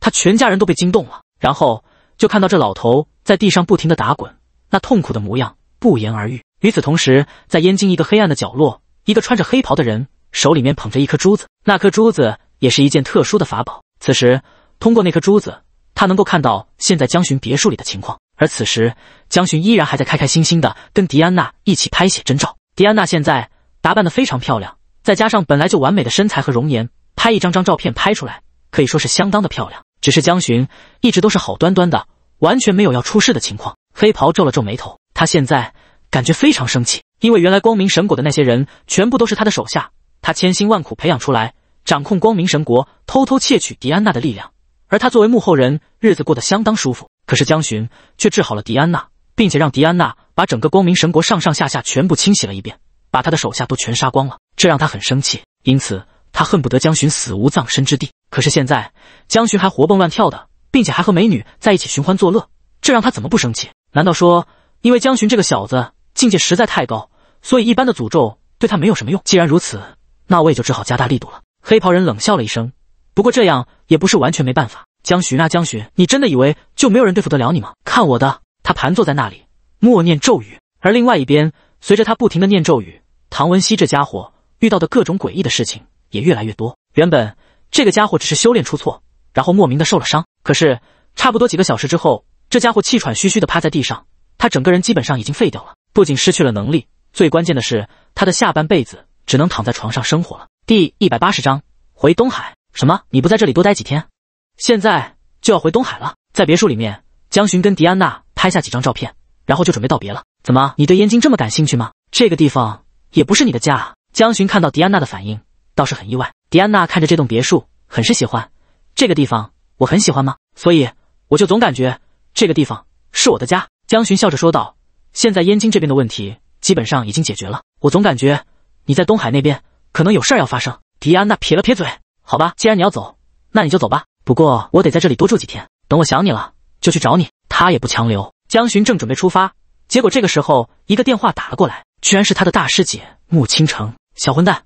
他全家人都被惊动了。然后就看到这老头在地上不停的打滚，那痛苦的模样不言而喻。与此同时，在燕京一个黑暗的角落，一个穿着黑袍的人手里面捧着一颗珠子，那颗珠子也是一件特殊的法宝。此时，通过那颗珠子，他能够看到现在江巡别墅里的情况。而此时，江巡依然还在开开心心的跟迪安娜一起拍写真照。迪安娜现在打扮的非常漂亮，再加上本来就完美的身材和容颜。拍一张张照片拍出来，可以说是相当的漂亮。只是江巡一直都是好端端的，完全没有要出事的情况。黑袍皱了皱眉头，他现在感觉非常生气，因为原来光明神国的那些人全部都是他的手下，他千辛万苦培养出来，掌控光明神国，偷偷窃取迪安娜的力量，而他作为幕后人，日子过得相当舒服。可是江巡却治好了迪安娜，并且让迪安娜把整个光明神国上上下下全部清洗了一遍，把他的手下都全杀光了，这让他很生气。因此。他恨不得江巡死无葬身之地，可是现在江巡还活蹦乱跳的，并且还和美女在一起寻欢作乐，这让他怎么不生气？难道说因为江巡这个小子境界实在太高，所以一般的诅咒对他没有什么用？既然如此，那我也就只好加大力度了。黑袍人冷笑了一声，不过这样也不是完全没办法。江巡啊，江巡，你真的以为就没有人对付得了你吗？看我的！他盘坐在那里，默念咒语。而另外一边，随着他不停的念咒语，唐文熙这家伙遇到的各种诡异的事情。也越来越多。原本这个家伙只是修炼出错，然后莫名的受了伤。可是差不多几个小时之后，这家伙气喘吁吁的趴在地上，他整个人基本上已经废掉了，不仅失去了能力，最关键的是他的下半辈子只能躺在床上生活了。第一百八十章回东海。什么？你不在这里多待几天，现在就要回东海了？在别墅里面，江巡跟迪安娜拍下几张照片，然后就准备道别了。怎么？你对燕京这么感兴趣吗？这个地方也不是你的家。江巡看到迪安娜的反应。倒是很意外，迪安娜看着这栋别墅，很是喜欢。这个地方我很喜欢吗？所以我就总感觉这个地方是我的家。江巡笑着说道：“现在燕京这边的问题基本上已经解决了，我总感觉你在东海那边可能有事儿要发生。”迪安娜撇了撇嘴：“好吧，既然你要走，那你就走吧。不过我得在这里多住几天，等我想你了就去找你。”他也不强留。江巡正准备出发，结果这个时候一个电话打了过来，居然是他的大师姐穆青城：“小混蛋！”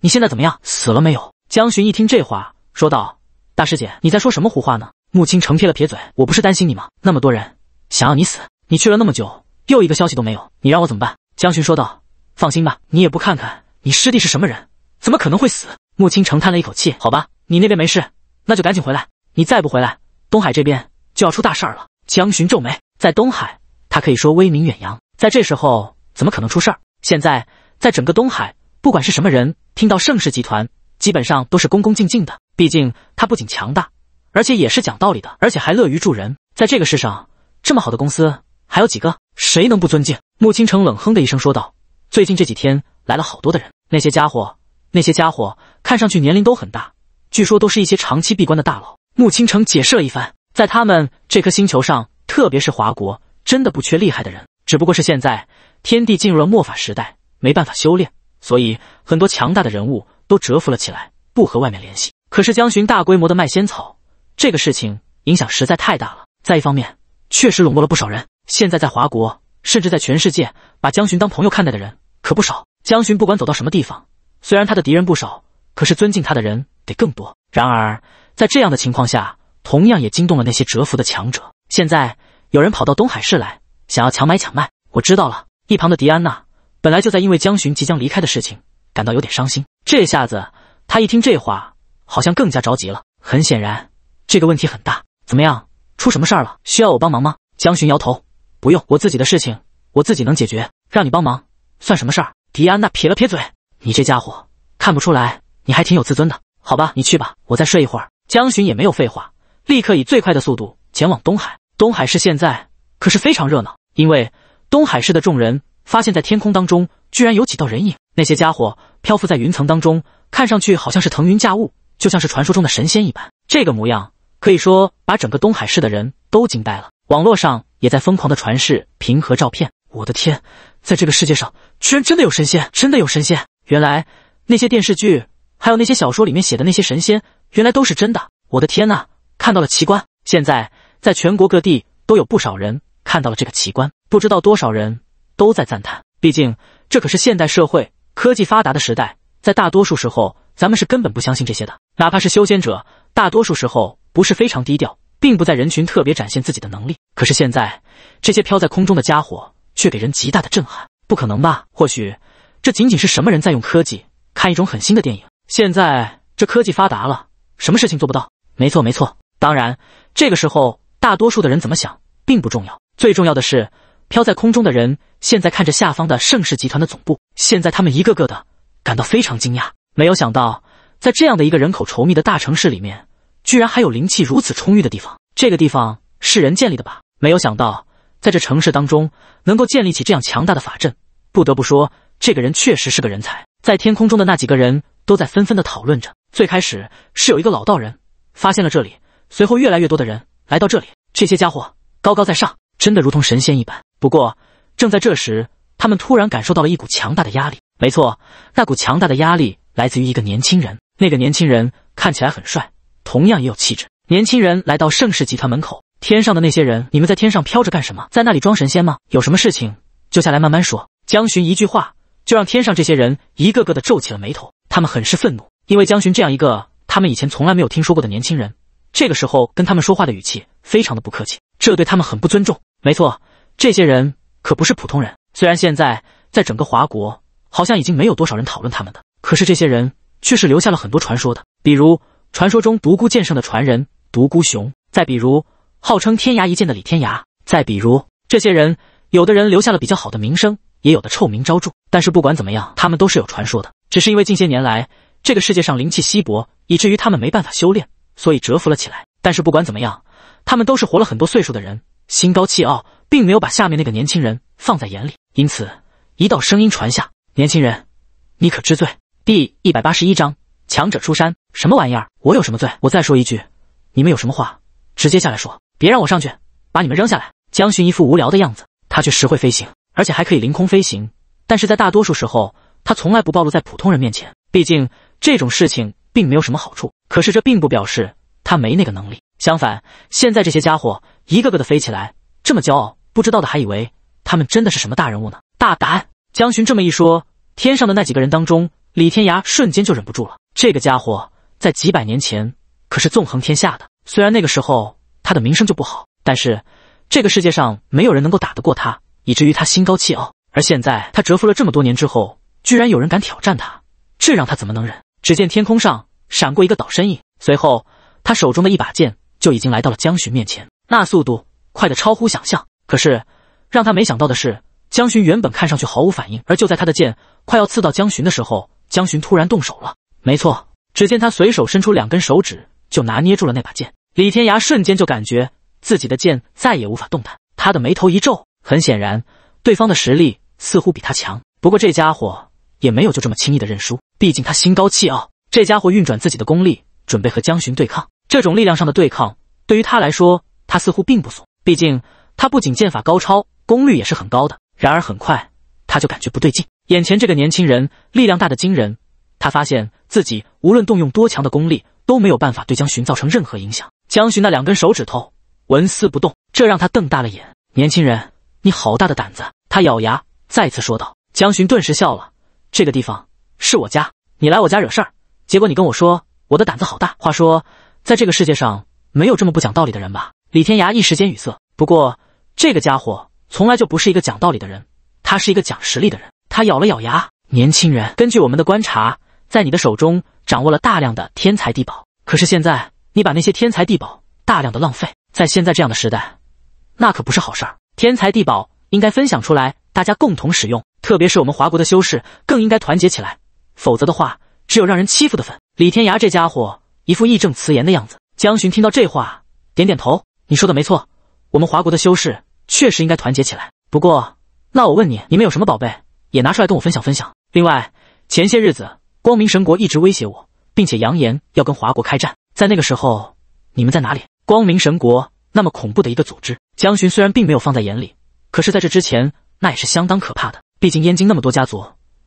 你现在怎么样？死了没有？江巡一听这话，说道：“大师姐，你在说什么胡话呢？”穆青城撇了撇嘴：“我不是担心你吗？那么多人想要你死，你去了那么久，又一个消息都没有，你让我怎么办？”江巡说道：“放心吧，你也不看看你师弟是什么人，怎么可能会死？”穆青城叹了一口气：“好吧，你那边没事，那就赶紧回来。你再不回来，东海这边就要出大事了。”江巡皱眉：“在东海，他可以说威名远扬，在这时候怎么可能出事儿？现在在整个东海……”不管是什么人，听到盛世集团，基本上都是恭恭敬敬的。毕竟他不仅强大，而且也是讲道理的，而且还乐于助人。在这个世上，这么好的公司还有几个？谁能不尊敬？穆青城冷哼的一声说道：“最近这几天来了好多的人，那些家伙，那些家伙看上去年龄都很大，据说都是一些长期闭关的大佬。”穆青城解释了一番，在他们这颗星球上，特别是华国，真的不缺厉害的人，只不过是现在天地进入了末法时代，没办法修炼。所以，很多强大的人物都蛰伏了起来，不和外面联系。可是，江巡大规模的卖仙草，这个事情影响实在太大了。在一方面，确实笼络了不少人。现在，在华国，甚至在全世界，把江巡当朋友看待的人可不少。江巡不管走到什么地方，虽然他的敌人不少，可是尊敬他的人得更多。然而，在这样的情况下，同样也惊动了那些蛰伏的强者。现在，有人跑到东海市来，想要强买强卖。我知道了，一旁的迪安娜。本来就在因为江巡即将离开的事情感到有点伤心，这下子他一听这话，好像更加着急了。很显然，这个问题很大。怎么样，出什么事儿了？需要我帮忙吗？江巡摇头，不用，我自己的事情，我自己能解决。让你帮忙算什么事儿？迪安娜撇了撇嘴，你这家伙，看不出来你还挺有自尊的？好吧，你去吧，我再睡一会儿。江巡也没有废话，立刻以最快的速度前往东海。东海市现在可是非常热闹，因为东海市的众人。发现，在天空当中居然有几道人影，那些家伙漂浮在云层当中，看上去好像是腾云驾雾，就像是传说中的神仙一般。这个模样可以说把整个东海市的人都惊呆了。网络上也在疯狂的传视平和照片。我的天，在这个世界上居然真的有神仙！真的有神仙！原来那些电视剧还有那些小说里面写的那些神仙，原来都是真的！我的天呐，看到了奇观！现在在全国各地都有不少人看到了这个奇观，不知道多少人。都在赞叹，毕竟这可是现代社会科技发达的时代。在大多数时候，咱们是根本不相信这些的。哪怕是修仙者，大多数时候不是非常低调，并不在人群特别展现自己的能力。可是现在，这些飘在空中的家伙却给人极大的震撼。不可能吧？或许这仅仅是什么人在用科技看一种很新的电影。现在这科技发达了，什么事情做不到？没错，没错。当然，这个时候大多数的人怎么想并不重要，最重要的是飘在空中的人。现在看着下方的盛世集团的总部，现在他们一个个的感到非常惊讶，没有想到在这样的一个人口稠密的大城市里面，居然还有灵气如此充裕的地方。这个地方是人建立的吧？没有想到在这城市当中能够建立起这样强大的法阵，不得不说这个人确实是个人才。在天空中的那几个人都在纷纷的讨论着，最开始是有一个老道人发现了这里，随后越来越多的人来到这里。这些家伙高高在上，真的如同神仙一般。不过。正在这时，他们突然感受到了一股强大的压力。没错，那股强大的压力来自于一个年轻人。那个年轻人看起来很帅，同样也有气质。年轻人来到盛世集团门口，天上的那些人，你们在天上飘着干什么？在那里装神仙吗？有什么事情就下来慢慢说。江巡一句话就让天上这些人一个个的皱起了眉头，他们很是愤怒，因为江巡这样一个他们以前从来没有听说过的年轻人，这个时候跟他们说话的语气非常的不客气，这对他们很不尊重。没错，这些人。可不是普通人。虽然现在在整个华国，好像已经没有多少人讨论他们的，可是这些人却是留下了很多传说的。比如传说中独孤剑圣的传人独孤雄，再比如号称天涯一剑的李天涯，再比如这些人，有的人留下了比较好的名声，也有的臭名昭著。但是不管怎么样，他们都是有传说的。只是因为近些年来这个世界上灵气稀薄，以至于他们没办法修炼，所以蛰伏了起来。但是不管怎么样，他们都是活了很多岁数的人，心高气傲。并没有把下面那个年轻人放在眼里，因此一道声音传下：“年轻人，你可知罪？”第一百八十一章强者出山，什么玩意儿？我有什么罪？我再说一句，你们有什么话直接下来说，别让我上去把你们扔下来。江巡一副无聊的样子，他却实会飞行，而且还可以凌空飞行。但是在大多数时候，他从来不暴露在普通人面前，毕竟这种事情并没有什么好处。可是这并不表示他没那个能力，相反，现在这些家伙一个个的飞起来。这么骄傲，不知道的还以为他们真的是什么大人物呢。大胆，江巡这么一说，天上的那几个人当中，李天涯瞬间就忍不住了。这个家伙在几百年前可是纵横天下的，虽然那个时候他的名声就不好，但是这个世界上没有人能够打得过他，以至于他心高气傲。而现在他蛰伏了这么多年之后，居然有人敢挑战他，这让他怎么能忍？只见天空上闪过一个倒身影，随后他手中的一把剑就已经来到了江巡面前，那速度。快的超乎想象。可是，让他没想到的是，江巡原本看上去毫无反应，而就在他的剑快要刺到江巡的时候，江巡突然动手了。没错，只见他随手伸出两根手指，就拿捏住了那把剑。李天涯瞬间就感觉自己的剑再也无法动弹，他的眉头一皱，很显然，对方的实力似乎比他强。不过这家伙也没有就这么轻易的认输，毕竟他心高气傲。这家伙运转自己的功力，准备和江巡对抗。这种力量上的对抗，对于他来说，他似乎并不怂。毕竟他不仅剑法高超，功力也是很高的。然而很快他就感觉不对劲，眼前这个年轻人力量大的惊人。他发现自己无论动用多强的功力，都没有办法对江巡造成任何影响。江巡那两根手指头纹丝不动，这让他瞪大了眼。年轻人，你好大的胆子！他咬牙再次说道。江巡顿时笑了：“这个地方是我家，你来我家惹事儿，结果你跟我说我的胆子好大。话说，在这个世界上没有这么不讲道理的人吧？”李天涯一时间语塞，不过这个家伙从来就不是一个讲道理的人，他是一个讲实力的人。他咬了咬牙，年轻人，根据我们的观察，在你的手中掌握了大量的天才地宝，可是现在你把那些天才地宝大量的浪费，在现在这样的时代，那可不是好事儿。天才地宝应该分享出来，大家共同使用，特别是我们华国的修士更应该团结起来，否则的话，只有让人欺负的份。李天涯这家伙一副义正辞严的样子，江巡听到这话，点点头。你说的没错，我们华国的修士确实应该团结起来。不过，那我问你，你们有什么宝贝也拿出来跟我分享分享？另外，前些日子光明神国一直威胁我，并且扬言要跟华国开战。在那个时候，你们在哪里？光明神国那么恐怖的一个组织，江巡虽然并没有放在眼里，可是在这之前，那也是相当可怕的。毕竟燕京那么多家族，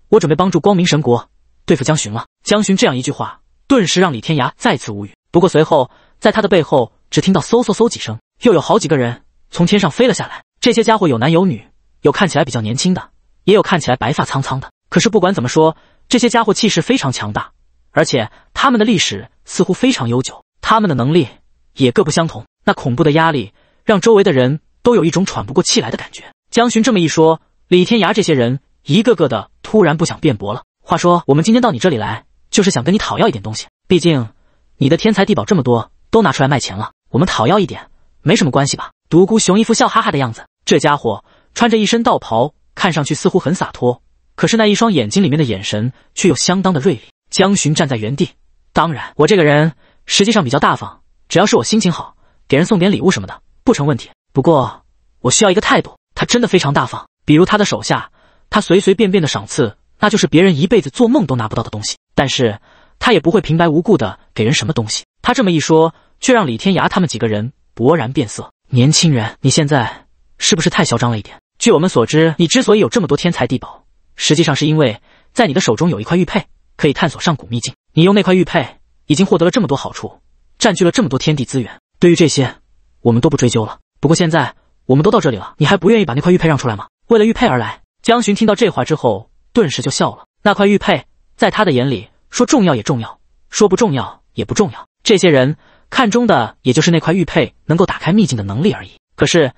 我准备帮助光明神国对付江巡了。江巡这样一句话，顿时让李天涯再次无语。不过随后，在他的背后。只听到嗖嗖嗖几声，又有好几个人从天上飞了下来。这些家伙有男有女，有看起来比较年轻的，也有看起来白发苍苍的。可是不管怎么说，这些家伙气势非常强大，而且他们的历史似乎非常悠久，他们的能力也各不相同。那恐怖的压力让周围的人都有一种喘不过气来的感觉。江巡这么一说，李天涯这些人一个个的突然不想辩驳了。话说，我们今天到你这里来，就是想跟你讨要一点东西。毕竟你的天才地宝这么多，都拿出来卖钱了。我们讨要一点，没什么关系吧？独孤雄一副笑哈哈的样子。这家伙穿着一身道袍，看上去似乎很洒脱，可是那一双眼睛里面的眼神却又相当的锐利。江巡站在原地，当然，我这个人实际上比较大方，只要是我心情好，给人送点礼物什么的不成问题。不过我需要一个态度。他真的非常大方，比如他的手下，他随随便便的赏赐，那就是别人一辈子做梦都拿不到的东西。但是他也不会平白无故的给人什么东西。他这么一说。却让李天涯他们几个人勃然变色。年轻人，你现在是不是太嚣张了一点？据我们所知，你之所以有这么多天才地宝，实际上是因为在你的手中有一块玉佩，可以探索上古秘境。你用那块玉佩已经获得了这么多好处，占据了这么多天地资源。对于这些，我们都不追究了。不过现在我们都到这里了，你还不愿意把那块玉佩让出来吗？为了玉佩而来。江巡听到这话之后，顿时就笑了。那块玉佩在他的眼里，说重要也重要，说不重要也不重要。这些人。看中的也就是那块玉佩能够打开秘境的能力而已。可是，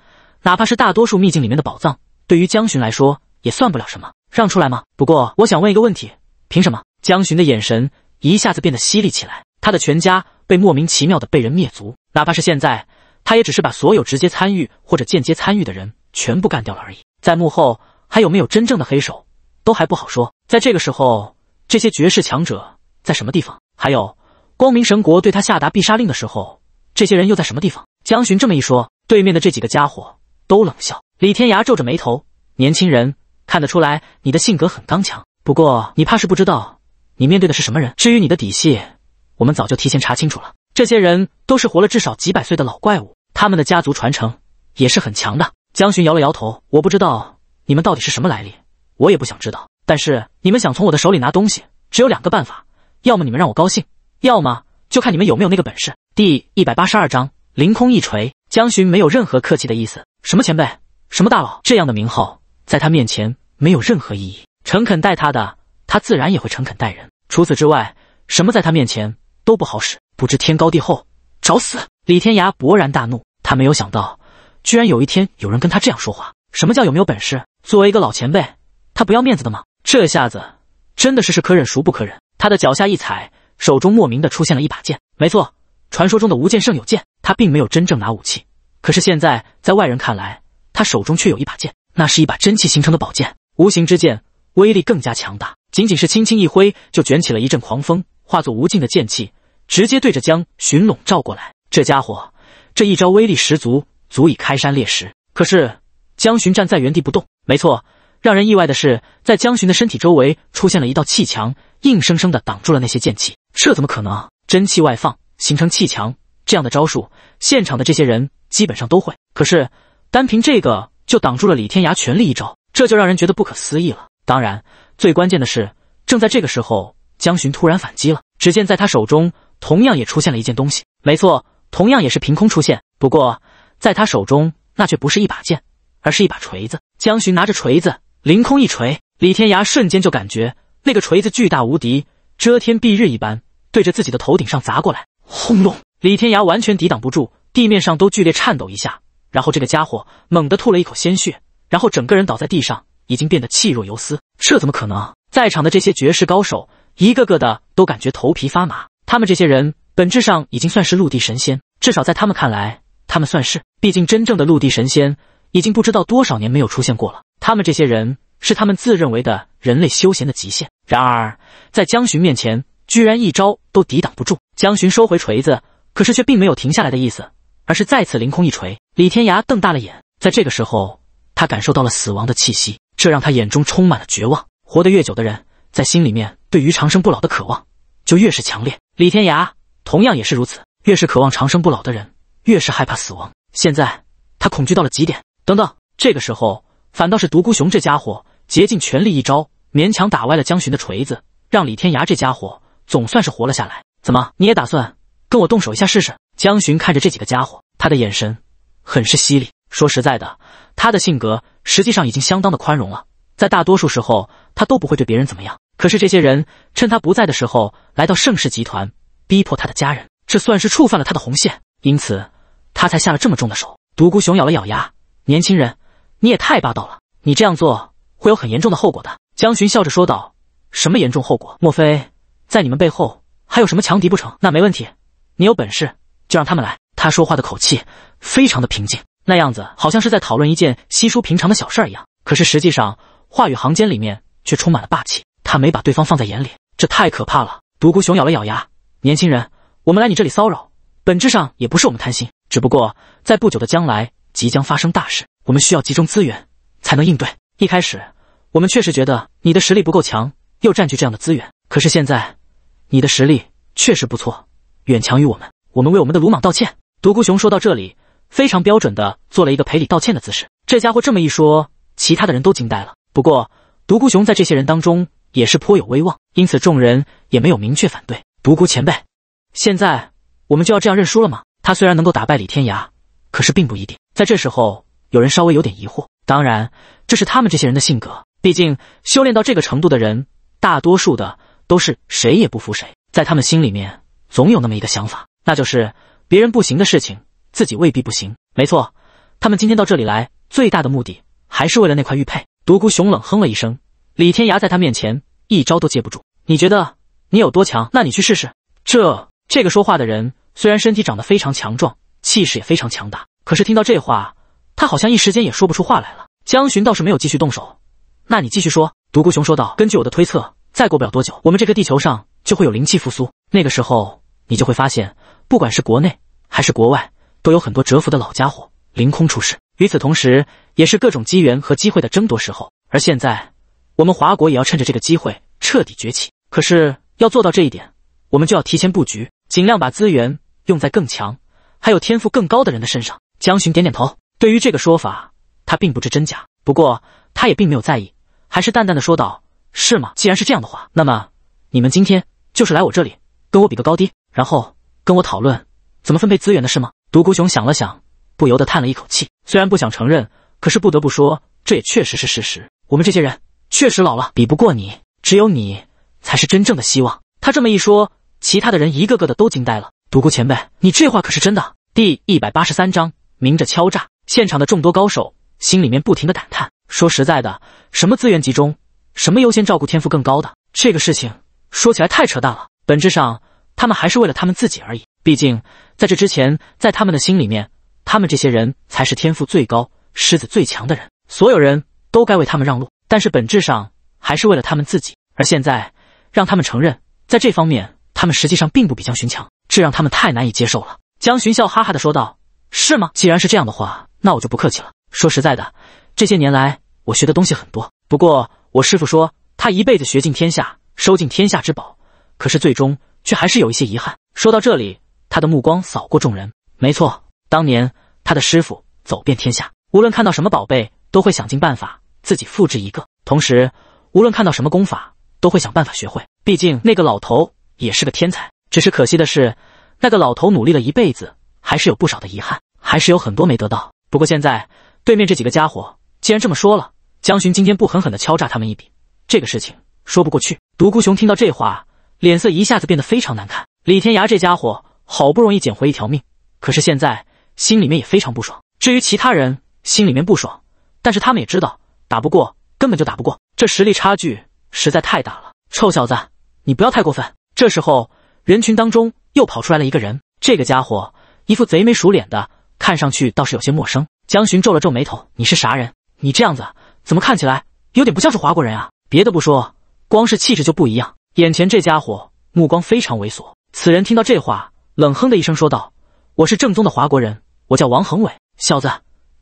哪怕是大多数秘境里面的宝藏，对于江巡来说也算不了什么。让出来吗？不过，我想问一个问题：凭什么？江巡的眼神一下子变得犀利起来。他的全家被莫名其妙的被人灭族，哪怕是现在，他也只是把所有直接参与或者间接参与的人全部干掉了而已。在幕后还有没有真正的黑手，都还不好说。在这个时候，这些绝世强者在什么地方？还有？光明神国对他下达必杀令的时候，这些人又在什么地方？江巡这么一说，对面的这几个家伙都冷笑。李天涯皱着眉头：“年轻人，看得出来你的性格很刚强，不过你怕是不知道你面对的是什么人。至于你的底细，我们早就提前查清楚了。这些人都是活了至少几百岁的老怪物，他们的家族传承也是很强的。”江巡摇了摇头：“我不知道你们到底是什么来历，我也不想知道。但是你们想从我的手里拿东西，只有两个办法：要么你们让我高兴。”要么就看你们有没有那个本事。第一百八十二章，凌空一锤。江巡没有任何客气的意思，什么前辈，什么大佬，这样的名号在他面前没有任何意义。诚恳待他的，他自然也会诚恳待人。除此之外，什么在他面前都不好使。不知天高地厚，找死！李天涯勃然大怒，他没有想到，居然有一天有人跟他这样说话。什么叫有没有本事？作为一个老前辈，他不要面子的吗？这下子真的是是可忍孰不可忍。他的脚下一踩。手中莫名的出现了一把剑，没错，传说中的无剑圣有剑，他并没有真正拿武器，可是现在在外人看来，他手中却有一把剑，那是一把真气形成的宝剑，无形之剑，威力更加强大，仅仅是轻轻一挥，就卷起了一阵狂风，化作无尽的剑气，直接对着江寻笼罩过来。这家伙这一招威力十足，足以开山裂石。可是江寻站在原地不动，没错，让人意外的是，在江寻的身体周围出现了一道气墙，硬生生的挡住了那些剑气。这怎么可能？真气外放形成气墙这样的招数，现场的这些人基本上都会。可是单凭这个就挡住了李天涯全力一招，这就让人觉得不可思议了。当然，最关键的是，正在这个时候，江巡突然反击了。只见在他手中，同样也出现了一件东西。没错，同样也是凭空出现。不过在他手中，那却不是一把剑，而是一把锤子。江巡拿着锤子凌空一锤，李天涯瞬间就感觉那个锤子巨大无敌。遮天蔽日一般对着自己的头顶上砸过来，轰隆！李天涯完全抵挡不住，地面上都剧烈颤抖一下。然后这个家伙猛地吐了一口鲜血，然后整个人倒在地上，已经变得气若游丝。这怎么可能？在场的这些绝世高手，一个个的都感觉头皮发麻。他们这些人本质上已经算是陆地神仙，至少在他们看来，他们算是。毕竟真正的陆地神仙已经不知道多少年没有出现过了。他们这些人是他们自认为的人类休闲的极限。然而，在江巡面前，居然一招都抵挡不住。江巡收回锤子，可是却并没有停下来的意思，而是再次凌空一锤。李天涯瞪大了眼，在这个时候，他感受到了死亡的气息，这让他眼中充满了绝望。活得越久的人，在心里面对于长生不老的渴望就越是强烈。李天涯同样也是如此，越是渴望长生不老的人，越是害怕死亡。现在，他恐惧到了极点。等等，这个时候，反倒是独孤雄这家伙竭尽全力一招。勉强打歪了江巡的锤子，让李天涯这家伙总算是活了下来。怎么，你也打算跟我动手一下试试？江巡看着这几个家伙，他的眼神很是犀利。说实在的，他的性格实际上已经相当的宽容了，在大多数时候他都不会对别人怎么样。可是这些人趁他不在的时候来到盛世集团，逼迫他的家人，这算是触犯了他的红线，因此他才下了这么重的手。独孤雄咬了咬牙：“年轻人，你也太霸道了，你这样做会有很严重的后果的。”江巡笑着说道：“什么严重后果？莫非在你们背后还有什么强敌不成？那没问题，你有本事就让他们来。”他说话的口气非常的平静，那样子好像是在讨论一件稀疏平常的小事儿一样。可是实际上，话语行间里面却充满了霸气。他没把对方放在眼里，这太可怕了。独孤雄咬了咬牙：“年轻人，我们来你这里骚扰，本质上也不是我们贪心，只不过在不久的将来即将发生大事，我们需要集中资源才能应对。”一开始。我们确实觉得你的实力不够强，又占据这样的资源。可是现在，你的实力确实不错，远强于我们。我们为我们的鲁莽道歉。”独孤雄说到这里，非常标准的做了一个赔礼道歉的姿势。这家伙这么一说，其他的人都惊呆了。不过，独孤雄在这些人当中也是颇有威望，因此众人也没有明确反对。独孤前辈，现在我们就要这样认输了吗？他虽然能够打败李天涯，可是并不一定。在这时候，有人稍微有点疑惑。当然，这是他们这些人的性格。毕竟修炼到这个程度的人，大多数的都是谁也不服谁，在他们心里面总有那么一个想法，那就是别人不行的事情，自己未必不行。没错，他们今天到这里来最大的目的还是为了那块玉佩。独孤雄冷哼了一声，李天涯在他面前一招都接不住，你觉得你有多强？那你去试试。这这个说话的人虽然身体长得非常强壮，气势也非常强大，可是听到这话，他好像一时间也说不出话来了。江巡倒是没有继续动手。那你继续说。独孤雄说道：“根据我的推测，再过不了多久，我们这个地球上就会有灵气复苏。那个时候，你就会发现，不管是国内还是国外，都有很多蛰伏的老家伙凌空出世。与此同时，也是各种机缘和机会的争夺时候。而现在，我们华国也要趁着这个机会彻底崛起。可是要做到这一点，我们就要提前布局，尽量把资源用在更强、还有天赋更高的人的身上。”江巡点点头，对于这个说法，他并不知真假，不过他也并没有在意。还是淡淡的说道：“是吗？既然是这样的话，那么你们今天就是来我这里跟我比个高低，然后跟我讨论怎么分配资源的事吗？”独孤雄想了想，不由得叹了一口气。虽然不想承认，可是不得不说，这也确实是事实。我们这些人确实老了，比不过你，只有你才是真正的希望。他这么一说，其他的人一个个的都惊呆了。独孤前辈，你这话可是真的？第一百八十三章明着敲诈。现场的众多高手心里面不停的感叹。说实在的，什么资源集中，什么优先照顾天赋更高的，这个事情说起来太扯淡了。本质上，他们还是为了他们自己而已。毕竟在这之前，在他们的心里面，他们这些人才是天赋最高、狮子最强的人，所有人都该为他们让路。但是本质上还是为了他们自己。而现在让他们承认在这方面他们实际上并不比江巡强，这让他们太难以接受了。江巡笑哈哈的说道：“是吗？既然是这样的话，那我就不客气了。说实在的。”这些年来，我学的东西很多。不过我师傅说，他一辈子学尽天下，收尽天下之宝，可是最终却还是有一些遗憾。说到这里，他的目光扫过众人。没错，当年他的师傅走遍天下，无论看到什么宝贝，都会想尽办法自己复制一个；同时，无论看到什么功法，都会想办法学会。毕竟那个老头也是个天才。只是可惜的是，那个老头努力了一辈子，还是有不少的遗憾，还是有很多没得到。不过现在对面这几个家伙。既然这么说了，江巡今天不狠狠的敲诈他们一笔，这个事情说不过去。独孤雄听到这话，脸色一下子变得非常难看。李天涯这家伙好不容易捡回一条命，可是现在心里面也非常不爽。至于其他人，心里面不爽，但是他们也知道打不过，根本就打不过，这实力差距实在太大了。臭小子，你不要太过分！这时候，人群当中又跑出来了一个人。这个家伙一副贼眉鼠脸的，看上去倒是有些陌生。江巡皱了皱眉头：“你是啥人？”你这样子怎么看起来有点不像是华国人啊？别的不说，光是气质就不一样。眼前这家伙目光非常猥琐。此人听到这话，冷哼的一声说道：“我是正宗的华国人，我叫王恒伟。小子，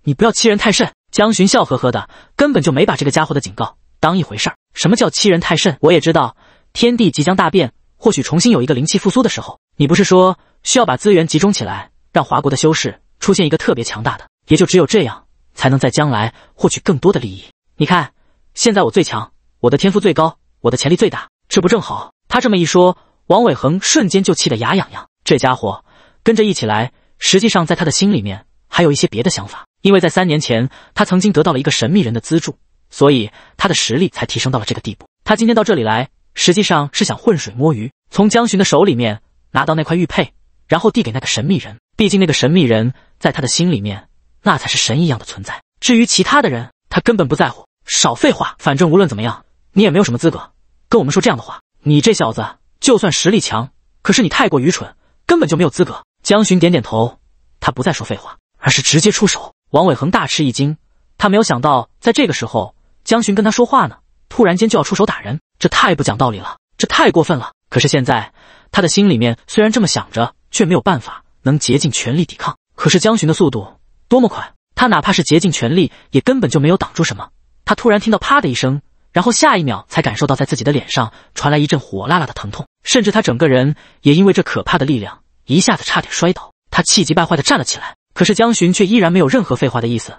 你不要欺人太甚。”江巡笑呵呵的，根本就没把这个家伙的警告当一回事儿。什么叫欺人太甚？我也知道天地即将大变，或许重新有一个灵气复苏的时候。你不是说需要把资源集中起来，让华国的修士出现一个特别强大的？也就只有这样。才能在将来获取更多的利益。你看，现在我最强，我的天赋最高，我的潜力最大，这不正好？他这么一说，王伟恒瞬间就气得牙痒痒。这家伙跟着一起来，实际上在他的心里面还有一些别的想法。因为在三年前，他曾经得到了一个神秘人的资助，所以他的实力才提升到了这个地步。他今天到这里来，实际上是想浑水摸鱼，从江巡的手里面拿到那块玉佩，然后递给那个神秘人。毕竟那个神秘人在他的心里面。那才是神一样的存在。至于其他的人，他根本不在乎。少废话，反正无论怎么样，你也没有什么资格跟我们说这样的话。你这小子，就算实力强，可是你太过愚蠢，根本就没有资格。江巡点点头，他不再说废话，而是直接出手。王伟恒大吃一惊，他没有想到在这个时候江巡跟他说话呢，突然间就要出手打人，这太不讲道理了，这太过分了。可是现在他的心里面虽然这么想着，却没有办法能竭尽全力抵抗。可是江巡的速度。多么快！他哪怕是竭尽全力，也根本就没有挡住什么。他突然听到啪的一声，然后下一秒才感受到在自己的脸上传来一阵火辣辣的疼痛，甚至他整个人也因为这可怕的力量一下子差点摔倒。他气急败坏地站了起来，可是江巡却依然没有任何废话的意思，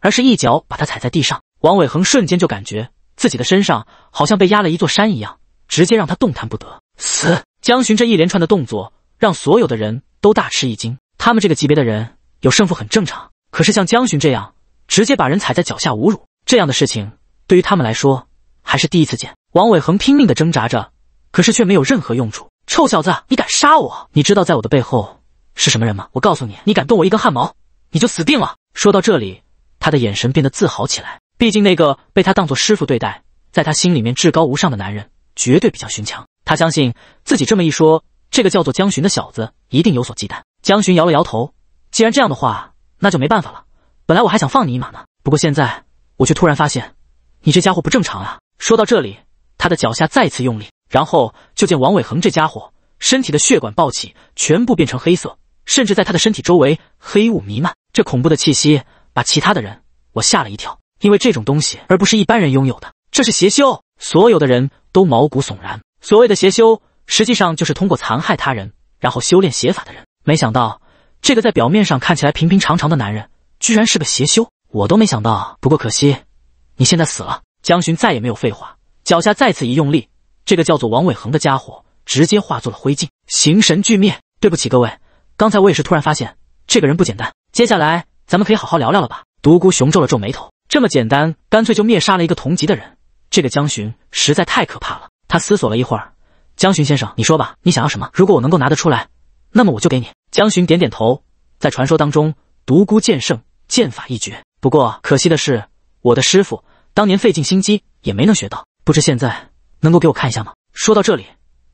而是一脚把他踩在地上。王伟恒瞬间就感觉自己的身上好像被压了一座山一样，直接让他动弹不得。死！江巡这一连串的动作让所有的人都大吃一惊。他们这个级别的人有胜负很正常。可是像江巡这样直接把人踩在脚下侮辱这样的事情，对于他们来说还是第一次见。王伟恒拼命的挣扎着，可是却没有任何用处。臭小子，你敢杀我？你知道在我的背后是什么人吗？我告诉你，你敢动我一根汗毛，你就死定了。说到这里，他的眼神变得自豪起来。毕竟那个被他当做师傅对待，在他心里面至高无上的男人，绝对比较寻强。他相信自己这么一说，这个叫做江巡的小子一定有所忌惮。江巡摇了摇头，既然这样的话。那就没办法了。本来我还想放你一马呢，不过现在我却突然发现，你这家伙不正常啊！说到这里，他的脚下再次用力，然后就见王伟恒这家伙身体的血管暴起，全部变成黑色，甚至在他的身体周围黑雾弥漫。这恐怖的气息把其他的人我吓了一跳，因为这种东西而不是一般人拥有的，这是邪修。所有的人都毛骨悚然。所谓的邪修，实际上就是通过残害他人然后修炼邪法的人。没想到。这个在表面上看起来平平常常的男人，居然是个邪修，我都没想到。不过可惜，你现在死了。江巡再也没有废话，脚下再次一用力，这个叫做王伟恒的家伙直接化作了灰烬，形神俱灭。对不起各位，刚才我也是突然发现这个人不简单。接下来咱们可以好好聊聊了吧？独孤雄皱了皱眉头，这么简单，干脆就灭杀了一个同级的人，这个江巡实在太可怕了。他思索了一会儿，江巡先生，你说吧，你想要什么？如果我能够拿得出来，那么我就给你。江巡点点头，在传说当中，独孤剑圣剑法一绝。不过可惜的是，我的师傅当年费尽心机也没能学到。不知现在能够给我看一下吗？说到这里，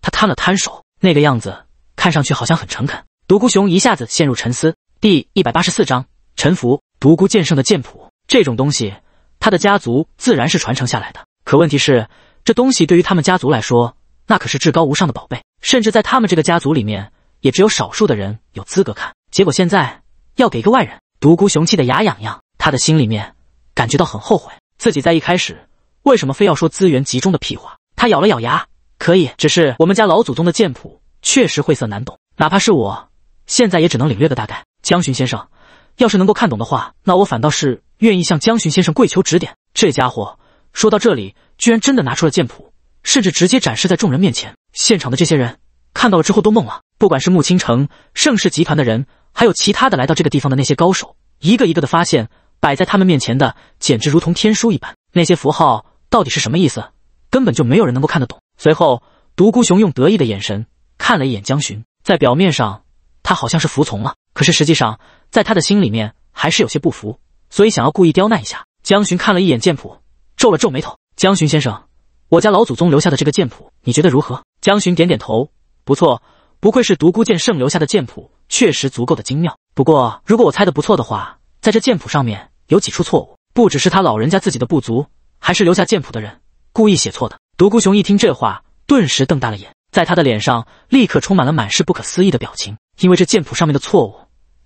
他摊了摊手，那个样子看上去好像很诚恳。独孤雄一下子陷入沉思。第一百八十四章沉浮。独孤剑圣的剑谱这种东西，他的家族自然是传承下来的。可问题是，这东西对于他们家族来说，那可是至高无上的宝贝，甚至在他们这个家族里面。也只有少数的人有资格看，结果现在要给一个外人，独孤雄气得牙痒痒，他的心里面感觉到很后悔，自己在一开始为什么非要说资源集中的屁话？他咬了咬牙，可以，只是我们家老祖宗的剑谱确实晦涩难懂，哪怕是我现在也只能领略个大概。江巡先生，要是能够看懂的话，那我反倒是愿意向江巡先生跪求指点。这家伙说到这里，居然真的拿出了剑谱，甚至直接展示在众人面前，现场的这些人。看到了之后都懵了，不管是穆青城、盛世集团的人，还有其他的来到这个地方的那些高手，一个一个的发现摆在他们面前的，简直如同天书一般。那些符号到底是什么意思？根本就没有人能够看得懂。随后，独孤雄用得意的眼神看了一眼江巡，在表面上他好像是服从了，可是实际上在他的心里面还是有些不服，所以想要故意刁难一下江巡。看了一眼剑谱，皱了皱眉头。江巡先生，我家老祖宗留下的这个剑谱，你觉得如何？江巡点点头。不错，不愧是独孤剑圣留下的剑谱，确实足够的精妙。不过，如果我猜的不错的话，在这剑谱上面有几处错误，不只是他老人家自己的不足，还是留下剑谱的人故意写错的。独孤雄一听这话，顿时瞪大了眼，在他的脸上立刻充满了满是不可思议的表情，因为这剑谱上面的错误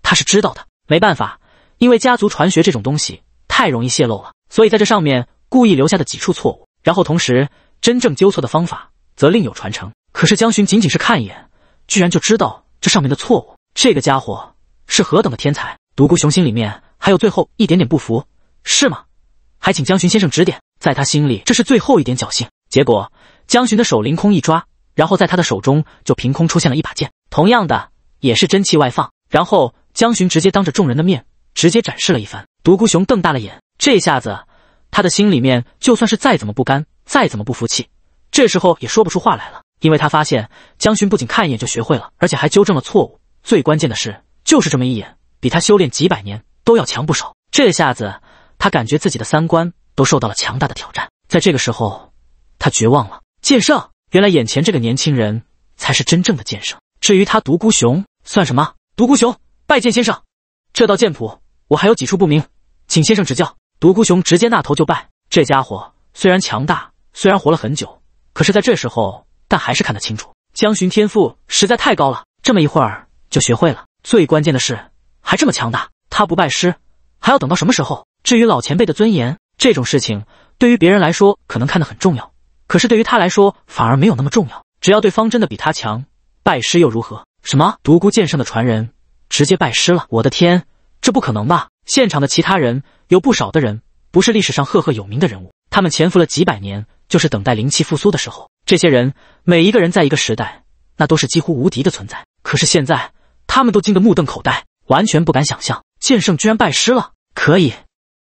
他是知道的。没办法，因为家族传学这种东西太容易泄露了，所以在这上面故意留下的几处错误，然后同时真正纠错的方法则另有传承。可是江巡仅仅是看一眼，居然就知道这上面的错误。这个家伙是何等的天才！独孤雄心里面还有最后一点点不服，是吗？还请江巡先生指点。在他心里，这是最后一点侥幸。结果，江巡的手凌空一抓，然后在他的手中就凭空出现了一把剑，同样的也是真气外放。然后江巡直接当着众人的面直接展示了一番。独孤雄瞪大了眼，这下子他的心里面就算是再怎么不甘，再怎么不服气，这时候也说不出话来了。因为他发现江巡不仅看一眼就学会了，而且还纠正了错误。最关键的是，就是这么一眼，比他修炼几百年都要强不少。这下子，他感觉自己的三观都受到了强大的挑战。在这个时候，他绝望了。剑圣，原来眼前这个年轻人才是真正的剑圣。至于他独孤雄，算什么？独孤雄拜见先生。这道剑谱我还有几处不明，请先生指教。独孤雄直接那头就拜。这家伙虽然强大，虽然活了很久，可是在这时候。但还是看得清楚，江巡天赋实在太高了，这么一会儿就学会了。最关键的是还这么强大，他不拜师还要等到什么时候？至于老前辈的尊严这种事情，对于别人来说可能看得很重要，可是对于他来说反而没有那么重要。只要对方真的比他强，拜师又如何？什么独孤剑圣的传人直接拜师了？我的天，这不可能吧？现场的其他人有不少的人不是历史上赫赫有名的人物，他们潜伏了几百年。就是等待灵气复苏的时候，这些人每一个人在一个时代，那都是几乎无敌的存在。可是现在，他们都惊得目瞪口呆，完全不敢想象剑圣居然拜师了。可以，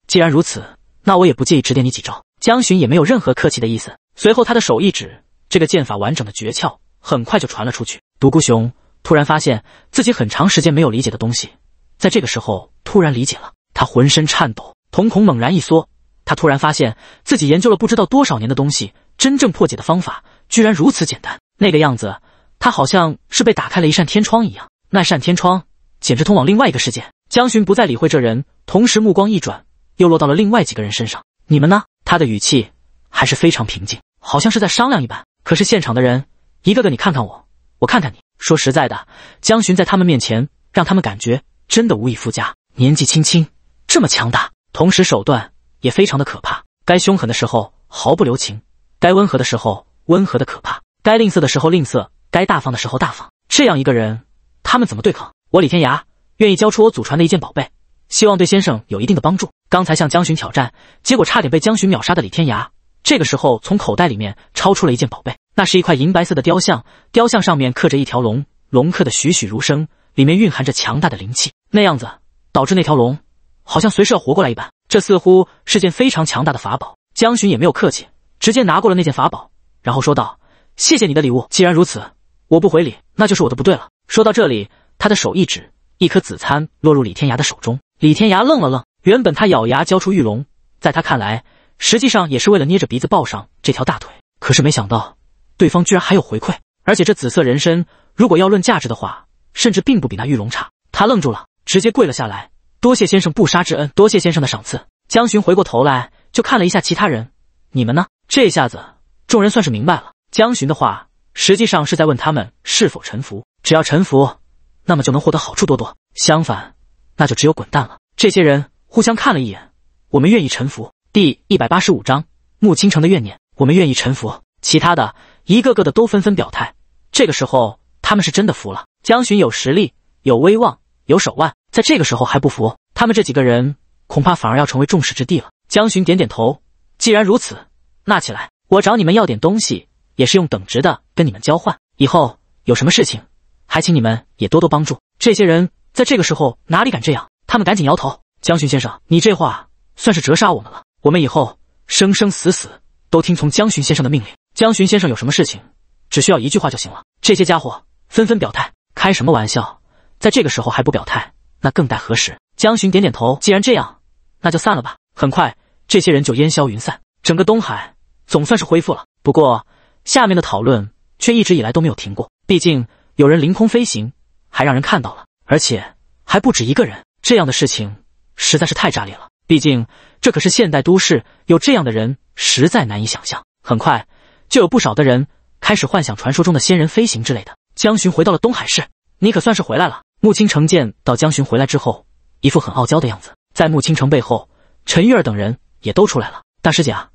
既然如此，那我也不介意指点你几招。江巡也没有任何客气的意思。随后，他的手一指，这个剑法完整的诀窍很快就传了出去。独孤雄突然发现自己很长时间没有理解的东西，在这个时候突然理解了，他浑身颤抖，瞳孔猛然一缩。他突然发现自己研究了不知道多少年的东西，真正破解的方法居然如此简单。那个样子，他好像是被打开了一扇天窗一样，那扇天窗简直通往另外一个世界。江巡不再理会这人，同时目光一转，又落到了另外几个人身上：“你们呢？”他的语气还是非常平静，好像是在商量一般。可是现场的人一个个你看看我，我看看你。说实在的，江巡在他们面前让他们感觉真的无以复加。年纪轻轻这么强大，同时手段。也非常的可怕，该凶狠的时候毫不留情，该温和的时候温和的可怕，该吝啬的时候吝啬，该大方的时候大方。这样一个人，他们怎么对抗？我李天涯愿意交出我祖传的一件宝贝，希望对先生有一定的帮助。刚才向江巡挑战，结果差点被江巡秒杀的李天涯，这个时候从口袋里面掏出了一件宝贝，那是一块银白色的雕像，雕像上面刻着一条龙，龙刻的栩栩如生，里面蕴含着强大的灵气，那样子导致那条龙好像随时要活过来一般。这似乎是件非常强大的法宝，江巡也没有客气，直接拿过了那件法宝，然后说道：“谢谢你的礼物。既然如此，我不回礼，那就是我的不对了。”说到这里，他的手一指，一颗紫参落入李天涯的手中。李天涯愣了愣，原本他咬牙交出玉龙，在他看来，实际上也是为了捏着鼻子抱上这条大腿。可是没想到，对方居然还有回馈，而且这紫色人参，如果要论价值的话，甚至并不比那玉龙差。他愣住了，直接跪了下来。多谢先生不杀之恩，多谢先生的赏赐。江巡回过头来，就看了一下其他人，你们呢？这下子，众人算是明白了，江巡的话实际上是在问他们是否臣服。只要臣服，那么就能获得好处多多；相反，那就只有滚蛋了。这些人互相看了一眼，我们愿意臣服。第一百八十五章，穆倾城的怨念，我们愿意臣服。其他的，一个个的都纷纷表态。这个时候，他们是真的服了。江巡有实力，有威望，有手腕。在这个时候还不服，他们这几个人恐怕反而要成为众矢之的了。江巡点点头，既然如此，那起来，我找你们要点东西，也是用等值的跟你们交换。以后有什么事情，还请你们也多多帮助。这些人在这个时候哪里敢这样？他们赶紧摇头。江巡先生，你这话算是折杀我们了。我们以后生生死死都听从江巡先生的命令。江巡先生有什么事情，只需要一句话就行了。这些家伙纷纷表态。开什么玩笑，在这个时候还不表态？那更待何时？江巡点点头，既然这样，那就散了吧。很快，这些人就烟消云散，整个东海总算是恢复了。不过，下面的讨论却一直以来都没有停过。毕竟，有人凌空飞行，还让人看到了，而且还不止一个人。这样的事情实在是太炸裂了。毕竟，这可是现代都市，有这样的人，实在难以想象。很快，就有不少的人开始幻想传说中的仙人飞行之类的。江巡回到了东海市，你可算是回来了。穆青城见到江巡回来之后，一副很傲娇的样子。在穆青城背后，陈玉儿等人也都出来了。大师姐，啊，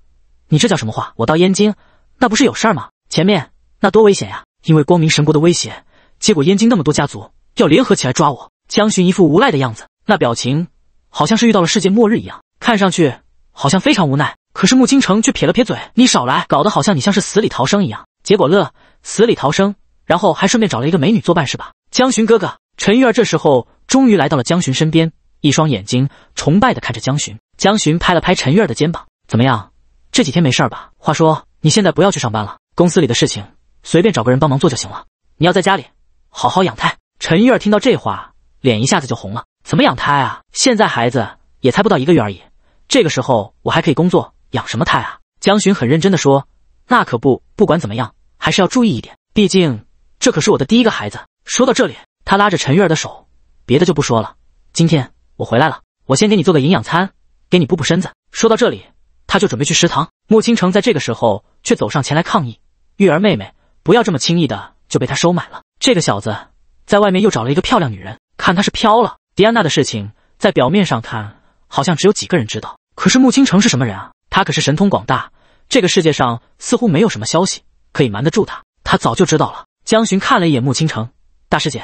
你这叫什么话？我到燕京，那不是有事儿吗？前面那多危险呀！因为光明神国的威胁，结果燕京那么多家族要联合起来抓我。江巡一副无赖的样子，那表情好像是遇到了世界末日一样，看上去好像非常无奈。可是穆青城却撇了撇嘴：“你少来，搞得好像你像是死里逃生一样。结果乐死里逃生，然后还顺便找了一个美女作伴，是吧？”江巡哥哥。陈玉儿这时候终于来到了江巡身边，一双眼睛崇拜的看着江巡。江巡拍了拍陈玉儿的肩膀：“怎么样，这几天没事吧？话说你现在不要去上班了，公司里的事情随便找个人帮忙做就行了。你要在家里好好养胎。”陈玉儿听到这话，脸一下子就红了：“怎么养胎啊？现在孩子也才不到一个月而已，这个时候我还可以工作，养什么胎啊？”江巡很认真的说：“那可不，不管怎么样，还是要注意一点，毕竟这可是我的第一个孩子。”说到这里。他拉着陈玉儿的手，别的就不说了。今天我回来了，我先给你做个营养餐，给你补补身子。说到这里，他就准备去食堂。穆青城在这个时候却走上前来抗议：“玉儿妹妹，不要这么轻易的就被他收买了。这个小子在外面又找了一个漂亮女人，看他是飘了。”迪安娜的事情，在表面上看好像只有几个人知道，可是穆青城是什么人啊？他可是神通广大，这个世界上似乎没有什么消息可以瞒得住他。他早就知道了。江巡看了一眼穆青城，大师姐。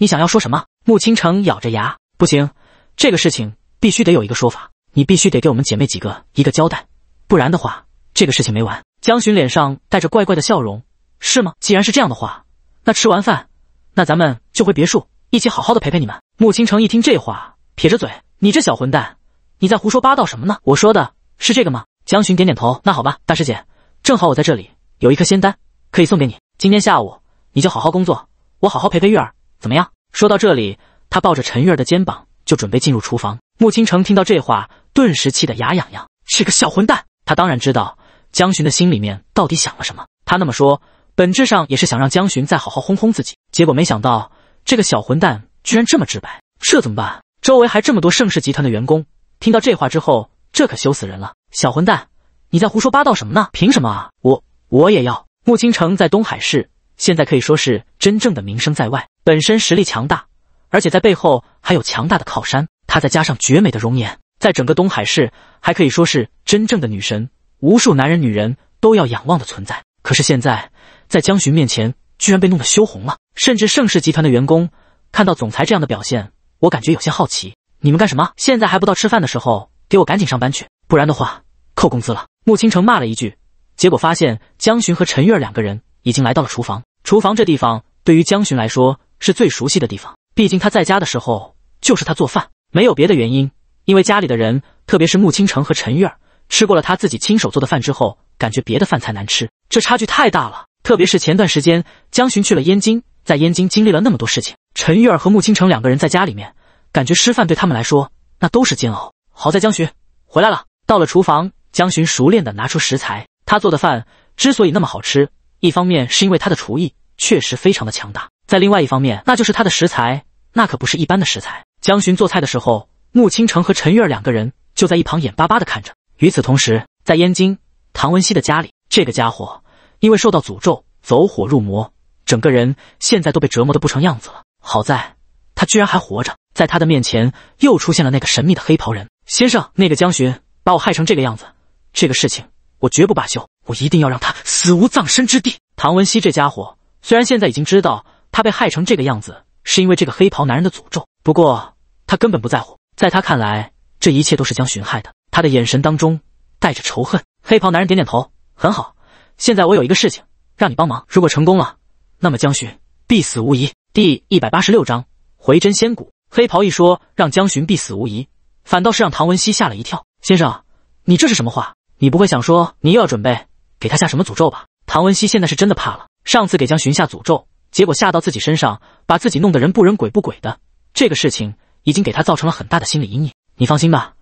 你想要说什么？穆青城咬着牙，不行，这个事情必须得有一个说法，你必须得给我们姐妹几个一个交代，不然的话，这个事情没完。江巡脸上带着怪怪的笑容，是吗？既然是这样的话，那吃完饭，那咱们就回别墅，一起好好的陪陪你们。穆青城一听这话，撇着嘴：“你这小混蛋，你在胡说八道什么呢？我说的是这个吗？”江巡点点头。那好吧，大师姐，正好我在这里有一颗仙丹，可以送给你。今天下午你就好好工作，我好好陪陪玉儿。怎么样？说到这里，他抱着陈月儿的肩膀就准备进入厨房。穆清城听到这话，顿时气得牙痒痒，是个小混蛋。他当然知道江巡的心里面到底想了什么，他那么说，本质上也是想让江巡再好好轰轰自己。结果没想到这个小混蛋居然这么直白，这怎么办？周围还这么多盛世集团的员工，听到这话之后，这可羞死人了。小混蛋，你在胡说八道什么呢？凭什么啊？我我也要。穆清城在东海市。现在可以说是真正的名声在外，本身实力强大，而且在背后还有强大的靠山。她再加上绝美的容颜，在整个东海市还可以说是真正的女神，无数男人女人都要仰望的存在。可是现在在江巡面前，居然被弄得羞红了，甚至盛世集团的员工看到总裁这样的表现，我感觉有些好奇，你们干什么？现在还不到吃饭的时候，给我赶紧上班去，不然的话扣工资了。穆青城骂了一句，结果发现江巡和陈月儿两个人已经来到了厨房。厨房这地方对于江巡来说是最熟悉的地方，毕竟他在家的时候就是他做饭，没有别的原因。因为家里的人，特别是穆青城和陈玉儿，吃过了他自己亲手做的饭之后，感觉别的饭菜难吃，这差距太大了。特别是前段时间江巡去了燕京，在燕京经历了那么多事情，陈玉儿和穆青城两个人在家里面，感觉吃饭对他们来说那都是煎熬。好在江巡回来了，到了厨房，江巡熟练地拿出食材，他做的饭之所以那么好吃。一方面是因为他的厨艺确实非常的强大，在另外一方面，那就是他的食材，那可不是一般的食材。江巡做菜的时候，穆倾城和陈月儿两个人就在一旁眼巴巴的看着。与此同时，在燕京唐文熙的家里，这个家伙因为受到诅咒，走火入魔，整个人现在都被折磨的不成样子了。好在，他居然还活着。在他的面前，又出现了那个神秘的黑袍人。先生，那个江巡把我害成这个样子，这个事情我绝不罢休。我一定要让他死无葬身之地。唐文熙这家伙虽然现在已经知道他被害成这个样子是因为这个黑袍男人的诅咒，不过他根本不在乎。在他看来，这一切都是江巡害的。他的眼神当中带着仇恨。黑袍男人点点头，很好。现在我有一个事情让你帮忙，如果成功了，那么江巡必死无疑。第一百八十六章回真仙谷。黑袍一说让江巡必死无疑，反倒是让唐文熙吓了一跳。先生，你这是什么话？你不会想说你又要准备？给他下什么诅咒吧！唐文熙现在是真的怕了。上次给江巡下诅咒，结果下到自己身上，把自己弄得人不人鬼不鬼的。这个事情已经给他造成了很大的心理阴影。你放心吧，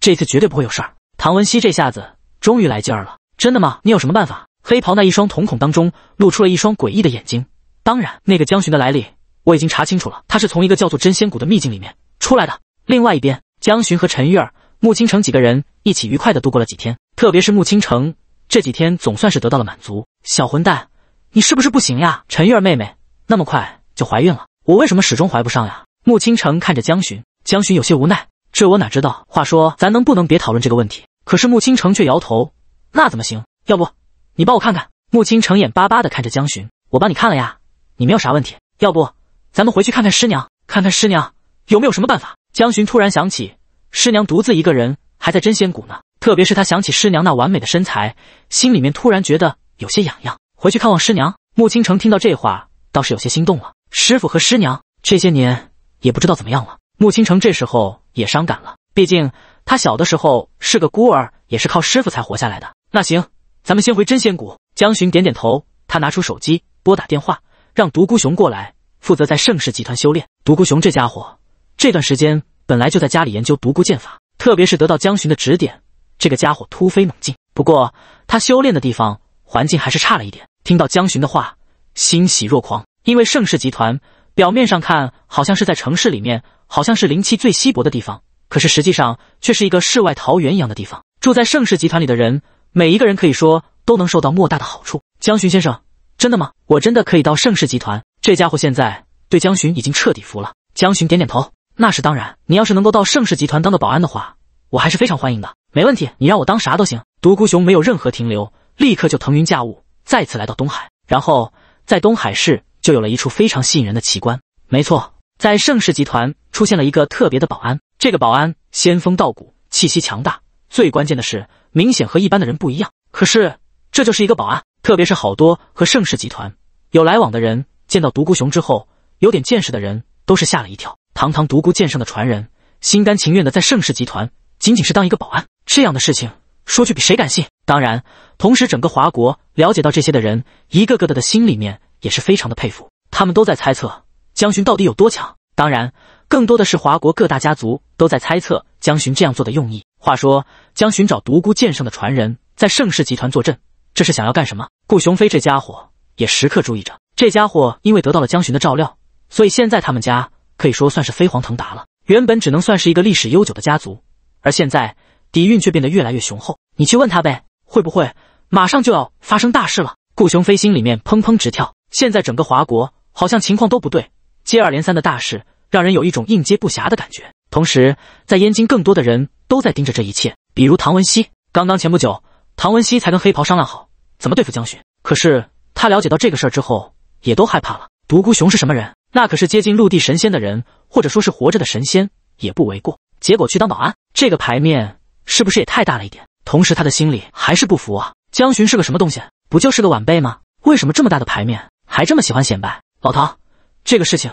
这次绝对不会有事儿。唐文熙这下子终于来劲儿了。真的吗？你有什么办法？黑袍那一双瞳孔当中露出了一双诡异的眼睛。当然，那个江巡的来历我已经查清楚了，他是从一个叫做真仙谷的秘境里面出来的。另外一边，江巡和陈玉儿、穆青城几个人一起愉快地度过了几天。特别是穆青城。这几天总算是得到了满足，小混蛋，你是不是不行呀？陈玉儿妹妹那么快就怀孕了，我为什么始终怀不上呀？穆倾城看着江巡，江巡有些无奈，这我哪知道？话说咱能不能别讨论这个问题？可是穆倾城却摇头，那怎么行？要不你帮我看看？穆倾城眼巴巴的看着江巡，我帮你看了呀，你没有啥问题。要不咱们回去看看师娘，看看师娘有没有什么办法？江巡突然想起，师娘独自一个人还在真仙谷呢。特别是他想起师娘那完美的身材，心里面突然觉得有些痒痒。回去看望师娘。穆青城听到这话，倒是有些心动了。师傅和师娘这些年也不知道怎么样了。穆青城这时候也伤感了，毕竟他小的时候是个孤儿，也是靠师傅才活下来的。那行，咱们先回真仙谷。江巡点点头，他拿出手机拨打电话，让独孤雄过来负责在盛世集团修炼。独孤雄这家伙这段时间本来就在家里研究独孤剑法，特别是得到江巡的指点。这个家伙突飞猛进，不过他修炼的地方环境还是差了一点。听到江巡的话，欣喜若狂，因为盛世集团表面上看好像是在城市里面，好像是灵气最稀薄的地方，可是实际上却是一个世外桃源一样的地方。住在盛世集团里的人，每一个人可以说都能受到莫大的好处。江巡先生，真的吗？我真的可以到盛世集团？这家伙现在对江巡已经彻底服了。江巡点点头，那是当然。你要是能够到盛世集团当个保安的话，我还是非常欢迎的。没问题，你让我当啥都行。独孤雄没有任何停留，立刻就腾云驾雾，再次来到东海。然后在东海市就有了一处非常吸引人的奇观。没错，在盛世集团出现了一个特别的保安。这个保安仙风道骨，气息强大，最关键的是明显和一般的人不一样。可是这就是一个保安，特别是好多和盛世集团有来往的人见到独孤雄之后，有点见识的人都是吓了一跳。堂堂独孤剑圣的传人，心甘情愿的在盛世集团仅仅是当一个保安。这样的事情说去比谁敢信？当然，同时整个华国了解到这些的人，一个个的的心里面也是非常的佩服。他们都在猜测江巡到底有多强。当然，更多的是华国各大家族都在猜测江巡这样做的用意。话说，江巡找独孤剑圣的传人在盛世集团坐镇，这是想要干什么？顾雄飞这家伙也时刻注意着。这家伙因为得到了江巡的照料，所以现在他们家可以说算是飞黄腾达了。原本只能算是一个历史悠久的家族，而现在。底蕴却变得越来越雄厚。你去问他呗，会不会马上就要发生大事了？顾雄飞心里面砰砰直跳。现在整个华国好像情况都不对，接二连三的大事让人有一种应接不暇的感觉。同时，在燕京，更多的人都在盯着这一切。比如唐文熙，刚刚前不久，唐文熙才跟黑袍商量好怎么对付江雪。可是他了解到这个事儿之后，也都害怕了。独孤雄是什么人？那可是接近陆地神仙的人，或者说是活着的神仙也不为过。结果去当保安，这个牌面。是不是也太大了一点？同时，他的心里还是不服啊！江巡是个什么东西？不就是个晚辈吗？为什么这么大的牌面还这么喜欢显摆？老唐，这个事情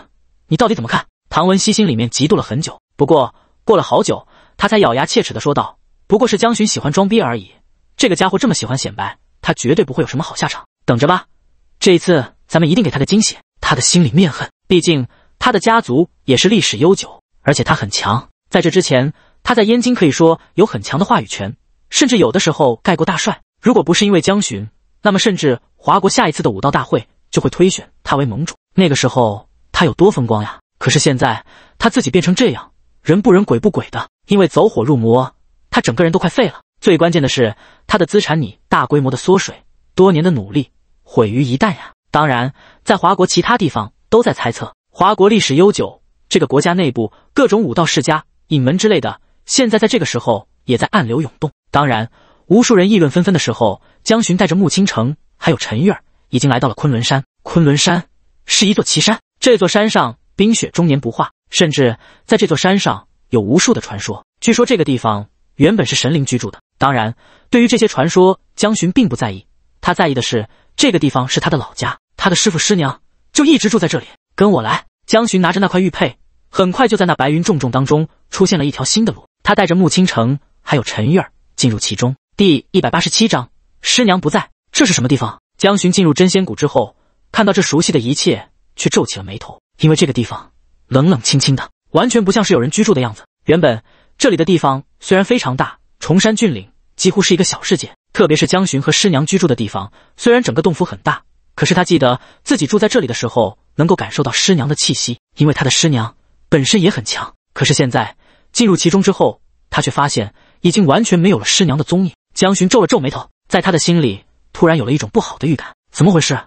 你到底怎么看？唐文熙心里面嫉妒了很久，不过过了好久，他才咬牙切齿的说道：“不过是江巡喜欢装逼而已。这个家伙这么喜欢显摆，他绝对不会有什么好下场。等着吧，这一次咱们一定给他个惊喜。”他的心里面恨，毕竟他的家族也是历史悠久，而且他很强。在这之前。他在燕京可以说有很强的话语权，甚至有的时候盖过大帅。如果不是因为江巡，那么甚至华国下一次的武道大会就会推选他为盟主。那个时候他有多风光呀！可是现在他自己变成这样，人不人鬼不鬼的，因为走火入魔，他整个人都快废了。最关键的是，他的资产你大规模的缩水，多年的努力毁于一旦呀！当然，在华国其他地方都在猜测，华国历史悠久，这个国家内部各种武道世家、隐门之类的。现在在这个时候，也在暗流涌动。当然，无数人议论纷纷的时候，江巡带着穆青城还有陈月儿已经来到了昆仑山。昆仑山是一座奇山，这座山上冰雪终年不化，甚至在这座山上有无数的传说。据说这个地方原本是神灵居住的。当然，对于这些传说，江巡并不在意，他在意的是这个地方是他的老家，他的师傅师娘就一直住在这里。跟我来，江巡拿着那块玉佩，很快就在那白云重重当中出现了一条新的路。他带着穆青城还有陈玉儿进入其中。第一百八十七章，师娘不在，这是什么地方？江巡进入真仙谷之后，看到这熟悉的一切，却皱起了眉头，因为这个地方冷冷清清的，完全不像是有人居住的样子。原本这里的地方虽然非常大，崇山峻岭几乎是一个小世界，特别是江巡和师娘居住的地方，虽然整个洞府很大，可是他记得自己住在这里的时候，能够感受到师娘的气息，因为他的师娘本身也很强。可是现在。进入其中之后，他却发现已经完全没有了师娘的踪影。江巡皱了皱眉头，在他的心里突然有了一种不好的预感。怎么回事？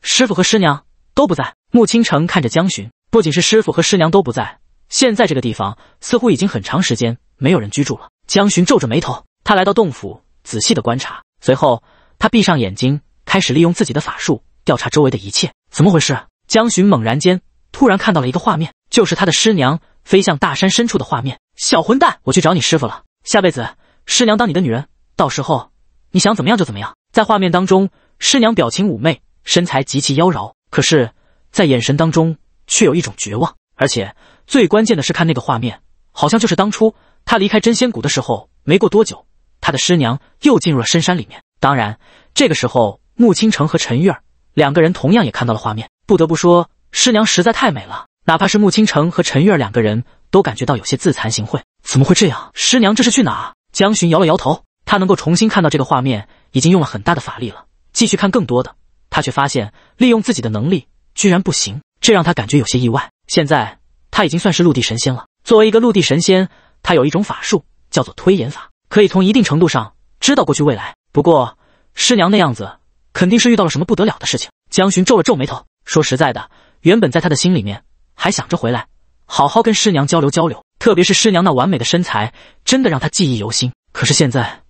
师傅和师娘都不在。穆倾城看着江巡，不仅是师傅和师娘都不在，现在这个地方似乎已经很长时间没有人居住了。江巡皱着眉头，他来到洞府，仔细的观察，随后他闭上眼睛，开始利用自己的法术调查周围的一切。怎么回事？江巡猛然间突然看到了一个画面，就是他的师娘飞向大山深处的画面。小混蛋，我去找你师傅了。下辈子，师娘当你的女人，到时候你想怎么样就怎么样。在画面当中，师娘表情妩媚，身材极其妖娆，可是，在眼神当中却有一种绝望。而且最关键的是，看那个画面，好像就是当初他离开真仙谷的时候，没过多久，他的师娘又进入了深山里面。当然，这个时候，穆青城和陈玉儿两个人同样也看到了画面。不得不说，师娘实在太美了，哪怕是穆青城和陈玉儿两个人。都感觉到有些自惭形秽，怎么会这样？师娘这是去哪？江巡摇了摇头，他能够重新看到这个画面，已经用了很大的法力了。继续看更多的，他却发现利用自己的能力居然不行，这让他感觉有些意外。现在他已经算是陆地神仙了。作为一个陆地神仙，他有一种法术叫做推演法，可以从一定程度上知道过去未来。不过师娘那样子，肯定是遇到了什么不得了的事情。江巡皱了皱眉头，说实在的，原本在他的心里面还想着回来。好好跟师娘交流交流，特别是师娘那完美的身材，真的让他记忆犹新。可是现在，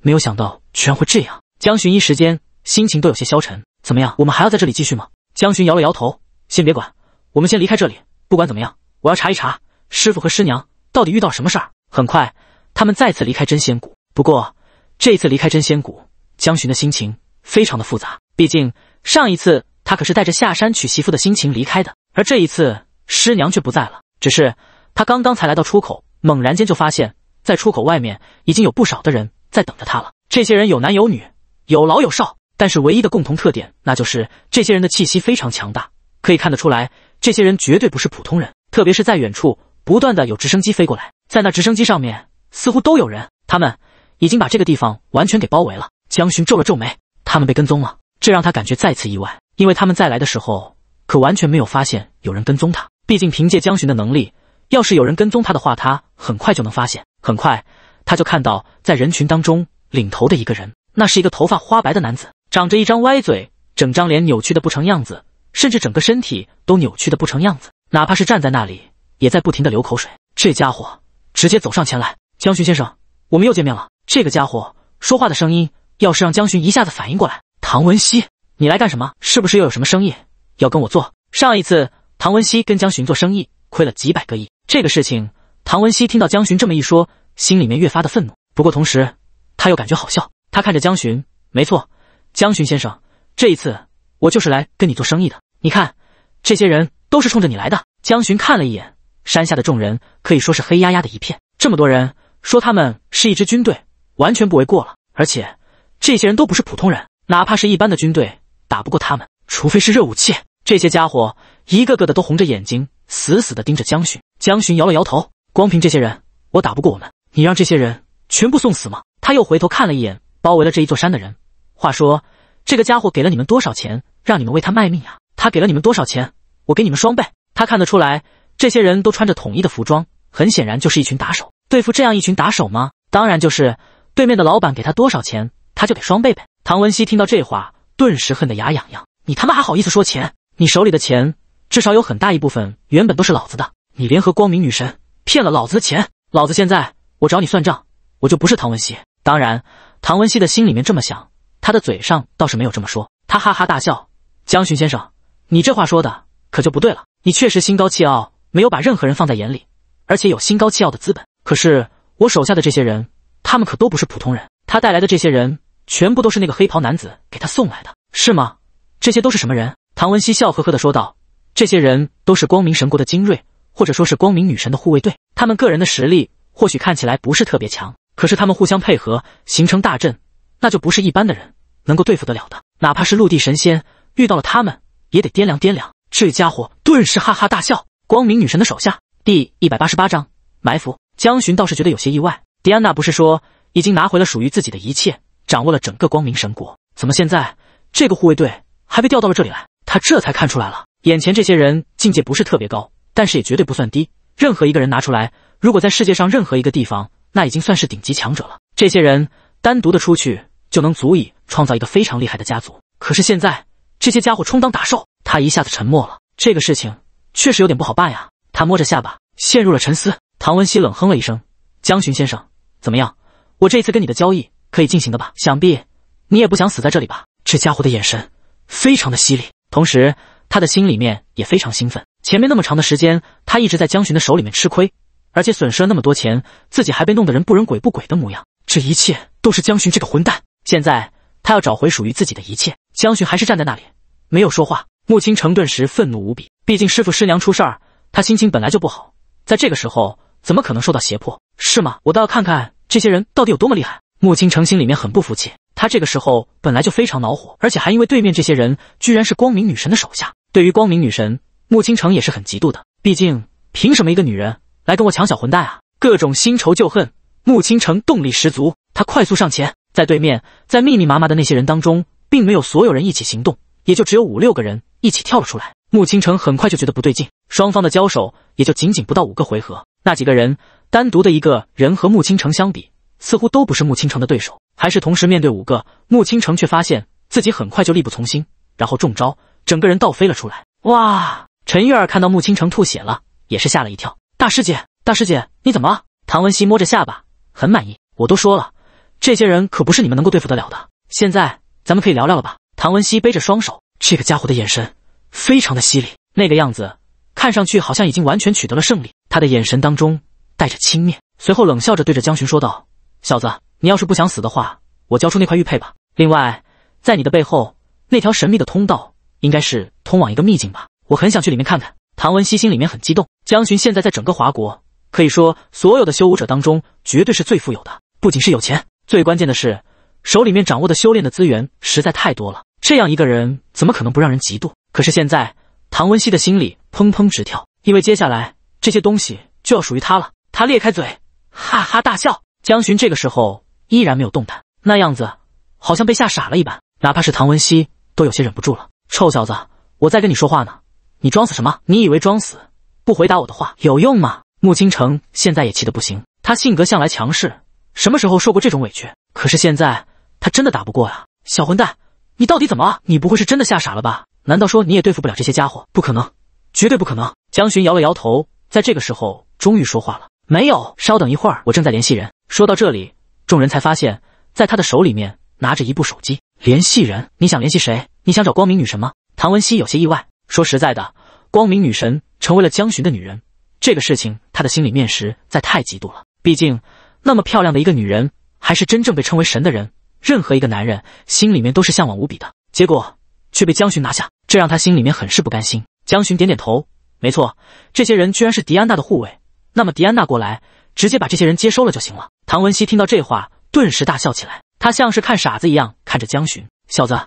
没有想到居然会这样。江巡一时间心情都有些消沉。怎么样，我们还要在这里继续吗？江巡摇了摇头，先别管，我们先离开这里。不管怎么样，我要查一查师傅和师娘到底遇到什么事儿。很快，他们再次离开真仙谷。不过，这一次离开真仙谷，江巡的心情非常的复杂。毕竟上一次他可是带着下山娶媳妇的心情离开的，而这一次。师娘却不在了，只是他刚刚才来到出口，猛然间就发现，在出口外面已经有不少的人在等着他了。这些人有男有女，有老有少，但是唯一的共同特点，那就是这些人的气息非常强大，可以看得出来，这些人绝对不是普通人。特别是在远处，不断的有直升机飞过来，在那直升机上面似乎都有人，他们已经把这个地方完全给包围了。江巡皱了皱眉，他们被跟踪了，这让他感觉再次意外，因为他们再来的时候可完全没有发现有人跟踪他。毕竟，凭借江巡的能力，要是有人跟踪他的话，他很快就能发现。很快，他就看到在人群当中领头的一个人，那是一个头发花白的男子，长着一张歪嘴，整张脸扭曲的不成样子，甚至整个身体都扭曲的不成样子，哪怕是站在那里，也在不停的流口水。这家伙直接走上前来：“江巡先生，我们又见面了。”这个家伙说话的声音，要是让江巡一下子反应过来，唐文熙，你来干什么？是不是又有什么生意要跟我做？上一次。唐文熙跟江巡做生意亏了几百个亿，这个事情，唐文熙听到江巡这么一说，心里面越发的愤怒。不过同时，他又感觉好笑。他看着江巡，没错，江巡先生，这一次我就是来跟你做生意的。你看，这些人都是冲着你来的。江巡看了一眼山下的众人，可以说是黑压压的一片。这么多人，说他们是一支军队，完全不为过了。而且这些人都不是普通人，哪怕是一般的军队打不过他们，除非是热武器。这些家伙。一个个的都红着眼睛，死死的盯着江巡。江巡摇了摇头：“光凭这些人，我打不过。我们，你让这些人全部送死吗？”他又回头看了一眼包围了这一座山的人。话说，这个家伙给了你们多少钱，让你们为他卖命呀？他给了你们多少钱？我给你们双倍。他看得出来，这些人都穿着统一的服装，很显然就是一群打手。对付这样一群打手吗？当然就是，对面的老板给他多少钱，他就给双倍呗。唐文熙听到这话，顿时恨得牙痒痒：“你他妈还好意思说钱？你手里的钱？”至少有很大一部分原本都是老子的，你联合光明女神骗了老子的钱，老子现在我找你算账，我就不是唐文熙。当然，唐文熙的心里面这么想，他的嘴上倒是没有这么说。他哈哈大笑：“江巡先生，你这话说的可就不对了。你确实心高气傲，没有把任何人放在眼里，而且有心高气傲的资本。可是我手下的这些人，他们可都不是普通人。他带来的这些人，全部都是那个黑袍男子给他送来的，是吗？这些都是什么人？”唐文熙笑呵呵地说道。这些人都是光明神国的精锐，或者说是光明女神的护卫队。他们个人的实力或许看起来不是特别强，可是他们互相配合，形成大阵，那就不是一般的人能够对付得了的。哪怕是陆地神仙遇到了他们，也得掂量掂量。这家伙顿时哈哈大笑。光明女神的手下第一百八十八章埋伏。江巡倒是觉得有些意外，迪安娜不是说已经拿回了属于自己的一切，掌握了整个光明神国，怎么现在这个护卫队还被调到了这里来？他这才看出来了。眼前这些人境界不是特别高，但是也绝对不算低。任何一个人拿出来，如果在世界上任何一个地方，那已经算是顶级强者了。这些人单独的出去，就能足以创造一个非常厉害的家族。可是现在这些家伙充当打手，他一下子沉默了。这个事情确实有点不好办呀。他摸着下巴陷入了沉思。唐文熙冷哼了一声：“江巡先生，怎么样？我这次跟你的交易可以进行的吧？想必你也不想死在这里吧？”这家伙的眼神非常的犀利，同时。他的心里面也非常兴奋，前面那么长的时间，他一直在江巡的手里面吃亏，而且损失了那么多钱，自己还被弄得人不人鬼不鬼的模样，这一切都是江巡这个混蛋。现在他要找回属于自己的一切。江巡还是站在那里，没有说话。穆清城顿时愤怒无比，毕竟师傅师娘出事儿，他心情本来就不好，在这个时候怎么可能受到胁迫？是吗？我倒要看看这些人到底有多么厉害。穆清城心里面很不服气，他这个时候本来就非常恼火，而且还因为对面这些人居然是光明女神的手下。对于光明女神穆青城也是很嫉妒的，毕竟凭什么一个女人来跟我抢小混蛋啊？各种新仇旧恨，穆青城动力十足，他快速上前，在对面，在密密麻麻的那些人当中，并没有所有人一起行动，也就只有五六个人一起跳了出来。穆青城很快就觉得不对劲，双方的交手也就仅仅不到五个回合，那几个人单独的一个人和穆青城相比，似乎都不是穆青城的对手，还是同时面对五个，穆青城却发现自己很快就力不从心，然后中招。整个人倒飞了出来。哇！陈玉儿看到穆青城吐血了，也是吓了一跳。大师姐，大师姐，你怎么了？唐文熙摸着下巴，很满意。我都说了，这些人可不是你们能够对付得了的。现在咱们可以聊聊了吧？唐文熙背着双手，这个家伙的眼神非常的犀利，那个样子看上去好像已经完全取得了胜利。他的眼神当中带着轻蔑，随后冷笑着对着江巡说道：“小子，你要是不想死的话，我交出那块玉佩吧。另外，在你的背后那条神秘的通道。”应该是通往一个秘境吧，我很想去里面看看。唐文熙心里面很激动。江巡现在在整个华国，可以说所有的修武者当中，绝对是最富有的。不仅是有钱，最关键的是手里面掌握的修炼的资源实在太多了。这样一个人，怎么可能不让人嫉妒？可是现在，唐文熙的心里砰砰直跳，因为接下来这些东西就要属于他了。他裂开嘴，哈哈大笑。江巡这个时候依然没有动弹，那样子好像被吓傻了一般。哪怕是唐文熙，都有些忍不住了。臭小子，我在跟你说话呢，你装死什么？你以为装死不回答我的话有用吗？穆青城现在也气得不行，他性格向来强势，什么时候受过这种委屈？可是现在他真的打不过啊！小混蛋，你到底怎么了？你不会是真的吓傻了吧？难道说你也对付不了这些家伙？不可能，绝对不可能！江巡摇了摇头，在这个时候终于说话了。没有，稍等一会儿，我正在联系人。说到这里，众人才发现，在他的手里面拿着一部手机。联系人？你想联系谁？你想找光明女神吗？唐文熙有些意外。说实在的，光明女神成为了江巡的女人，这个事情他的心里面实在太嫉妒了。毕竟那么漂亮的一个女人，还是真正被称为神的人，任何一个男人心里面都是向往无比的。结果却被江巡拿下，这让他心里面很是不甘心。江巡点点头，没错，这些人居然是迪安娜的护卫。那么迪安娜过来，直接把这些人接收了就行了。唐文熙听到这话，顿时大笑起来。他像是看傻子一样看着江巡，小子。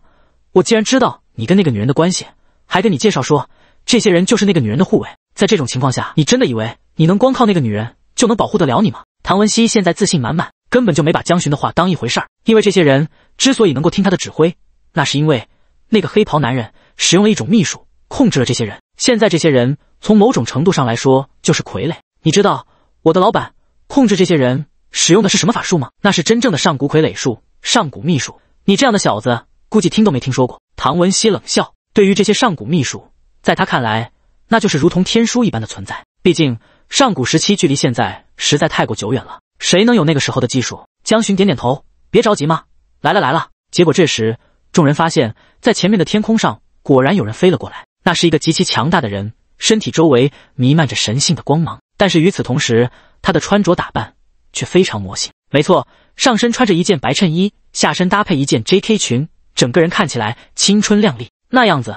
我既然知道你跟那个女人的关系，还跟你介绍说，这些人就是那个女人的护卫。在这种情况下，你真的以为你能光靠那个女人就能保护得了你吗？唐文熙现在自信满满，根本就没把江巡的话当一回事儿。因为这些人之所以能够听他的指挥，那是因为那个黑袍男人使用了一种秘术控制了这些人。现在这些人从某种程度上来说就是傀儡。你知道我的老板控制这些人使用的是什么法术吗？那是真正的上古傀儡术，上古秘术。你这样的小子。估计听都没听说过。唐文熙冷笑：“对于这些上古秘术，在他看来，那就是如同天书一般的存在。毕竟上古时期距离现在实在太过久远了，谁能有那个时候的技术？”江巡点点头：“别着急嘛，来了来了。”结果这时，众人发现，在前面的天空上，果然有人飞了过来。那是一个极其强大的人，身体周围弥漫着神性的光芒，但是与此同时，他的穿着打扮却非常魔性。没错，上身穿着一件白衬衣，下身搭配一件 J K 裙。整个人看起来青春靓丽，那样子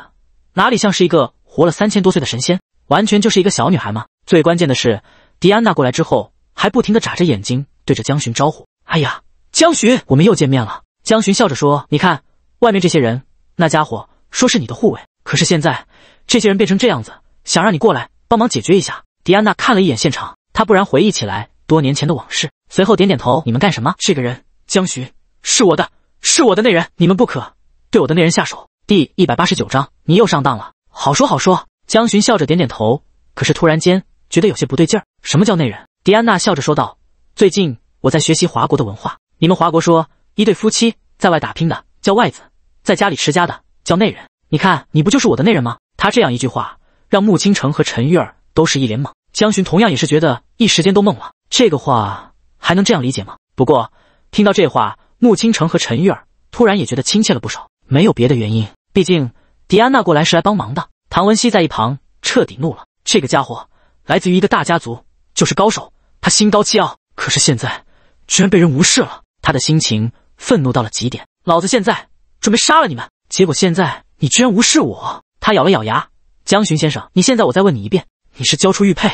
哪里像是一个活了三千多岁的神仙，完全就是一个小女孩嘛。最关键的是，迪安娜过来之后还不停的眨着眼睛，对着江巡招呼：“哎呀，江巡，我们又见面了。”江巡笑着说：“你看外面这些人，那家伙说是你的护卫，可是现在这些人变成这样子，想让你过来帮忙解决一下。”迪安娜看了一眼现场，她不然回忆起来多年前的往事，随后点点头：“你们干什么？这个人，江巡是我的。”是我的内人，你们不可对我的内人下手。第一百八十九章，你又上当了。好说好说。江巡笑着点点头，可是突然间觉得有些不对劲儿。什么叫内人？迪安娜笑着说道：“最近我在学习华国的文化，你们华国说，一对夫妻在外打拼的叫外子，在家里持家的叫内人。你看，你不就是我的内人吗？”他这样一句话，让穆清城和陈玉儿都是一脸懵。江巡同样也是觉得一时间都懵了，这个话还能这样理解吗？不过听到这话。穆倾城和陈玉儿突然也觉得亲切了不少，没有别的原因，毕竟迪安娜过来是来帮忙的。唐文熙在一旁彻底怒了，这个家伙来自于一个大家族，就是高手，他心高气傲，可是现在居然被人无视了，他的心情愤怒到了极点，老子现在准备杀了你们，结果现在你居然无视我！他咬了咬牙，江巡先生，你现在我再问你一遍，你是交出玉佩，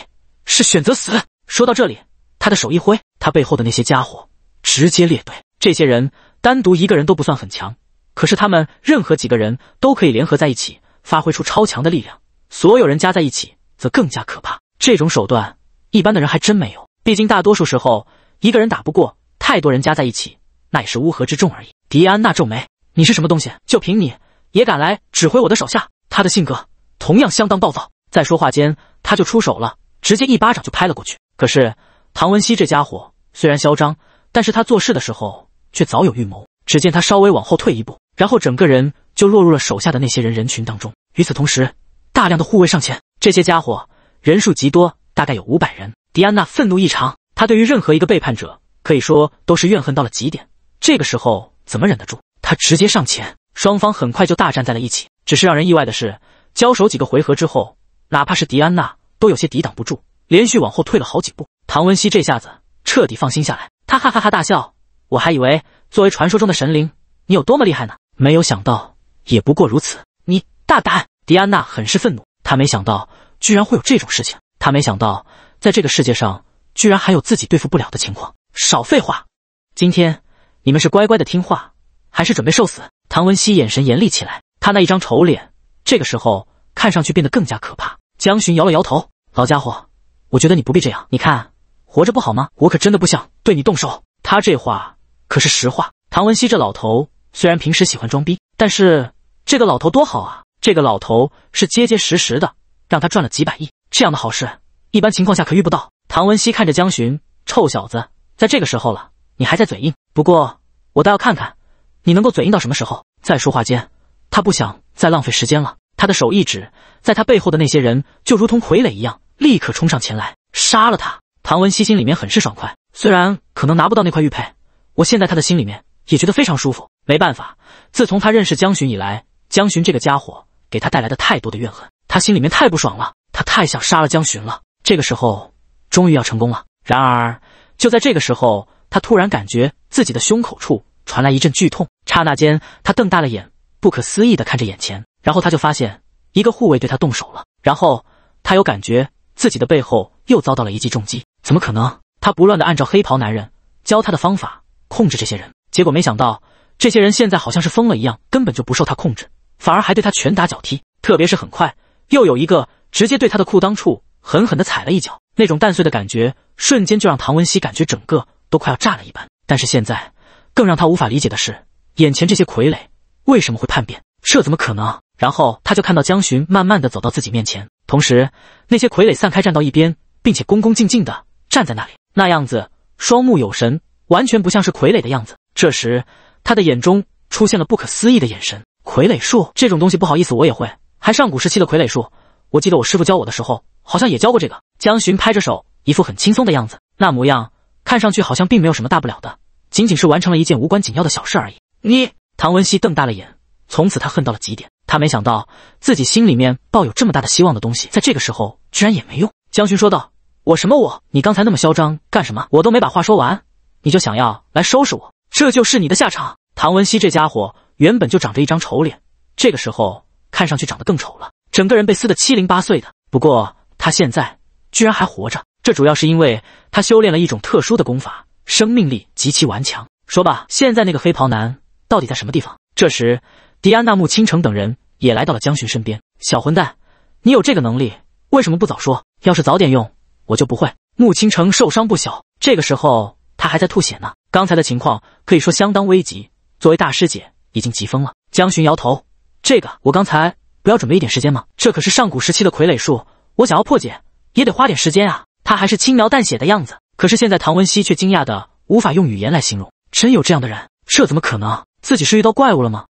是选择死？说到这里，他的手一挥，他背后的那些家伙直接列队。这些人单独一个人都不算很强，可是他们任何几个人都可以联合在一起，发挥出超强的力量。所有人加在一起，则更加可怕。这种手段，一般的人还真没有。毕竟大多数时候，一个人打不过，太多人加在一起，那也是乌合之众而已。迪安娜皱眉：“你是什么东西？就凭你也敢来指挥我的手下？”他的性格同样相当暴躁，在说话间他就出手了，直接一巴掌就拍了过去。可是唐文熙这家伙虽然嚣张，但是他做事的时候。却早有预谋。只见他稍微往后退一步，然后整个人就落入了手下的那些人人群当中。与此同时，大量的护卫上前，这些家伙人数极多，大概有五百人。迪安娜愤怒异常，她对于任何一个背叛者，可以说都是怨恨到了极点。这个时候怎么忍得住？她直接上前，双方很快就大战在了一起。只是让人意外的是，交手几个回合之后，哪怕是迪安娜都有些抵挡不住，连续往后退了好几步。唐文熙这下子彻底放心下来，他哈哈哈大笑。我还以为作为传说中的神灵，你有多么厉害呢？没有想到，也不过如此。你大胆！迪安娜很是愤怒，她没想到居然会有这种事情，她没想到在这个世界上居然还有自己对付不了的情况。少废话！今天你们是乖乖的听话，还是准备受死？唐文熙眼神严厉起来，他那一张丑脸这个时候看上去变得更加可怕。江巡摇了摇头：“老家伙，我觉得你不必这样。你看活着不好吗？我可真的不想对你动手。”他这话。可是实话，唐文熙这老头虽然平时喜欢装逼，但是这个老头多好啊！这个老头是结结实实的，让他赚了几百亿，这样的好事一般情况下可遇不到。唐文熙看着江巡，臭小子，在这个时候了，你还在嘴硬？不过我倒要看看你能够嘴硬到什么时候。在说话间，他不想再浪费时间了，他的手一指，在他背后的那些人就如同傀儡一样，立刻冲上前来杀了他。唐文熙心里面很是爽快，虽然可能拿不到那块玉佩。我现在他的心里面也觉得非常舒服。没办法，自从他认识江巡以来，江巡这个家伙给他带来的太多的怨恨，他心里面太不爽了。他太想杀了江巡了。这个时候终于要成功了。然而就在这个时候，他突然感觉自己的胸口处传来一阵剧痛，刹那间他瞪大了眼，不可思议的看着眼前，然后他就发现一个护卫对他动手了。然后他又感觉自己的背后又遭到了一记重击。怎么可能？他不乱的按照黑袍男人教他的方法。控制这些人，结果没想到，这些人现在好像是疯了一样，根本就不受他控制，反而还对他拳打脚踢。特别是很快又有一个直接对他的裤裆处狠狠地踩了一脚，那种蛋碎的感觉瞬间就让唐文熙感觉整个都快要炸了一般。但是现在更让他无法理解的是，眼前这些傀儡为什么会叛变？这怎么可能？然后他就看到江巡慢慢的走到自己面前，同时那些傀儡散开站到一边，并且恭恭敬敬的站在那里，那样子双目有神。完全不像是傀儡的样子。这时，他的眼中出现了不可思议的眼神。傀儡术这种东西，不好意思，我也会，还上古时期的傀儡术。我记得我师傅教我的时候，好像也教过这个。江巡拍着手，一副很轻松的样子，那模样看上去好像并没有什么大不了的，仅仅是完成了一件无关紧要的小事而已。你，唐文熙瞪大了眼。从此，他恨到了极点。他没想到自己心里面抱有这么大的希望的东西，在这个时候居然也没用。江巡说道：“我什么我？你刚才那么嚣张干什么？我都没把话说完。”你就想要来收拾我，这就是你的下场！唐文熙这家伙原本就长着一张丑脸，这个时候看上去长得更丑了，整个人被撕得七零八碎的。不过他现在居然还活着，这主要是因为他修炼了一种特殊的功法，生命力极其顽强。说吧，现在那个黑袍男到底在什么地方？这时，迪安娜、穆青城等人也来到了江巡身边。小混蛋，你有这个能力为什么不早说？要是早点用，我就不会……穆青城受伤不小，这个时候。他还在吐血呢，刚才的情况可以说相当危急。作为大师姐，已经急疯了。江巡摇头，这个我刚才不要准备一点时间吗？这可是上古时期的傀儡术，我想要破解也得花点时间啊。他还是轻描淡写的样子，可是现在唐文熙却惊讶的无法用语言来形容。真有这样的人？这怎么可能？自己是遇到怪物了吗？